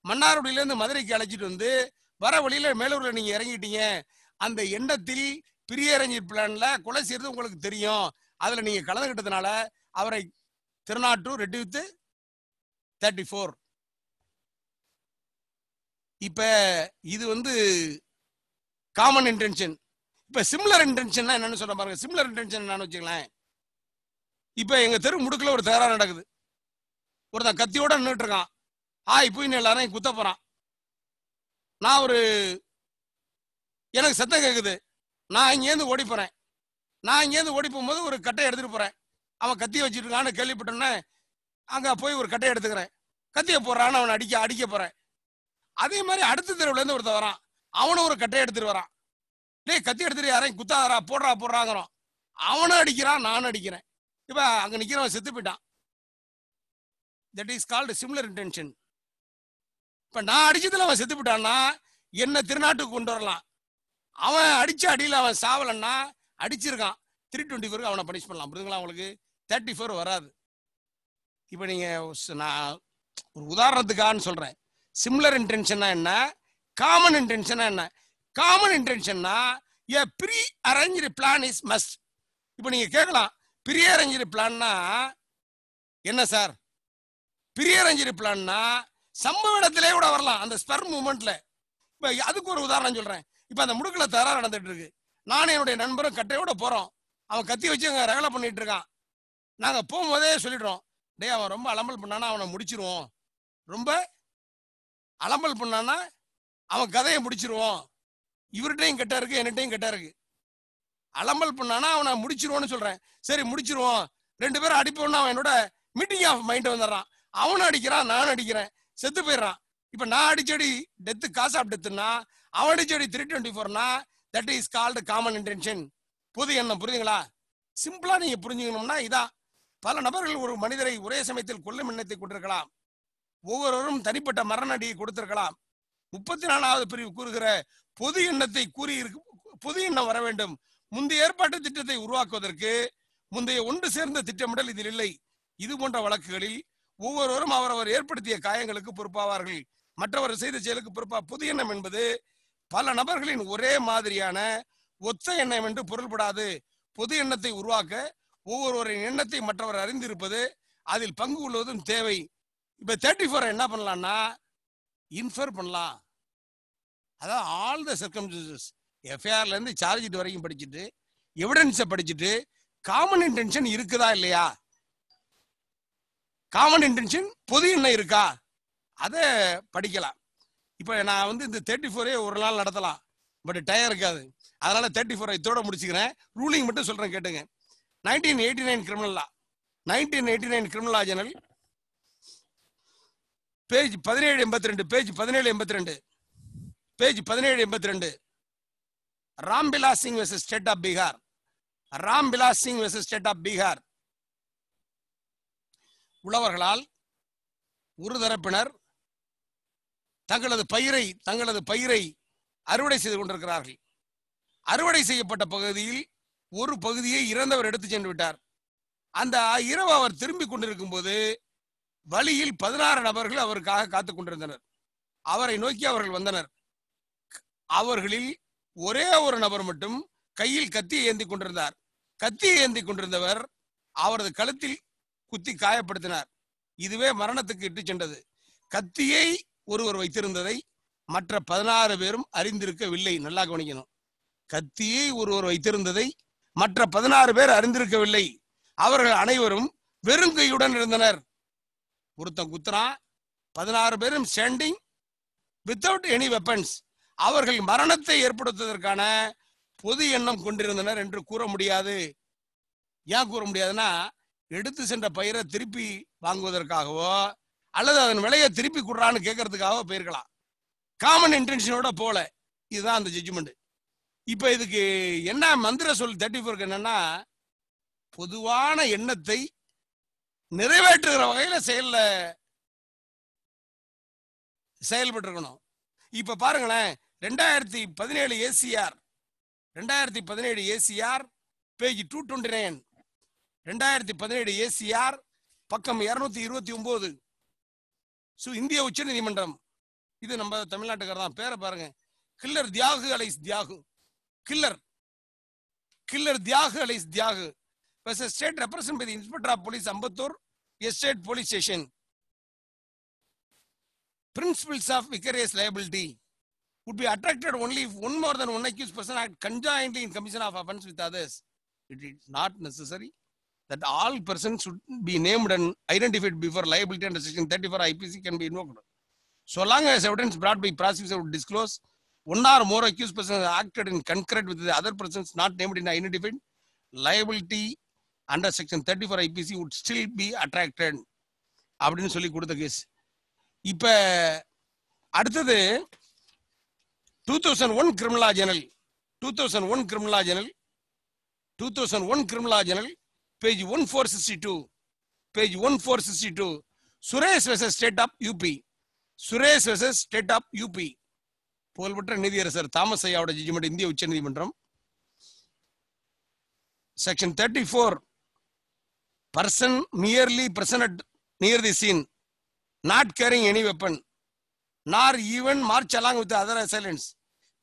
மன்னார்குடியிலேருந்து மதுரைக்கு அழைச்சிட்டு வந்து வர வழியில மேலூர்ல நீங்க இறங்கிட்டீங்க அந்த எண்ணத்தில் பிரியரஞ்சி பிளான்ல கொலை செய்யறது உங்களுக்கு தெரியும் அதுல நீங்க கலந்துகிட்டதுனால அவரை three not two read with thirty four இப்ப இது வந்து காமன் இன்டென்ஷன் இப்போ சிம்லர் இன்டென்ஷன்னா என்னன்னு சொல்ல பாருங்க சிம்லர் இன்டென்ஷன் என்னன்னு வச்சுக்கலாம் இப்போ எங்கள் தெரு முடுக்கில் ஒரு தகராறு நடக்குது ஒருத்தன் கத்தியோட நின்றுட்டு இருக்கான் ஆய் போய் எல்லாரும் குத்த போகிறான் நான் ஒரு எனக்கு சத்தம் கேட்குது நான் இங்கேருந்து ஓடி போகிறேன் நான் இங்கேருந்து ஓடி போகும்போது ஒரு கட்டை எடுத்துகிட்டு போகிறேன் அவன் கத்தி வச்சுட்டு இருக்கான்னு கேள்விப்பட்டோன்னே அங்கே போய் ஒரு கட்டையை எடுத்துக்கிறேன் கத்தியை போடுறான்னு அவனை அடிக்க அடிக்க போகிறேன் அதே மாதிரி அடுத்த தெருவுலேருந்து ஒருத்தன் வரான் அவனும் ஒரு கட்டையை எடுத்துகிட்டு வரான் டேய் கத்தி எடுத்துட்டு யாரையும் குத்தாதரா போடுறா போடுறாங்கிறோம் அவனும் அடிக்கிறான் நானும் அடிக்கிறேன் இப்போ அங்கே நிற்கிறவன் செத்து போயிட்டான் that is called similar intention இப்போ நான் அடிச்சதுல அவன் செத்து போயிட்டான்னா என்னை திருநாட்டுக்கு கொண்டு வரலாம் அவன் அடித்த அடியில் அவன் சாவலன்னா அடிச்சிருக்கான் த்ரீ டுவெண்ட்டி ஃபோருக்கு அவனை பனிஷ் பண்ணலாம் புரிதுங்களா அவங்களுக்கு தேர்ட்டி ஃபோர் வராது இப்போ நீங்கள் நான் ஒரு உதாரணத்துக்கான்னு சொல்கிறேன் சிம்லர் இன்டென்ஷன்னா என்ன காமன் இன்டென்ஷனா என்ன காமன் இன்டென்ஷன்னா a pre arrange plan is must இப்போ நீங்கள் கேட்கலாம் ப்ரீ அரேஞ்சு பிளான்னா என்ன சார் ப்ரீ அரேஞ்சு பிளான்னா சம்பவ இடத்திலே கூட வரலாம் அந்த ஸ்பெர் மூமெண்ட்ல இப்போ அதுக்கு ஒரு உதாரணம் சொல்கிறேன் இப்போ அந்த முடுக்கில் தகராறு நடந்துட்டு இருக்கு நானும் என்னுடைய நண்பரும் கட்டையோட போகிறோம் அவன் கத்தி வச்சு அங்கே ரகலை பண்ணிட்டு இருக்கான் நாங்கள் போகும்போதே சொல்லிடுறோம் டே அவன் ரொம்ப அலம்பல் பண்ணானா அவனை முடிச்சிருவோம் ரொம்ப அலம்பல் பண்ணானா அவன் கதையை முடிச்சிருவோம் இவர்கிட்டையும் கெட்டா இருக்கு என்னகிட்டையும் கெட்டா இருக்கு அலம்பல் பண்ணானா அவனை முடிச்சிருவோன்னு சொல்றேன் சரி முடிச்சிருவோம் ரெண்டு பேரும் அடிப்போம்னா அவன் என்னோட மீட்டிங் ஆஃப் மைண்ட் வந்துடுறான் அவனும் அடிக்கிறான் நானும் அடிக்கிறேன் செத்து போயிடுறான் இப்ப நான் அடிச்சடி டெத்து காசு ஆஃப் டெத்துனா அவன் அடிச்சடி த்ரீ டுவெண்ட்டி ஃபோர்னா that is called common intention பொது எண்ணம் புரியுதுங்களா சிம்பிளா நீங்க புரிஞ்சுக்கணும்னா இதான் பல நபர்கள் ஒரு மனிதரை ஒரே சமயத்தில் கொல்லும் எண்ணத்தை கொண்டிருக்கலாம் ஒவ்வொருவரும் தனிப்பட்ட மரண அடியை கொடுத்திருக்கலாம் முப்பத்தி நாலாவது பிரிவு கூறுகிற பொது எண்ணத்தை கூறி பொது எண்ணம் வர வேண்டும் முந்தைய ஏற்பாட்டு திட்டத்தை உருவாக்குவதற்கு முந்தைய ஒன்று சேர்ந்த திட்டமிடல் இதில் இல்லை இது போன்ற வழக்குகளில் ஒவ்வொருவரும் அவரவர் ஏற்படுத்திய காயங்களுக்கு பொறுப்பாவார்கள் மற்றவர் செய்த செயலுக்கு பொறுப்பா பொது எண்ணம் என்பது பல நபர்களின் ஒரே மாதிரியான ஒத்த எண்ணம் என்று பொருள்படாது பொது எண்ணத்தை உருவாக்க ஒவ்வொருவரின் எண்ணத்தை மற்றவர் அறிந்திருப்பது அதில் பங்கு கொள்வதும் தேவை இப்போ தேர்ட்டி ஃபோரை என்ன பண்ணலாம்னா இன்ஃபர் பண்ணலாம் அதாவது ஆல் த சர்க்கம்சன்சஸ் எஃப்ஐஆர்லேருந்து சார்ஜ் வரைக்கும் படிச்சுட்டு எவிடன்ஸை படிச்சுட்டு காமன் இன்டென்ஷன் இருக்குதா இல்லையா காமன் இன்டென்ஷன் பொது என்ன இருக்கா அதை படிக்கலாம் இப்போ நான் வந்து இந்த தேர்ட்டி ஃபோரே ஒரு நாள் நடத்தலாம் பட் டயர் இருக்காது அதனால தேர்ட்டி ஃபோர் இதோட முடிச்சுக்கிறேன் ரூலிங் மட்டும் சொல்கிறேன் கேட்டுங்க nineteen eighty nine criminal law nineteen eighty nine criminal law general page பதினேழு எண்பத்தி ரெண்டு பேஜ் பதினேழு எண்பத்தி ரெண்டு பேஜ் பதினேழு எண்பத்தி ரெண்டு Ramvilas Singh versus state of Bihar Rambilas Singh versus state of Bihar உழவர்களால் ஒரு தரப்பினர் தங்களது பயிரை தங்களது பயிரை அறுவடை செய்து கொண்டிருக்கிறார்கள் அறுவடை செய்யப்பட்ட பகுதியில் ஒரு பகுதியை இறந்தவர் எடுத்து சென்று விட்டார் அந்த இரவு அவர் திரும்பி கொண்டிருக்கும் போது வழியில் பதினாறு நபர்கள் அவருக்காக காத்து கொண்டிருந்தனர் அவரை நோக்கி அவர்கள் வந்தனர் அவர்களில் ஒரே ஒரு நபர் மட்டும் கையில் கத்தியை ஏந்தி கொண்டிருந்தார் கத்தியை ஏந்தி கொண்டிருந்தவர் அவரது கழுத்தில் குத்தி காயப்படுத்தினார் இதுவே மரணத்துக்கு இட்டு சென்றது கத்தியை ஒருவர் வைத்திருந்ததை மற்ற பதினாறு பேரும் அறிந்திருக்கவில்லை நல்லா கவனிக்கணும் கத்தியை ஒருவர் வைத்திருந்ததை மற்ற பதினாறு பேர் அறிந்திருக்கவில்லை அவர்கள் அனைவரும் வெறும் கையுடன் இருந்தனர் ஒருத்தன் குத்துறான் பதினாறு பேரும் ஸ்டாண்டிங் வித்தவுட் எனி வெப்பன்ஸ் அவர்கள் மரணத்தை ஏற்படுத்துவதற்கான பொது எண்ணம் கொண்டிருந்தனர் என்று கூற முடியாது ஏன் கூற முடியாதுன்னா எடுத்து சென்ற பயிரை திருப்பி வாங்குவதற்காகவோ அல்லது அதன் விலையை திருப்பி கொடுறான்னு கேட்கறதுக்காக போயிருக்கலாம் காமன் இன்டென்ஷனோட போல இதுதான் அந்த ஜட்ஜ்மெண்ட் இப்போ இதுக்கு என்ன மந்திர சொல் தேர்ட்டி ஃபோருக்கு என்னன்னா பொதுவான எண்ணத்தை நிறைவேற்றுகிற வகையில செயல்ல செயல்பட்டு இருக்கணும் இப்ப பாருங்களேன் ரெண்டாயிரத்தி பதினேழு ஏசிஆர் ரெண்டாயிரத்தி பதினேழு ACR page two twenty nine ரெண்டாயிரத்தி பதினேழு ஏசிஆர் பக்கம் இருநூத்தி இருபத்தி ஒன்பது ஸோ இந்திய உச்ச நீதிமன்றம் இது நம்ம தமிழ்நாட்டுக்கார தான் பேரை பாருங்க killer Thyagu alias Thyagu killer killer Thyagu alias Thyagu state represent inspector of police Ambattur estate police station principles of vicarious liability would be attracted only if one more than one accused person act conjointly in commission of offense with others. It is not necessary that all persons should be named and identified before liability under section 34 IPC can be invoked. So long as evidence brought by prosecution would disclose one or more accused persons acted in concurrent with the other persons not named in identified, liability under section 34 IPC would still be attracted அப்படின்னு சொல்லி கொடுத்த கேஸ் இப்ப அடுத்தது two thousand one criminal law journal two thousand one criminal law journal two thousand one criminal law journal page one four sixty two page one four sixty two Suresh versus state of UP Suresh versus state of UP புகழ்பெற்ற நீதியரசர் தாமஸ் ஐயாவோட ஜட்ஜ்மெண்ட் இந்திய உச்ச நீதிமன்றம் section thirty four person nearly present near the scene not carrying any weapon nor even march along with the other assailants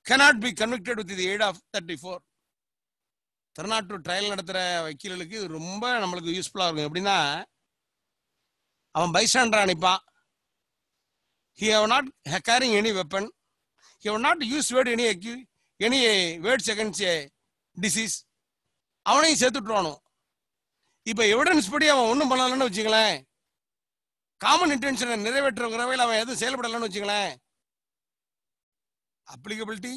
cannot be convicted with the aid of 34 three nought two trial நடத்துகிற வக்கீல்களுக்கு இது ரொம்ப நம்மளுக்கு யூஸ்ஃபுல்லாக இருக்கும் எப்படின்னா அவன் பைஸ்டாண்டராக அனுப்பான் he have not uh carrying any weapon he have not use word any அக்யூ any words against a deceased அவனையும் சேர்த்துட்டுருவானோ இப்போ எவிடன்ஸ் படி அவன் ஒன்றும் பண்ணலன்னு வச்சுங்களேன் காமன் இன்டென்ஷனை நிறைவேற்றுற வகையில் அவன் எதுவும் செயல்படலன்னு வச்சுக்கலேன் applicability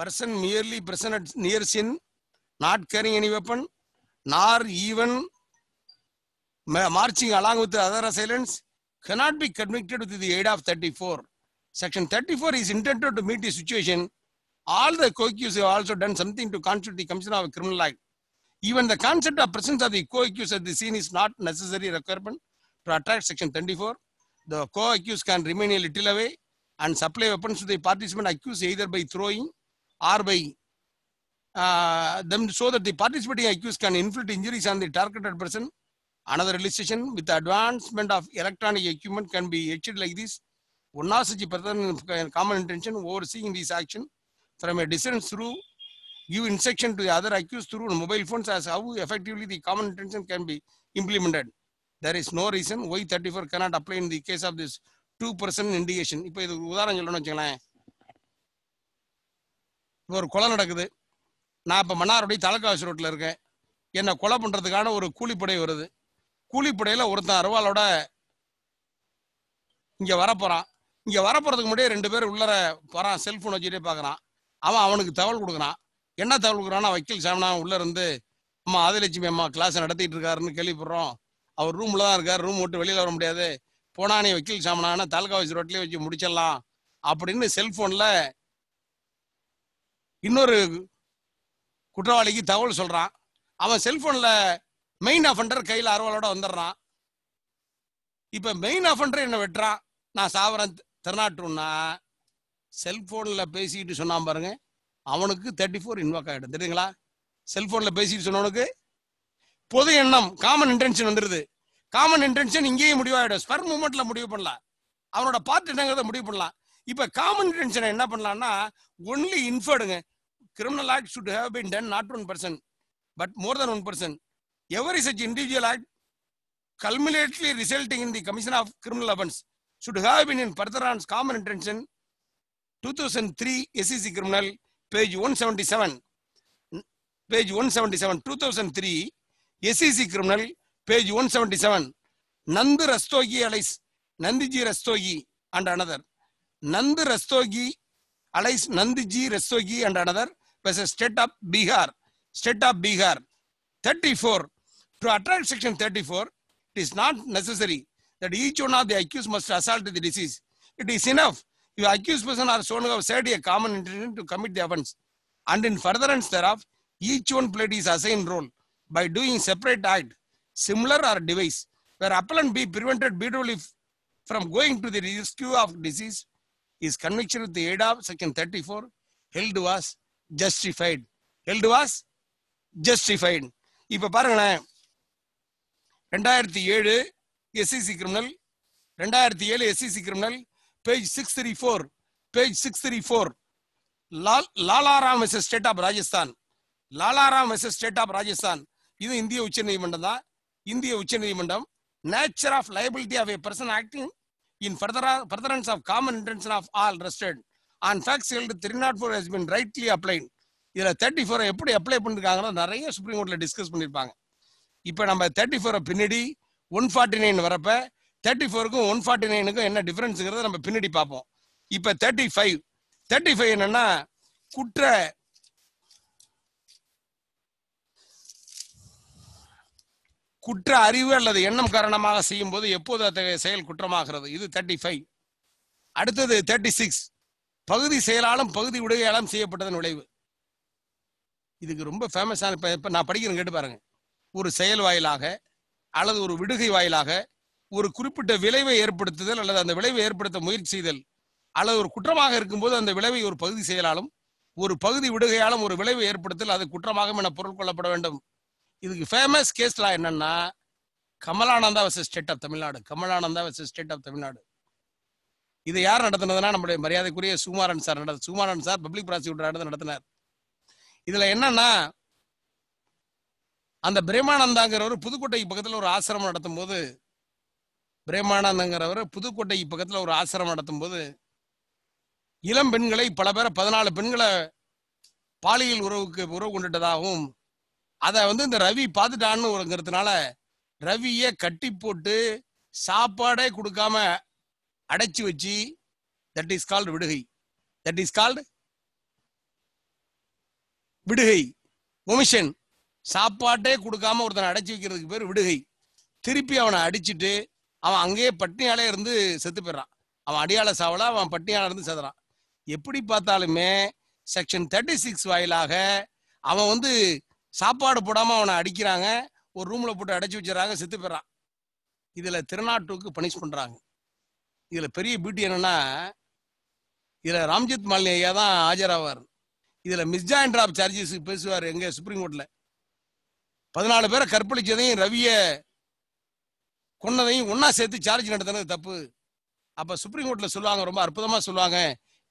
person merely person at near scene not carrying any weapon nor even marching along with other assailants cannot be convicted with the aid of thirty four section thirty four is intent to meet the situation all the co-accused also done something to constitute the commission of criminal act even the concept of presence of the co-accused at the scene is not necessary requirement to attract section 24. The co-accused can remain a little away and supply weapons to the participant accused either by throwing or by uh, them so that the participating accused can inflict injuries on the targeted person. Another illustration with the advancement of electronic equipment can be achieved like this. One of such a common intention overseeing this action from a distance through give instruction to the other accused through mobile phones as how effectively the common intention can be implemented. there is no reason why 34 cannot apply in the case of this 2% indication இப்போ இது உதாரணம் சொல்லணும்னு வச்சுக்கலாம் ஒரு கொலை நடக்குது நான் இப்போ மன்னாரோடி தலகாசி ரோட்டில் இருக்கேன் என்னை கொலை பண்ணுறதுக்கான ஒரு கூலிப்படை வருது கூலிப்படையில் ஒருத்தன் அருவாலோட இங்கே வரப்போகிறான் இங்கே வரப்போகிறதுக்கு முன்னாடியே ரெண்டு பேர் உள்ளர போகிறான் செல்ஃபோன் வச்சுட்டே பார்க்குறான் அவன் அவனுக்கு தகவல் கொடுக்குறான் என்ன தகவல் கொடுக்குறான்னா வக்கீல் உள்ளே இருந்து அம்மா ஆதிலட்சுமி அம்மா கிளாஸ் நடத்திட்டு இருக்காருன்னு கேள்விப்படுறோம் அவர் ரூம்ல தான் இருக்கார் ரூம் விட்டு வெளியில வர முடியாது போனானே வக்கீல் சாமனான தாலுகா வச்சு ரோட்லயே வச்சு முடிச்சிடலாம் அப்படின்னு செல்போன்ல இன்னொரு குற்றவாளிக்கு தகவல் சொல்றான் அவன் செல்போன்ல மெயின் அஃபண்டர் கையில் அறுவலோட வந்துடுறான் இப்ப மெயின் அஃபண்டர் என்ன வெட்டுறான் நான் சாவரன் திருநாட்டுன்னா செல்போன்ல பேசிக்கிட்டு சொன்னான் பாருங்க அவனுக்கு தேர்ட்டி ஃபோர் இன்வாக் ஆகிடும் தெரியுங்களா செல்போன்ல பேசிட்டு சொன்னவனுக்கு பொது எண்ணம் காமன் இன்டென்ஷன் வந்துருது காமன் இன்டென்ஷன் இங்கேயும் முடிவாயிடும் ஸ்பர் மூமெண்ட்ல முடிவு பண்ணலாம் அவனோட பார்ட் என்னங்கிறத முடிவு பண்ணலாம் இப்ப காமன் இன்டென்ஷனை என்ன பண்ணலாம்னா ஒன்லி இன்ஃபர்டுங்க criminal act should have been done not one person but more than one person every such individual act cumulatively resulting in the commission of criminal offence should have been in furtherance common intention two thousand three SCC criminal page one seventy seven page one seventy seven two thousand three SCC criminal page one seventy seven Nandu Rastogi alias Nandji Rastogi and another Nandu Rastogi alias Nandji Rastogi and another versus state of Bihar, state of Bihar. 34, to attract section 34, it is not necessary that each one of the accused must assault the disease. It is enough if accused person or shown to have said a common intention to commit the offense. And in furtherance thereof, each one played his assigned role. by doing separate act similar or device where appellant be prevented B12 if from going to the rescue of disease, is conviction with the aid of section 34 held was justified. Held was justified. இப்ப பாருங்களேன் ரெண்டாயிரத்தி ஏழு எஸ்இசி கிரிமினல் ரெண்டாயிரத்தி ஏழு SCC criminal page six three lalaram is six three four Lalaram versus state of Rajasthan Lalaram versus state இது இந்திய உச்ச நீதிமன்றம் தான் இந்திய உச்ச நீதிமன்றம் nature of liability of a person acting in furtherance of common intention of all rested on facts எழுது three nought four has been rightly applied இதில் தேர்ட்டி ஃபோரை எப்படி அப்ளை பண்ணிருக்காங்கன்னா நிறைய சுப்ரீம் கோர்ட்டில் டிஸ்கஸ் பண்ணியிருப்பாங்க இப்போ நம்ம தேர்ட்டி ஃபோரை பின்னாடி ஒன் ஃபார்ட்டி நைன் வரப்ப தேர்ட்டி ஃபோருக்கும் ஒன் ஃபார்ட்டி நைனுக்கும் என்ன டிஃப்ரென்ஸுங்கிறத நம்ம பின்னாடி பார்ப்போம் இப்போ தேர்ட்டி ஃபைவ் தேர்ட்டி ஃபைவ் என்னென்னா குற்ற குற்ற அறிவு அல்லது எண்ணம் காரணமாக செய்யும் போது எப்போது அத்தகைய செயல் குற்றமாகிறது இது தேர்ட்டி ஃபைவ் அடுத்தது தேர்ட்டி சிக்ஸ் பகுதி செயலாலும் பகுதி உடையாலும் செய்யப்பட்டதன் விளைவு இதுக்கு ரொம்ப ஃபேமஸ் ஆன இப்ப நான் படிக்கிறேன் கேட்டு பாருங்க ஒரு செயல் வாயிலாக அல்லது ஒரு விடுகை வாயிலாக ஒரு குறிப்பிட்ட விளைவை ஏற்படுத்துதல் அல்லது அந்த விளைவை ஏற்படுத்த முயற்சி செய்தல் அல்லது ஒரு குற்றமாக இருக்கும்போது அந்த விளைவை ஒரு பகுதி செயலாலும் ஒரு பகுதி விடுகையாலும் ஒரு விளைவை ஏற்படுத்தல் அது குற்றமாகும் என பொருள் கொள்ளப்பட வேண்டும் இதுக்கு ஃபேமஸ் கேஸ்லாம் என்னன்னா Kamalananda versus state of Tamil Nadu Kamalananda versus state of Tamil Nadu இது யார் நடத்தினதுன்னா நம்முடைய மரியாதைக்குரிய சுமாரன் சார் நடத்த சுமாரன் சார் பப்ளிக் ப்ராசிக்யூட்டர் நடந்து நடத்தினார் இதுல என்னன்னா அந்த பிரேமானந்தாங்கிறவர் புதுக்கோட்டை பக்கத்தில் ஒரு ஆசிரமம் நடத்தும் போது பிரேமானந்தங்கிறவர் புதுக்கோட்டை பக்கத்தில் ஒரு ஆசிரமம் நடத்தும் போது இளம் பெண்களை பல பேரை பதினாலு பெண்களை பாலியல் உறவுக்கு உறவு கொண்டுட்டதாகவும் அதை வந்து இந்த ரவி பாத்துட்டான்னுங்கிறதுனால ரவியை கட்டி போட்டு சாப்பாடே கொடுக்காம அடைச்சி வச்சு தட் இஸ் கால்டு விடுகை தட் இஸ் கால்டு விடுகை ஒமிஷன் சாப்பாட்டே கொடுக்காம ஒருத்தனை அடைச்சி வைக்கிறதுக்கு பேர் விடுகை திருப்பி அவனை அடிச்சுட்டு அவன் அங்கேயே பட்டினியால இருந்து செத்து போயிடுறான் அவன் அடியாள சாவல அவன் பட்டினியால இருந்து செதுறான் எப்படி பார்த்தாலுமே செக்ஷன் தேர்ட்டி சிக்ஸ் வாயிலாக அவன் வந்து சாப்பாடு போடாம அவனை அடிக்கிறாங்க ஒரு ரூம்ல போட்டு அடைச்சி வச்சிடறாங்க செத்து போயிடறான் இதுல திருநாட்டுக்கு பனிஷ் பண்றாங்க இதுல பெரிய பியூட்டி என்னன்னா இதுல ராம்ஜித் ஐயா தான் ஆஜராவார் இதுல மிஸ்ஜாயின் ஆஃப் சார்ஜஸ் பேசுவார் எங்க சுப்ரீம் கோர்ட்ல பதினாலு பேரை கற்பழிச்சதையும் ரவிய கொன்னதையும் ஒன்னா சேர்த்து சார்ஜ் நடத்தினது தப்பு அப்ப சுப்ரீம் கோர்ட்ல சொல்லுவாங்க ரொம்ப அற்புதமா சொல்லுவாங்க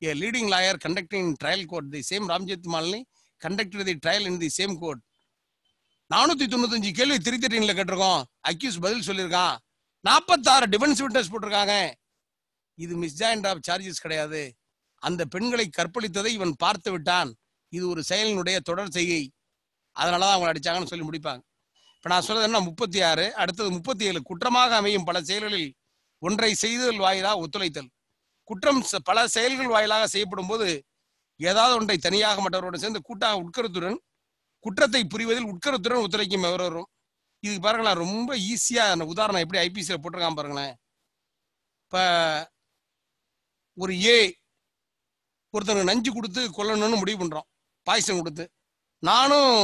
a leading lawyer conducting trial court the same Ramjit Malini conductor the trial in the same court நானூத்தி தொண்ணூத்தஞ்சு கேள்வி த்ரீ தேர்ட்டீன்ல கேட்டிருக்கோம் அக்யூஸ் பதில் சொல்லியிருக்கான் நாற்பத்தாறு டிஃபென்ஸ் விட்னஸ் போட்டிருக்காங்க இது மிஸ் மிஸ்ஜாயிண்ட் ஆஃப் சார்ஜஸ் கிடையாது அந்த பெண்களை கற்பழித்ததை இவன் பார்த்து விட்டான் இது ஒரு செயலினுடைய தொடர் செய்கை அதனால தான் அவங்க அடிச்சாங்கன்னு சொல்லி முடிப்பாங்க இப்போ நான் சொல்றது என்ன முப்பத்தி ஆறு அடுத்தது முப்பத்தி ஏழு குற்றமாக அமையும் பல செயல்களில் ஒன்றை செய்தல் வாயிலாக ஒத்துழைத்தல் குற்றம் பல செயல்கள் வாயிலாக செய்யப்படும் போது ஏதாவது ஒன்றை தனியாக மற்றவரோடு சேர்ந்து கூட்டாக உட்கருத்துடன் குற்றத்தை புரிவதில் உட்கருத்துடன் ஒத்துழைக்கும் விவரம் வரும் இது பாருங்களேன் ரொம்ப ஈஸியா உதாரணம் எப்படி ஐபிசியில் போட்டிருக்கான் பாருங்களேன் இப்ப ஒரு ஏ ஒருத்தனுக்கு நஞ்சு கொடுத்து கொல்லணும்னு முடிவு பண்றோம் பாய்சன் கொடுத்து நானும்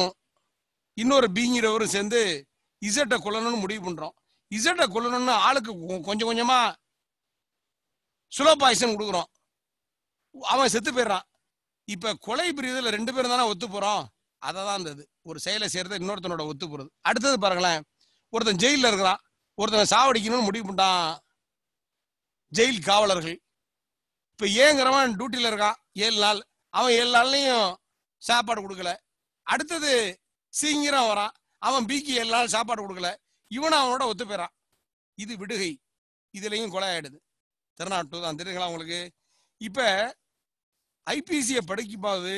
இன்னொரு பீங்கிறவரும் சேர்ந்து இசட்டை கொல்லணும்னு முடிவு பண்றோம் இசட்டை கொல்லணும்னு ஆளுக்கு கொஞ்சம் கொஞ்சமா சுலோ பாய்சன் கொடுக்குறோம் அவன் செத்து போயிடுறான் இப்ப கொலை பிரிவதில் ரெண்டு பேரும் தானே ஒத்து போறோம் அதை தான் அந்த இது ஒரு செயலை செய்யறது இன்னொருத்தனோட ஒத்து போகிறது அடுத்தது பாருங்களேன் ஒருத்தன் ஜெயிலில் இருக்கிறான் ஒருத்தனை சாவடிக்கணும்னு முடிவு பண்ணிட்டான் ஜெயில் காவலர்கள் இப்போ ஏங்கிறவன் டியூட்டியில் இருக்கான் ஏழு நாள் அவன் ஏழு நாள்லையும் சாப்பாடு கொடுக்கல அடுத்தது சீங்கிரம் வரான் அவன் பீக்கி ஏழு நாள் சாப்பாடு கொடுக்கல இவன் அவனோட ஒத்து போயிறான் இது விடுகை இதுலேயும் கொலை ஆயிடுது திருநாட்டு தான் தெரியுங்களா உங்களுக்கு இப்போ ஐபிசியை படிக்கும்போது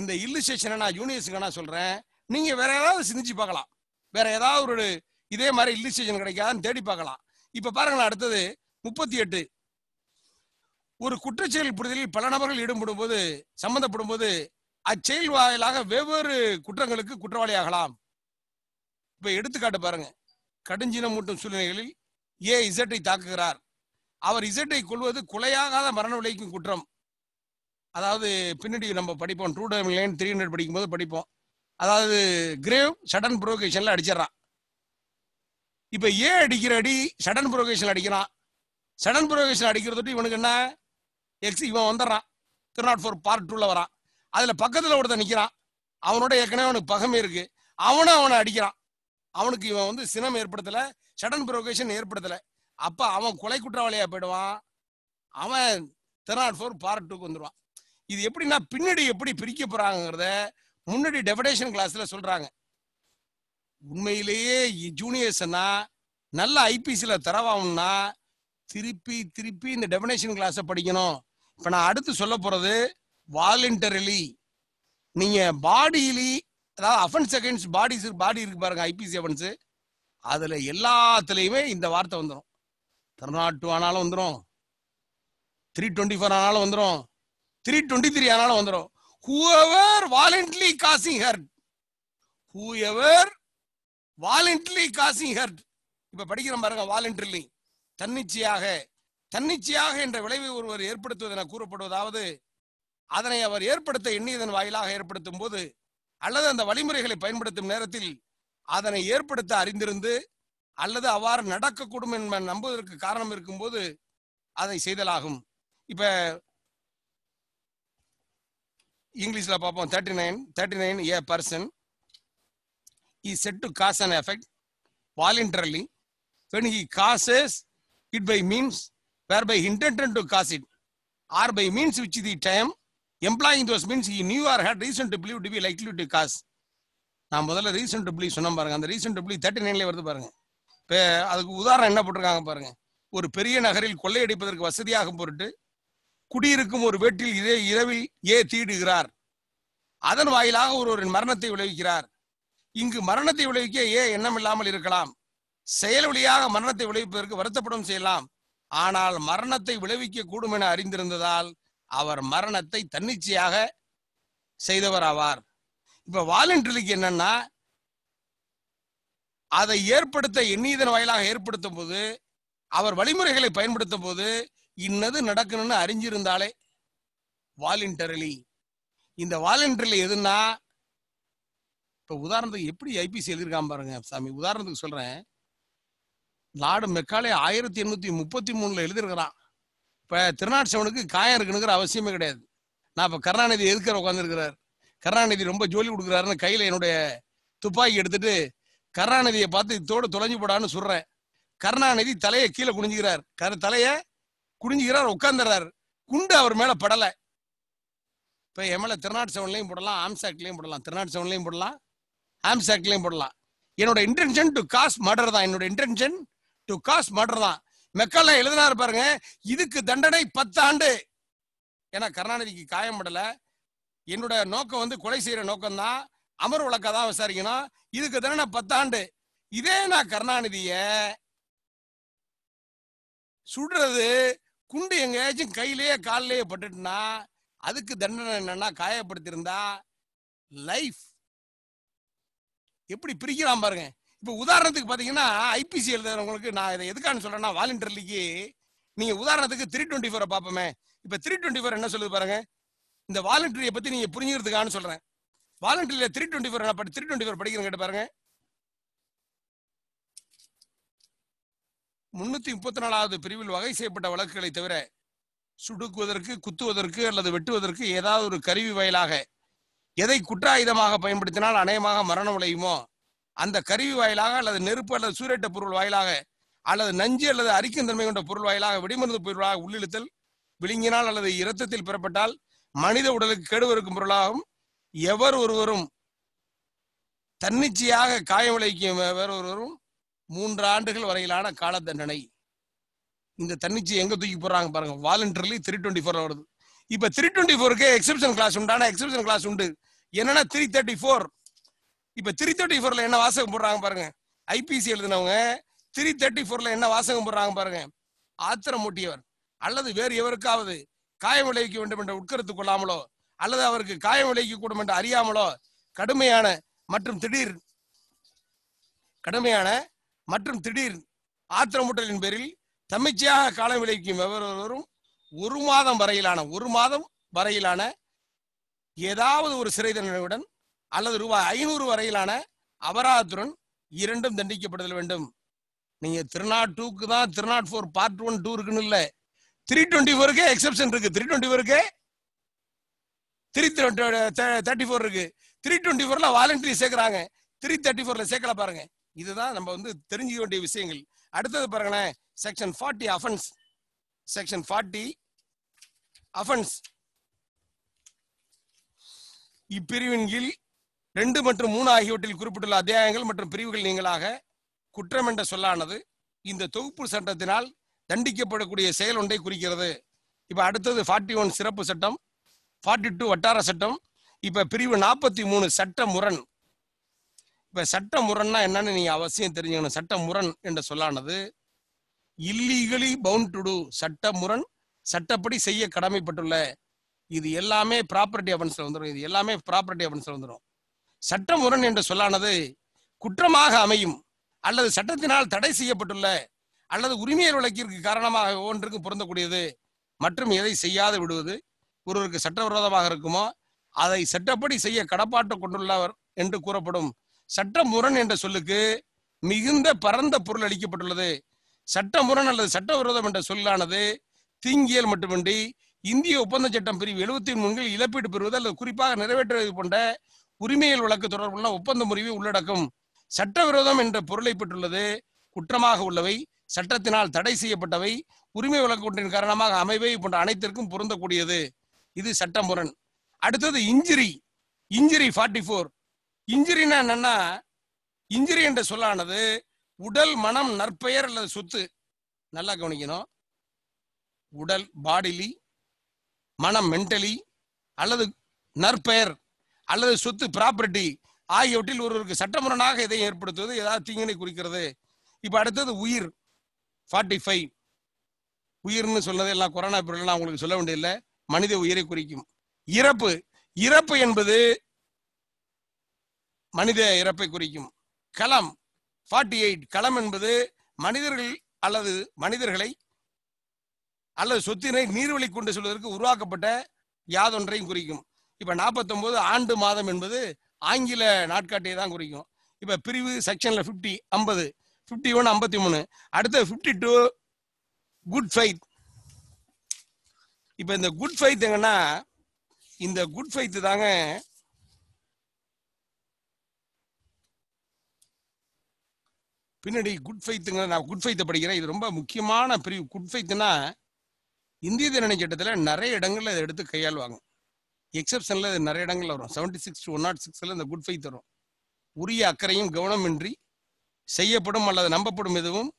இந்த இல்லுஸ்ட்ரேஷனை நான் யூனிவர்ஸுக்கு நான் சொல்கிறேன் நீங்கள் வேற ஏதாவது சிந்திச்சு பார்க்கலாம் வேற ஏதாவது ஒரு இதே மாதிரி இல்லுஸ்ட்ரேஷன் கிடைக்காதான்னு தேடி பார்க்கலாம் இப்போ பாருங்களேன் அடுத்தது முப்பத்தி எட்டு ஒரு குற்றச்செயல் புரிதலில் பல நபர்கள் ஈடுபடும் போது சம்பந்தப்படும் போது அச்செயல் வாயிலாக வெவ்வேறு குற்றங்களுக்கு குற்றவாளியாகலாம் இப்ப எடுத்துக்காட்டு பாருங்க கடுஞ்சினம் மூட்டும் சூழ்நிலைகளில் ஏ இசட்டை தாக்குகிறார் அவர் இசட்டை கொள்வது கொலையாகாத மரண விலைக்கும் குற்றம் அதாவது பின்னாடி நம்ம படிப்போம் two timeline three hundred படிக்கும்போது படிப்போம் அதாவது கிரேவ் சடன் புரோகேஷன்ல அடிச்சிடறான் இப்போ ஏன் அடிக்கிற அடி சடன் புரோகேஷன்ல அடிக்கிறான் சடன் ப்ரோகேஷன் அடிக்கிறதுட்டு இவனுக்கு என்ன எக்ஸ் இவன் வந்துடுறான் திருநாட் நாட் ஃபோர் பார்ட் டூவில் வரான் அதில் பக்கத்தில் ஒருத்தன் நிற்கிறான் அவனோட ஏற்கனவே அவனுக்கு பகமே இருக்குது அவனும் அவனை அடிக்கிறான் அவனுக்கு இவன் வந்து சினம் ஏற்படுத்தலை சடன் புரோகேஷன் ஏற்படுத்தலை அப்போ அவன் கொலை குற்றவாளியாக போயிடுவான் அவன் திரு நாட் ஃபோர் பார்ட் டூக்கு வந்துடுவான் இது எப்படின்னா பின்னாடி எப்படி பிரிக்க போறாங்கிறத முன்னாடி டெபடேஷன் கிளாஸ்ல சொல்றாங்க உண்மையிலேயே ஜூனியர்ஸ்னா நல்ல ஐபிசியில் தரவாகணும்னா திருப்பி திருப்பி இந்த டெபனேஷன் கிளாஸை படிக்கணும் இப்போ நான் அடுத்து சொல்ல போகிறது வாலண்டரிலி நீங்கள் பாடியிலி அதாவது அஃபன்ஸ் அகேன்ஸ்ட் பாடிஸ் பாடி இருக்கு பாருங்க ஐபிசி அஃபென்ஸு அதில் எல்லாத்துலேயுமே இந்த வார்த்தை வந்துடும் திருநாட்டு ஆனாலும் வந்துடும் த்ரீ டுவெண்ட்டி ஃபோர் ஆனாலும் வந்துடும் த்ரீ டுவெண்ட்டி த்ரீ ஆனாலும் வந்துடும் whoever voluntarily causing hurt whoever voluntarily causing hurt இப்ப படிக்கிற பாருங்க வாலண்டரிலி தன்னிச்சையாக தன்னிச்சையாக என்ற விளைவை ஒருவர் ஏற்படுத்துவது என கூறப்படுவதாவது அதனை அவர் ஏற்படுத்த எண்ணியதன் வாயிலாக ஏற்படுத்தும் போது அல்லது அந்த வழிமுறைகளை பயன்படுத்தும் நேரத்தில் அதனை ஏற்படுத்த அறிந்திருந்து அல்லது அவ்வாறு நடக்கக்கூடும் என்ப நம்புவதற்கு காரணம் இருக்கும்போது அதை செய்தலாகும் இப்ப இங்கிலீஷில் பார்ப்போம் thirty nine thirty nine a person is said to cause an effect voluntarily when he causes it by means whereby intended to cause it or by means which the time employing those means he knew or had reason to believe to be likely to cause நான் முதல்ல ரீசன் டு பிலீவ் சொன்ன பாருங்க அந்த ரீசன் டு பிலீவ் தேர்ட்டி நைன்லேயே வருது பாருங்க இப்போ அதுக்கு உதாரணம் என்ன போட்டிருக்காங்க பாருங்க ஒரு பெரிய நகரில் கொள்ளையடிப்பதற்கு வசதியாகும் பொருட்டு குடியிருக்கும் ஒரு வீட்டில் இதே இரவில் ஏ தீடுகிறார் அதன் வாயிலாக ஒருவரின் மரணத்தை விளைவிக்கிறார் இங்கு மரணத்தை விளைவிக்க ஏ எண்ணம் இல்லாமல் இருக்கலாம் செயல் வழியாக மரணத்தை விளைவிப்பதற்கு வருத்தப்படும் செய்யலாம் ஆனால் மரணத்தை விளைவிக்க கூடும் என அறிந்திருந்ததால் அவர் மரணத்தை தன்னிச்சையாக செய்தவர் ஆவார் இப்ப வாலண்டரிக்கு என்னன்னா அதை ஏற்படுத்த எண்ணீதன் வாயிலாக ஏற்படுத்தும் போது அவர் வழிமுறைகளை பயன்படுத்தும் போது இன்னது நடக்கணும்னு அறிஞ்சிருந்தாலே வாலண்டரலி இந்த வாலண்டரலி எதுன்னா இப்போ உதாரணத்துக்கு எப்படி ஐபிசி எழுதிருக்காம பாருங்க சாமி உதாரணத்துக்கு சொல்கிறேன் லார்டு மெக்காலே ஆயிரத்தி எண்ணூற்றி முப்பத்தி மூணில் எழுதிருக்கிறான் இப்போ திருநாட் சவனுக்கு காயம் இருக்குனுங்கிற அவசியமே கிடையாது நான் இப்போ கருணாநிதி எதுக்கிற உட்காந்துருக்கிறார் கருணாநிதி ரொம்ப ஜோலி கொடுக்குறாருன்னு கையில் என்னுடைய துப்பாக்கி எடுத்துட்டு கருணாநிதியை பார்த்து இதோடு தொலைஞ்சு போடான்னு சொல்கிறேன் கருணாநிதி தலையை கீழே குனிஞ்சுக்கிறார் கரு தலையை குடிஞ்சுக்கிறார் உட்காந்துறாரு குண்டு அவர் மேல படலை இப்போ எம்எல்ஏ திருநாட்டு செவன்லையும் போடலாம் ஆம்சாக்ட்லையும் போடலாம் திருநாட்டு செவன்லையும் போடலாம் ஆம்சாக்ட்லையும் போடலாம் என்னோட இன்டென்ஷன் டு காஸ் மர்டர் தான் என்னோட இன்டென்ஷன் டு காஸ் மர்டர் தான் மெக்கால எழுதினா இருப்பாருங்க இதுக்கு தண்டனை பத்து ஆண்டு ஏன்னா கருணாநிதிக்கு காயம் படல என்னோட நோக்கம் வந்து கொலை செய்யற நோக்கம் தான் அமர் வழக்கா தான் விசாரிக்கணும் இதுக்கு தண்டனை பத்தாண்டு இதே நான் கருணாநிதிய சுடுறது குண்டு எங்கேயாச்சும் கையிலேயே காலிலேயே பட்டுட்டுனா அதுக்கு தண்டனை என்னன்னா காயப்படுத்திருந்தா லைஃப் எப்படி பிரிக்கலாம் பாருங்க இப்போ உதாரணத்துக்கு பார்த்தீங்கன்னா ஐபிசி எழுதுறவங்களுக்கு நான் இதை எதுக்கான்னு சொல்றேன்னா வாலண்டியர்லிக்கு நீங்க உதாரணத்துக்கு த்ரீ டுவெண்ட்டி ஃபோரை பார்ப்போமே இப்போ த்ரீ டுவெண்டி ஃபோர் என்ன சொல்லுது பாருங்க இந்த வாலண்டரியை பத்தி நீங்க புரிஞ்சுக்கிறதுக்கான சொல்றேன் வாலண்டரியில் த்ரீ டுவெண்ட்டி ஃபோர் நான் த்ரீ டுவெண்ட்டி ஃபோர் படிக்கிறேன் கேட்டு பாருங்க முன்னூத்தி முப்பத்தி நாலாவது பிரிவில் வகை செய்யப்பட்ட வழக்குகளை தவிர சுடுக்குவதற்கு குத்துவதற்கு அல்லது வெட்டுவதற்கு ஏதாவது ஒரு கருவி வாயிலாக எதை குற்றாயுதமாக பயன்படுத்தினால் அநேகமாக மரணம் விளையுமோ அந்த கருவி வாயிலாக அல்லது நெருப்பு அல்லது சூரியட்ட பொருள் வாயிலாக அல்லது நஞ்சு அல்லது அரிக்கும் தன்மை கொண்ட பொருள் வாயிலாக வெடிமருந்து பொருளாக உள்ளிழுத்தல் விழுங்கினால் அல்லது இரத்தத்தில் பெறப்பட்டால் மனித உடலுக்கு கெடுவருக்கும் பொருளாகவும் எவர் ஒருவரும் தன்னிச்சையாக காயம் விளைவிக்கும் ஒருவரும் மூன்று ஆண்டுகள் வரையிலான கால தண்டனை இந்த தன்னிச்சை எங்க தூக்கி போடுறாங்க பாருங்க வாலண்டர்லி த்ரீ டுவெண்ட்டி ஃபோர் வருது இப்ப த்ரீ டுவெண்ட்டி ஃபோருக்கு எக்ஸிபிஷன் கிளாஸ் உண்டான எக்ஸிபிஷன் கிளாஸ் உண்டு என்னன்னா த்ரீ தேர்ட்டி ஃபோர் இப்ப த்ரீ தேர்ட்டி ஃபோர்ல என்ன வாசகம் போடுறாங்க பாருங்க ஐபிசி எழுதினவங்க த்ரீ தேர்ட்டி ஃபோர்ல என்ன வாசகம் போடுறாங்க பாருங்க ஆத்திரம் மூட்டியவர் அல்லது வேறு எவருக்காவது காயம் விளைவிக்க வேண்டும் என்று உட்கருத்து கொள்ளாமலோ அல்லது அவருக்கு காயம் விளைவிக்க கூடும் என்று அறியாமலோ கடுமையான மற்றும் திடீர் கடுமையான மற்றும் திடீர் ஆத்திரமூட்டலின் பேரில் தம்மிச்சையாக காலம் விளைவிக்கும் எவரொருவரும் ஒரு மாதம் வரையிலான ஒரு மாதம் வரையிலான ஏதாவது ஒரு சிறை தண்டனையுடன் அல்லது ரூபாய் ஐநூறு வரையிலான அபராதத்துடன் இரண்டும் தண்டிக்கப்படுதல் வேண்டும் நீங்க திருநாட் டூக்கு தான் three nought four part one two இருக்குன்னு இல்லை த்ரீ டுவெண்ட்டி ஃபோருக்கு எக்ஸப்ஷன் இருக்கு த்ரீ டுவெண்ட்டி ஃபோருக்கு த்ரீ தேர்ட்டி ஃபோர் இருக்கு த்ரீ டுவெண்ட்டி ஃபோர்ல வாலண்டரி சேர்க்குறாங்க த்ரீ தேர்ட்டி ஃபோர்ல சேர்க்கல பாருங்க இதுதான் நம்ம வந்து தெரிஞ்சுக்க வேண்டிய விஷயங்கள் அடுத்தது பாருங்களேன் section forty offence section forty offence இப்பிரிவின் கீழ் ரெண்டு மற்றும் மூணு ஆகியவற்றில் குறிப்பிட்டுள்ள அத்தியாயங்கள் மற்றும் பிரிவுகள் நீங்களாக குற்றம் என்ற சொல்லானது இந்த தொகுப்பு சட்டத்தினால் தண்டிக்கப்படக்கூடிய செயல் ஒன்றை குறிக்கிறது இப்போ அடுத்தது ஃபார்ட்டி ஒன் சிறப்பு சட்டம் ஃபார்ட்டி டூ வட்டார சட்டம் இப்போ பிரிவு நாற்பத்தி மூணு சட்ட முரண் இப்ப சட்ட முரண்னா என்னன்னு நீ அவசியம் தெரிஞ்சுக்கணும் சட்ட முரண் என்ற சொல்லானது இல்லீகலி பவுண்ட் டு டூ சட்ட முரண் சட்டப்படி செய்ய கடமைப்பட்டுள்ள இது எல்லாமே ப்ராப்பர்ட்டி அவன்ஸ்ல வந்துடும் இது எல்லாமே ப்ராப்பர்ட்டி அவன்ஸ்ல வந்துடும் சட்ட முரண் என்று சொல்லானது குற்றமாக அமையும் அல்லது சட்டத்தினால் தடை செய்யப்பட்டுள்ள அல்லது உரிமையர் வழக்கிற்கு காரணமாக ஒன்றுக்கு பொருந்தக்கூடியது மற்றும் எதை செய்யாது விடுவது ஒருவருக்கு சட்டவிரோதமாக இருக்குமோ அதை சட்டப்படி செய்ய கடப்பாட்டு கொண்டுள்ளவர் என்று கூறப்படும் சட்டமுரண் என்ற சொல்லுக்கு மிகுந்த பரந்த பொருள் அளிக்கப்பட்டுள்ளது சட்டமுரண் அல்லது சட்டவிரோதம் என்ற சொல்லானது தீங்கியல் மட்டுமின்றி இந்திய ஒப்பந்த சட்டம் பிரிவு எழுபத்தி மூன்றில் இழப்பீடு பெறுவது அல்லது குறிப்பாக நிறைவேற்றுவது போன்ற உரிமையல் வழக்கு தொடர்புள்ள ஒப்பந்த முறிவை உள்ளடக்கும் சட்டவிரோதம் என்ற பொருளை பெற்றுள்ளது குற்றமாக உள்ளவை சட்டத்தினால் தடை செய்யப்பட்டவை உரிமை வழக்கு ஒன்றின் காரணமாக அமைவை போன்ற அனைத்திற்கும் பொருந்தக்கூடியது இது சட்டமுரண் அடுத்தது இன்ஜுரி இஞ்சிரி ஃபார்ட்டி ஃபோர் இன்ஜுரினா என்னன்னா இன்ஜுரி என்று சொல்லானது உடல் மனம் நற்பெயர் அல்லது சொத்து நல்லா கவனிக்கணும் உடல் பாடிலி மனம் மென்டலி அல்லது நற்பெயர் அல்லது சொத்து ப்ராப்பர்ட்டி ஆகியவற்றில் ஒருவருக்கு சட்டமுறனாக இதை ஏற்படுத்துவது ஏதாவது தீங்கினை குறிக்கிறது இப்போ அடுத்தது உயிர் ஃபார்ட்டி ஃபைவ் உயிர்னு சொல்றது எல்லாம் கொரோனா நான் உங்களுக்கு சொல்ல வேண்டியதில்லை மனித உயிரை குறிக்கும் இறப்பு இறப்பு என்பது மனித இறப்பை குறிக்கும் களம் ஃபார்ட்டி எயிட் களம் என்பது மனிதர்கள் அல்லது மனிதர்களை அல்லது சொத்தினை நீர்வழி கொண்டு செல்வதற்கு உருவாக்கப்பட்ட யாதொன்றையும் குறிக்கும் இப்போ நாற்பத்தொம்போது ஆண்டு மாதம் என்பது ஆங்கில நாட்காட்டியை தான் குறிக்கும் இப்போ பிரிவு செக்ஷனில் ஃபிஃப்டி ஐம்பது ஃபிஃப்டி ஒன் ஐம்பத்தி மூணு அடுத்த ஃபிஃப்டி டூ குட் ஃபைத் இப்போ இந்த குட் ஃபைத் எங்கன்னா இந்த குட் ஃபைத்து தாங்க பின்னாடி குட் ஃபைத்துங்க நான் குட் ஃபைத்தை படிக்கிறேன் இது ரொம்ப முக்கியமான பிரிவு குட் ஃபைத்துனா இந்திய தண்டனை சட்டத்தில் நிறைய இடங்களில் அதை எடுத்து கையாளுவாங்க எக்ஸப்ஷனில் அது நிறைய இடங்களில் வரும் செவன்டி சிக்ஸ் ஒன் நாட் சிக்ஸில் இந்த குட் ஃபைத் வரும் உரிய அக்கறையும் கவனமின்றி செய்யப்படும் அல்லது நம்பப்படும் எதுவும்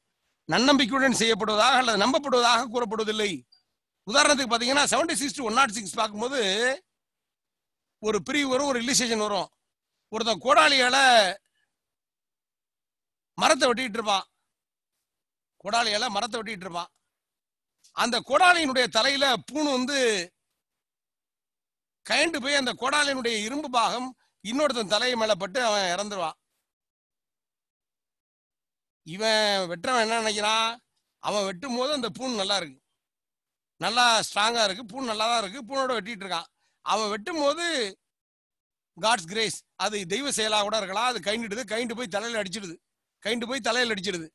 நன்னம்பிக்கையுடன் செய்யப்படுவதாக அல்லது நம்பப்படுவதாக கூறப்படுவதில்லை உதாரணத்துக்கு பார்த்தீங்கன்னா seventy six to one nought six பார்க்கும்போது ஒரு பிரிவு வரும் ஒரு இல்லிசேஷன் வரும் ஒருத்தன் கோடாளியால் மரத்தை வெட்டிட்டு இருப்பான் கொடாலியெல்லாம் மரத்தை வெட்டிட்டு இருப்பான் அந்த கொடாலியினுடைய தலையில பூணு வந்து கயண்டு போய் அந்த கொடாலியினுடைய இரும்பு பாகம் இன்னொருத்தன் தலையை மேலப்பட்டு அவன் இறந்துருவான் இவன் வெட்டுறவன் என்ன நினைக்கிறான் அவன் வெட்டும் போது அந்த பூண் நல்லா இருக்கு நல்லா ஸ்ட்ராங்கா இருக்கு பூண் நல்லா தான் இருக்கு பூனோட வெட்டிட்டு இருக்கான் அவன் வெட்டும் போது காட்ஸ் கிரேஸ் அது தெய்வ செயலாக கூட இருக்கலாம் அது கைண்டுடுது கைண்டு போய் தலையில அடிச்சிடுது கைண்டு போய் தலையில் அடிச்சிடுது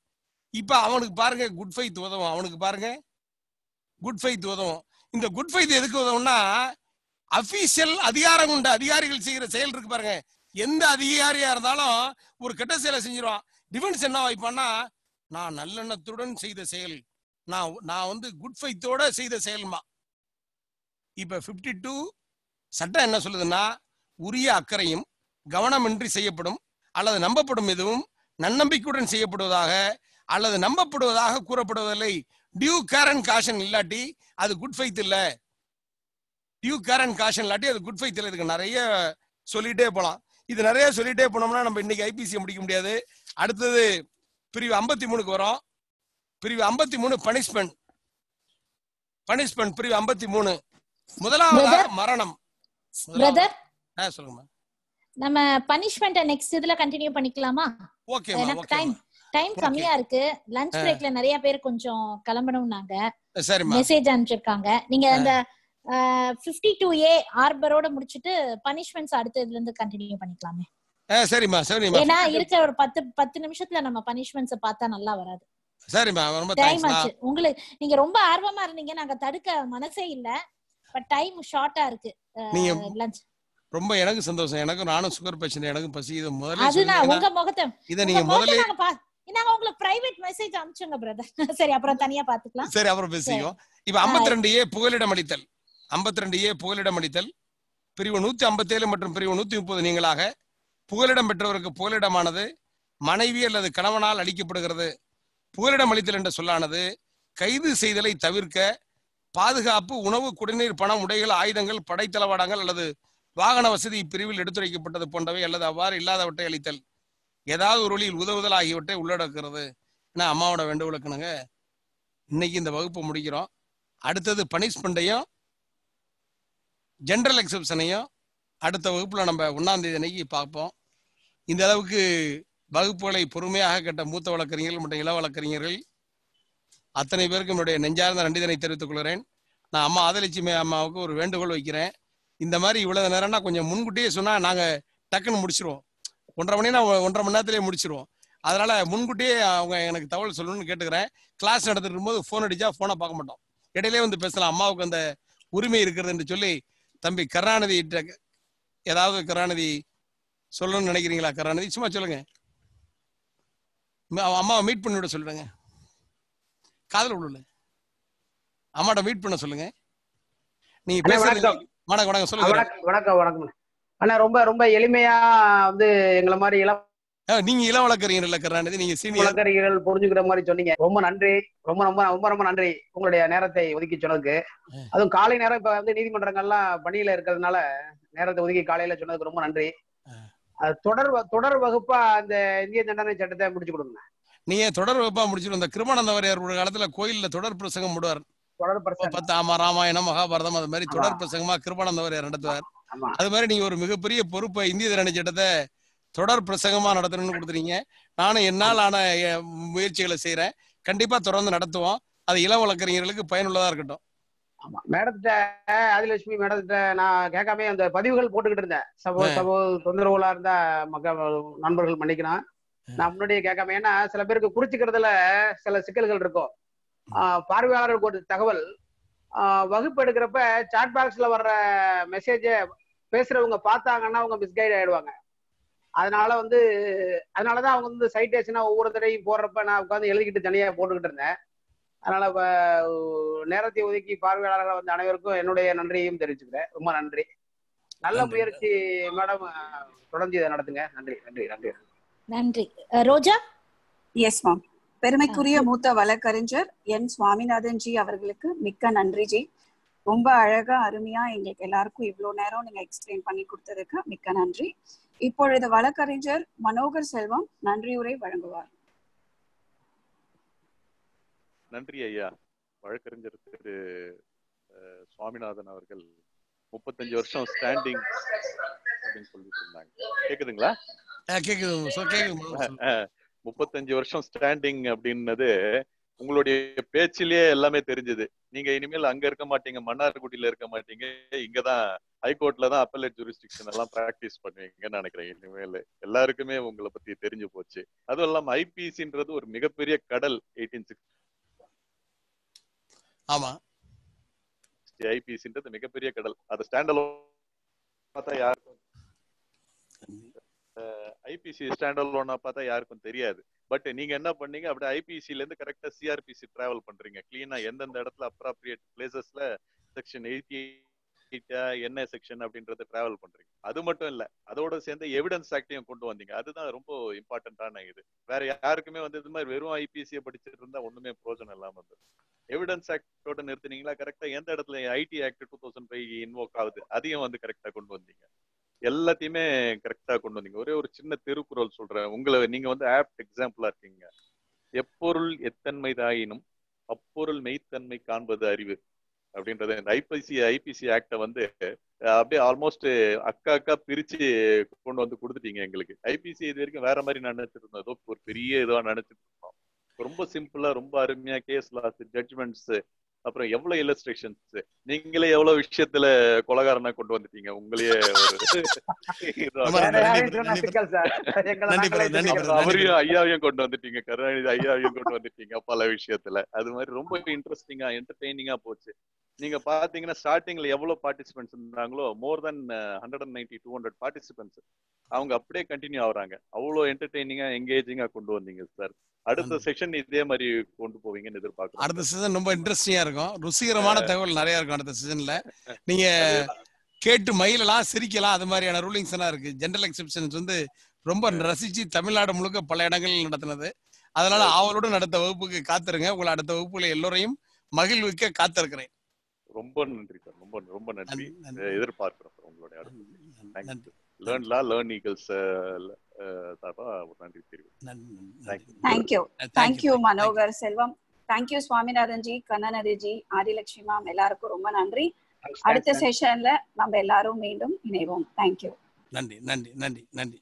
இப்போ அவனுக்கு பாருங்க குட் ஃபைத் உதவும் அவனுக்கு பாருங்க குட் ஃபைத் உதவும் இந்த குட் ஃபைத் எதுக்கு உதவும்னா அபிஷியல் அதிகாரம் உண்டு அதிகாரிகள் செய்கிற செயல் இருக்கு பாருங்க எந்த அதிகாரியா இருந்தாலும் ஒரு கெட்ட செயலை செஞ்சிருவான் டிஃபென்ஸ் என்ன வாய்ப்பானா நான் நல்லெண்ணத்துடன் செய்த செயல் நான் நான் வந்து குட் ஃபைத்தோட செய்த செயல்மா இப்போ ஃபிஃப்டி டூ சட்டம் என்ன சொல்லுதுன்னா உரிய அக்கறையும் கவனமின்றி செய்யப்படும் அல்லது நம்பப்படும் எதுவும் நன்னம்பிக்கையுடன் செய்யப்படுவதாக அல்லது நம்பப்படுவதாக கூறப்படுவதில்லை டியூ கேரன் காஷன் இல்லாட்டி அது குட் ஃபைத் இல்ல டியூ கேரன் காஷன் இல்லாட்டி அது குட் ஃபைத் இல்ல இதுக்கு நிறைய சொல்லிட்டே போலாம் இது நிறைய சொல்லிட்டே போனோம்னா நம்ம இன்னைக்கு ஐபிசி முடிக்க முடியாது அடுத்தது பிரிவு ஐம்பத்தி மூணுக்கு வரும் பிரிவு ஐம்பத்தி மூணு பனிஷ்மெண்ட் பனிஷ்மெண்ட் பிரிவு ஐம்பத்தி மூணு முதலாவது மரணம் சொல்லுங்க நம்ம பனிஷ்மெண்ட் நெக்ஸ்ட் இதுல கண்டினியூ பண்ணிக்கலாமா எனக்கு டைம் டைம் கம்மியா இருக்கு லஞ்ச் பிரேக்ல நிறைய பேர் கொஞ்சம் கிளம்பணும்னாங்க மெசேஜ் அனுப்பிச்சிருக்காங்க நீங்க அந்த பிப்டி டூ ஏ ஆர்பரோட முடிச்சிட்டு பனிஷ்மெண்ட்ஸ் அடுத்த இதுல இருந்து கண்டினியூ பண்ணிக்கலாமே சரிம்மா சரிம்மா ஏன்னா இருக்க ஒரு பத்து பத்து நிமிஷத்துல நம்ம பனிஷ்மெண்ட்ஸ் பார்த்தா நல்லா வராது சரிம்மா ரொம்ப டைம் ஆச்சு உங்களுக்கு நீங்க ரொம்ப ஆர்வமா இருந்தீங்க நாங்க தடுக்க மனசே இல்ல பட் டைம் ஷார்ட்டா இருக்கு லஞ்ச் ரொம்ப எனக்கு சந்தோஷம் எனக்கும் நானும் சுகர் பேஷண்ட் எனக்கும் பசி இது முதல்ல அது நான் உங்க முகத்தை இத நீங்க முதல்ல நாங்க உங்களுக்கு பிரைவேட் மெசேஜ் அனுப்பிச்சங்க பிரதர் சரி அப்புறம் தனியா பாத்துக்கலாம் சரி அப்புறம் பேசிக்கோ இப்போ 52 ஏ புகலிடம் அளித்தல் 52 ஏ புகலிடம் அளித்தல் பிரிவு 157 மற்றும் பிரிவு 130 நீங்களாக புகலிடம் பெற்றவருக்கு புகலிடமானது மனைவி அல்லது கணவனால் அளிக்கப்படுகிறது புகலிடம் அளித்தல் என்ற சொல்லானது கைது செய்தலை தவிர்க்க பாதுகாப்பு உணவு குடிநீர் பணம் உடைகள் ஆயுதங்கள் படைத்தளவாடங்கள் அல்லது வாகன வசதி இப்பிரிவில் எடுத்துரைக்கப்பட்டது போன்றவை அல்லது அவ்வாறு இல்லாதவற்றை அளித்தல் ஏதாவது ஒரு வழியில் உதவுதல் ஆகியவற்றை உள்ளடக்கிறது ஏன்னா அம்மாவோட விளக்கணுங்க இன்னைக்கு இந்த வகுப்பை முடிக்கிறோம் அடுத்தது பனிஷ்மெண்ட்டையும் ஜென்ரல் எக்ஸப்ஷனையும் அடுத்த வகுப்பில் நம்ம ஒன்றாந்தேதி அன்னைக்கு பார்ப்போம் இந்த அளவுக்கு வகுப்புகளை பொறுமையாக கேட்ட மூத்த வழக்கறிஞர்கள் மற்றும் இள வழக்கறிஞர்கள் அத்தனை பேருக்கு என்னுடைய நெஞ்சார்ந்த நன்றிதனை தெரிவித்துக் கொள்கிறேன் நான் அம்மா ஆதலட்சுமி அம்மாவுக்கு ஒரு வேண்டுகோள் வைக்கிறேன் இந்த மாதிரி இவ்வளவு நேரம்னா கொஞ்சம் முன்கூட்டியே சொன்னா நாங்க டக்குன்னு முடிச்சிருவோம் ஒன்றரை மணி நான் ஒன்றரை மணி நேரத்திலேயே முடிச்சிருவோம் அதனால முன்கூட்டியே அவங்க எனக்கு தகவல் சொல்லணும்னு கேட்டுக்கிறேன் கிளாஸ் நடந்துட்டு இருக்கும்போது ஃபோன் அடிச்சா ஃபோனை பார்க்க மாட்டோம் இடையிலே வந்து பேசலாம் அம்மாவுக்கு அந்த உரிமை இருக்கிறது என்று சொல்லி தம்பி கருணாநிதி ஏதாவது கருணாநிதி சொல்லணும்னு நினைக்கிறீங்களா கருணாநிதி சும்மா சொல்லுங்க அம்மாவை மீட் பண்ணி விட சொல்லுங்க காதல் உள்ள அம்மாட்ட மீட் பண்ண சொல்லுங்க நீங்க பேசுறது வணக்கம் வணக்கம் சொல்லுங்க வணக்கம் வணக்கம் அண்ணா ரொம்ப ரொம்ப எளிமையா வந்து எங்களை மாதிரி இளம் நீங்க இளம் வழக்கறிஞர்கள் நீங்க சீனியர் வழக்கறிஞர்கள் புரிஞ்சுக்கிற மாதிரி சொன்னீங்க ரொம்ப நன்றி ரொம்ப ரொம்ப ரொம்ப ரொம்ப நன்றி உங்களுடைய நேரத்தை ஒதுக்கி சொன்னதுக்கு அதுவும் காலை நேரம் இப்ப வந்து நீதிமன்றங்கள்லாம் பணியில இருக்கிறதுனால நேரத்தை ஒதுக்கி காலையில சொன்னதுக்கு ரொம்ப நன்றி தொடர் தொடர் வகுப்பா அந்த இந்திய தண்டனை சட்டத்தை முடிச்சு கொடுங்க நீங்க தொடர் வகுப்பா முடிச்சிடும் இந்த கிருமானந்தவர் காலத்துல கோயில்ல தொடர் பிரசங்கம் விடுவார் பத்தாமா ராமாயணம் மகாபாரதம் அது மாதிரி தொடர் பிரசங்கமா கிருபானந்தவர் நடத்துவார் அது மாதிரி நீங்க ஒரு மிகப்பெரிய பொறுப்பை இந்திய தரணி சட்டத்தை தொடர் பிரசங்கமா நடத்தணும்னு கொடுத்துறீங்க நானும் என்னால் ஆன முயற்சிகளை செய்யறேன் கண்டிப்பா தொடர்ந்து நடத்துவோம் அது இளம் வழக்கறிஞர்களுக்கு பயனுள்ளதா இருக்கட்டும் ஆமா மேடத்திட்ட ஆதிலட்சுமி மேடத்திட்ட நான் கேட்காம அந்த பதிவுகள் போட்டுக்கிட்டு இருந்தேன் சபோ சபோ தொந்தரவுகளா இருந்தா மக்கள் நண்பர்கள் மன்னிக்கணும் நான் முன்னாடியே கேட்காம ஏன்னா சில பேருக்கு குறிச்சுக்கிறதுல சில சிக்கல்கள் இருக்கும் பார்வையாளர்களுக்கு ஒரு தகவல் வகுப்பு எடுக்கிறப்ப சாட் பாக்ஸ்ல வர்ற மெசேஜ பேசுறவங்க பார்த்தாங்கன்னா அவங்க மிஸ்கைட் ஆயிடுவாங்க அதனால வந்து அதனாலதான் அவங்க வந்து சைட்டேஷனா ஒவ்வொரு தடையும் போடுறப்ப நான் உட்காந்து எழுதிக்கிட்டு தனியா போட்டுக்கிட்டு இருந்தேன் அதனால இப்ப நேரத்தை ஒதுக்கி பார்வையாளர்கள் வந்து அனைவருக்கும் என்னுடைய நன்றியையும் தெரிவிச்சுக்கிறேன் ரொம்ப நன்றி நல்ல முயற்சி மேடம் தொடர்ந்து இதை நடத்துங்க நன்றி நன்றி நன்றி நன்றி ரோஜா எஸ் மேம் பெருமைக்குரிய மூத்த வழக்கறிஞர் என் சுவாமிநாதன் ஜி அவர்களுக்கு மிக்க நன்றி ஜி ரொம்ப அழகா அருமையா எங்களுக்கு எல்லாருக்கும் இவ்வளவு நேரம் நீங்க எக்ஸ்பிளைன் பண்ணி கொடுத்ததுக்கு மிக்க நன்றி இப்பொழுது வழக்கறிஞர் மனோகர் செல்வம் நன்றியுரை வழங்குவார் நன்றி ஐயா வழக்கறிஞர் திரு சுவாமிநாதன் அவர்கள் முப்பத்தஞ்சு வருஷம் ஸ்டாண்டிங் அப்படின்னு சொல்லிட்டு இருந்தாங்க கேக்குதுங்களா கேக்குது முப்பத்தஞ்சு வருஷம் ஸ்டாண்டிங் அப்படின்னது உங்களுடைய பேச்சிலேயே எல்லாமே தெரிஞ்சது நீங்க இனிமேல் அங்க இருக்க மாட்டீங்க மன்னார்குடியில இருக்க மாட்டீங்க இங்கதான் ஹைகோர்ட்ல தான் அப்பலேட் ஜூரிஸ்டிக்ஷன் எல்லாம் பிராக்டிஸ் பண்ணுவீங்கன்னு நினைக்கிறேன் இனிமேல் எல்லாருக்குமே உங்களை பத்தி தெரிஞ்சு போச்சு அதுவும் இல்லாம ஐபிசின்றது ஒரு மிகப்பெரிய கடல் எயிட்டீன் சிக்ஸ் ஆமா ஐபிசின்றது மிகப்பெரிய கடல் அதை ஸ்டாண்டலோ பார்த்தா யாருக்கும் ஐபிசி ஸ்டாண்டர்ட் லோனா பார்த்தா யாருக்கும் தெரியாது பட் நீங்க என்ன பண்ணீங்க அப்படியே ஐபிசில இருந்து கரெக்டா சிஆர்பிசி டிராவல் பண்றீங்க கிளீனா எந்தெந்த இடத்துல அப்ராப்ரியேட் பிளேசஸ்ல செக்ஷன் எயிட்டி என்ன செக்ஷன் அப்படின்றத டிராவல் பண்றீங்க அது மட்டும் இல்ல அதோட சேர்ந்து எவிடன்ஸ் ஆக்டையும் கொண்டு வந்தீங்க அதுதான் ரொம்ப இம்பார்ட்டன்டான இது வேற யாருக்குமே வந்து இது மாதிரி வெறும் ஐபிசியை படிச்சுட்டு இருந்தா ஒண்ணுமே பிரோஜனம் இல்லாம இருந்தது எவிடன்ஸ் ஆக்டோட நிறுத்தினீங்களா கரெக்டா எந்த இடத்துல IT act two thousand five invoke ஆகுது அதையும் வந்து கரெக்டா கொண்டு வந்தீங்க எல்லாத்தையுமே கரெக்டா கொண்டு வந்தீங்க ஒரே ஒரு சின்ன திருக்குறள் சொல்றேன் உங்களை நீங்க வந்து ஆப்ட் எக்ஸாம்பிளா இருக்கீங்க எப்பொருள் எத்தன்மை தாயினும் அப்பொருள் மெய்த்தன்மை காண்பது அறிவு அப்படின்றத இந்த ஐபிசி ஐபிசி ஆக்டை வந்து அப்படியே ஆல்மோஸ்ட் அக்கா அக்கா பிரிச்சு கொண்டு வந்து கொடுத்துட்டீங்க எங்களுக்கு ஐபிசி இது வரைக்கும் வேற மாதிரி நினைச்சிட்டு இருந்தோம் ஏதோ ஒரு பெரிய இதுவா நினைச்சிட்டு இருந்தோம் ரொம்ப சிம்பிளா ரொம்ப அருமையா கேஸ் லாஸ் ஜட்மெண்ட்ஸ் அப்புறம் எவ்வளவு இல்லஸ்ட்ரேஷன்ஸ் நீங்களே எவ்வளவு விஷயத்துல கொலகாரனா கொண்டு வந்துட்டீங்க உங்களையே அவரையும் ஐயாவையும் கொண்டு வந்துட்டீங்க கருணாநிதி ஐயாவையும் கொண்டு வந்துட்டீங்க பல விஷயத்துல அது மாதிரி ரொம்ப இன்ட்ரெஸ்டிங்கா என்டர்டெய்னிங்கா போச்சு நீங்க பாத்தீங்கன்னா ஸ்டார்டிங்ல எவ்வளவு பார்ட்டிசிபென்ட்ஸ் இருந்தாங்களோ more than hundred and ninety two hundred participants அவங்க அப்படியே கண்டினியூ ஆகுறாங்க அவ்வளோ என்டர்டைனிங்கா என்கேஜிங்கா கொண்டு வந்தீங்க சார் அடுத்த செஷன் இதே மாதிரி கொண்டு போவீங்கன்னு எதிர்பார்க்கலாம் அடுத்த சீசன் ரொம்ப இன்ட்ரெஸ்டிங்கா இருக்கும் ருசிகரமான தகவல் நிறைய இருக்கும் அடுத்த சீசன்ல நீங்க கேட்டு மயிலலாம் சிரிக்கலாம் அது மாதிரியான ரூலிங்ஸ் எல்லாம் இருக்கு ஜென்ரல் எக்ஸிபிஷன்ஸ் வந்து ரொம்ப ரசிச்சு தமிழ்நாடு முழுக்க பல இடங்களில் நடத்தினது அதனால ஆவலோடு நடத்த வகுப்புக்கு காத்திருங்க உங்களை அடுத்த வகுப்புல எல்லோரையும் மகிழ்விக்க காத்திருக்கிறேன் ரொம்ப நன்றி சார் ரொம்ப ரொம்ப நன்றி எதிர்பார்க்கிறோம் சார் உங்களுடைய அடுத்து லேர்ன்லா லேர்ன் ஈகிள்ஸ் சார்பா நன்றி தெரிவிக்கிறேன் thank you thank you Manohar Selvam thank you Swaminathan ji Kannanathi ji Adhilakshmi ma'am எல்லாருக்கும் ரொம்ப நன்றி அடுத்த செஷன்ல நம்ம எல்லாரும் மீண்டும் இணைவோம் தேங்க்யூ நன்றி நன்றி நன்றி நன்றி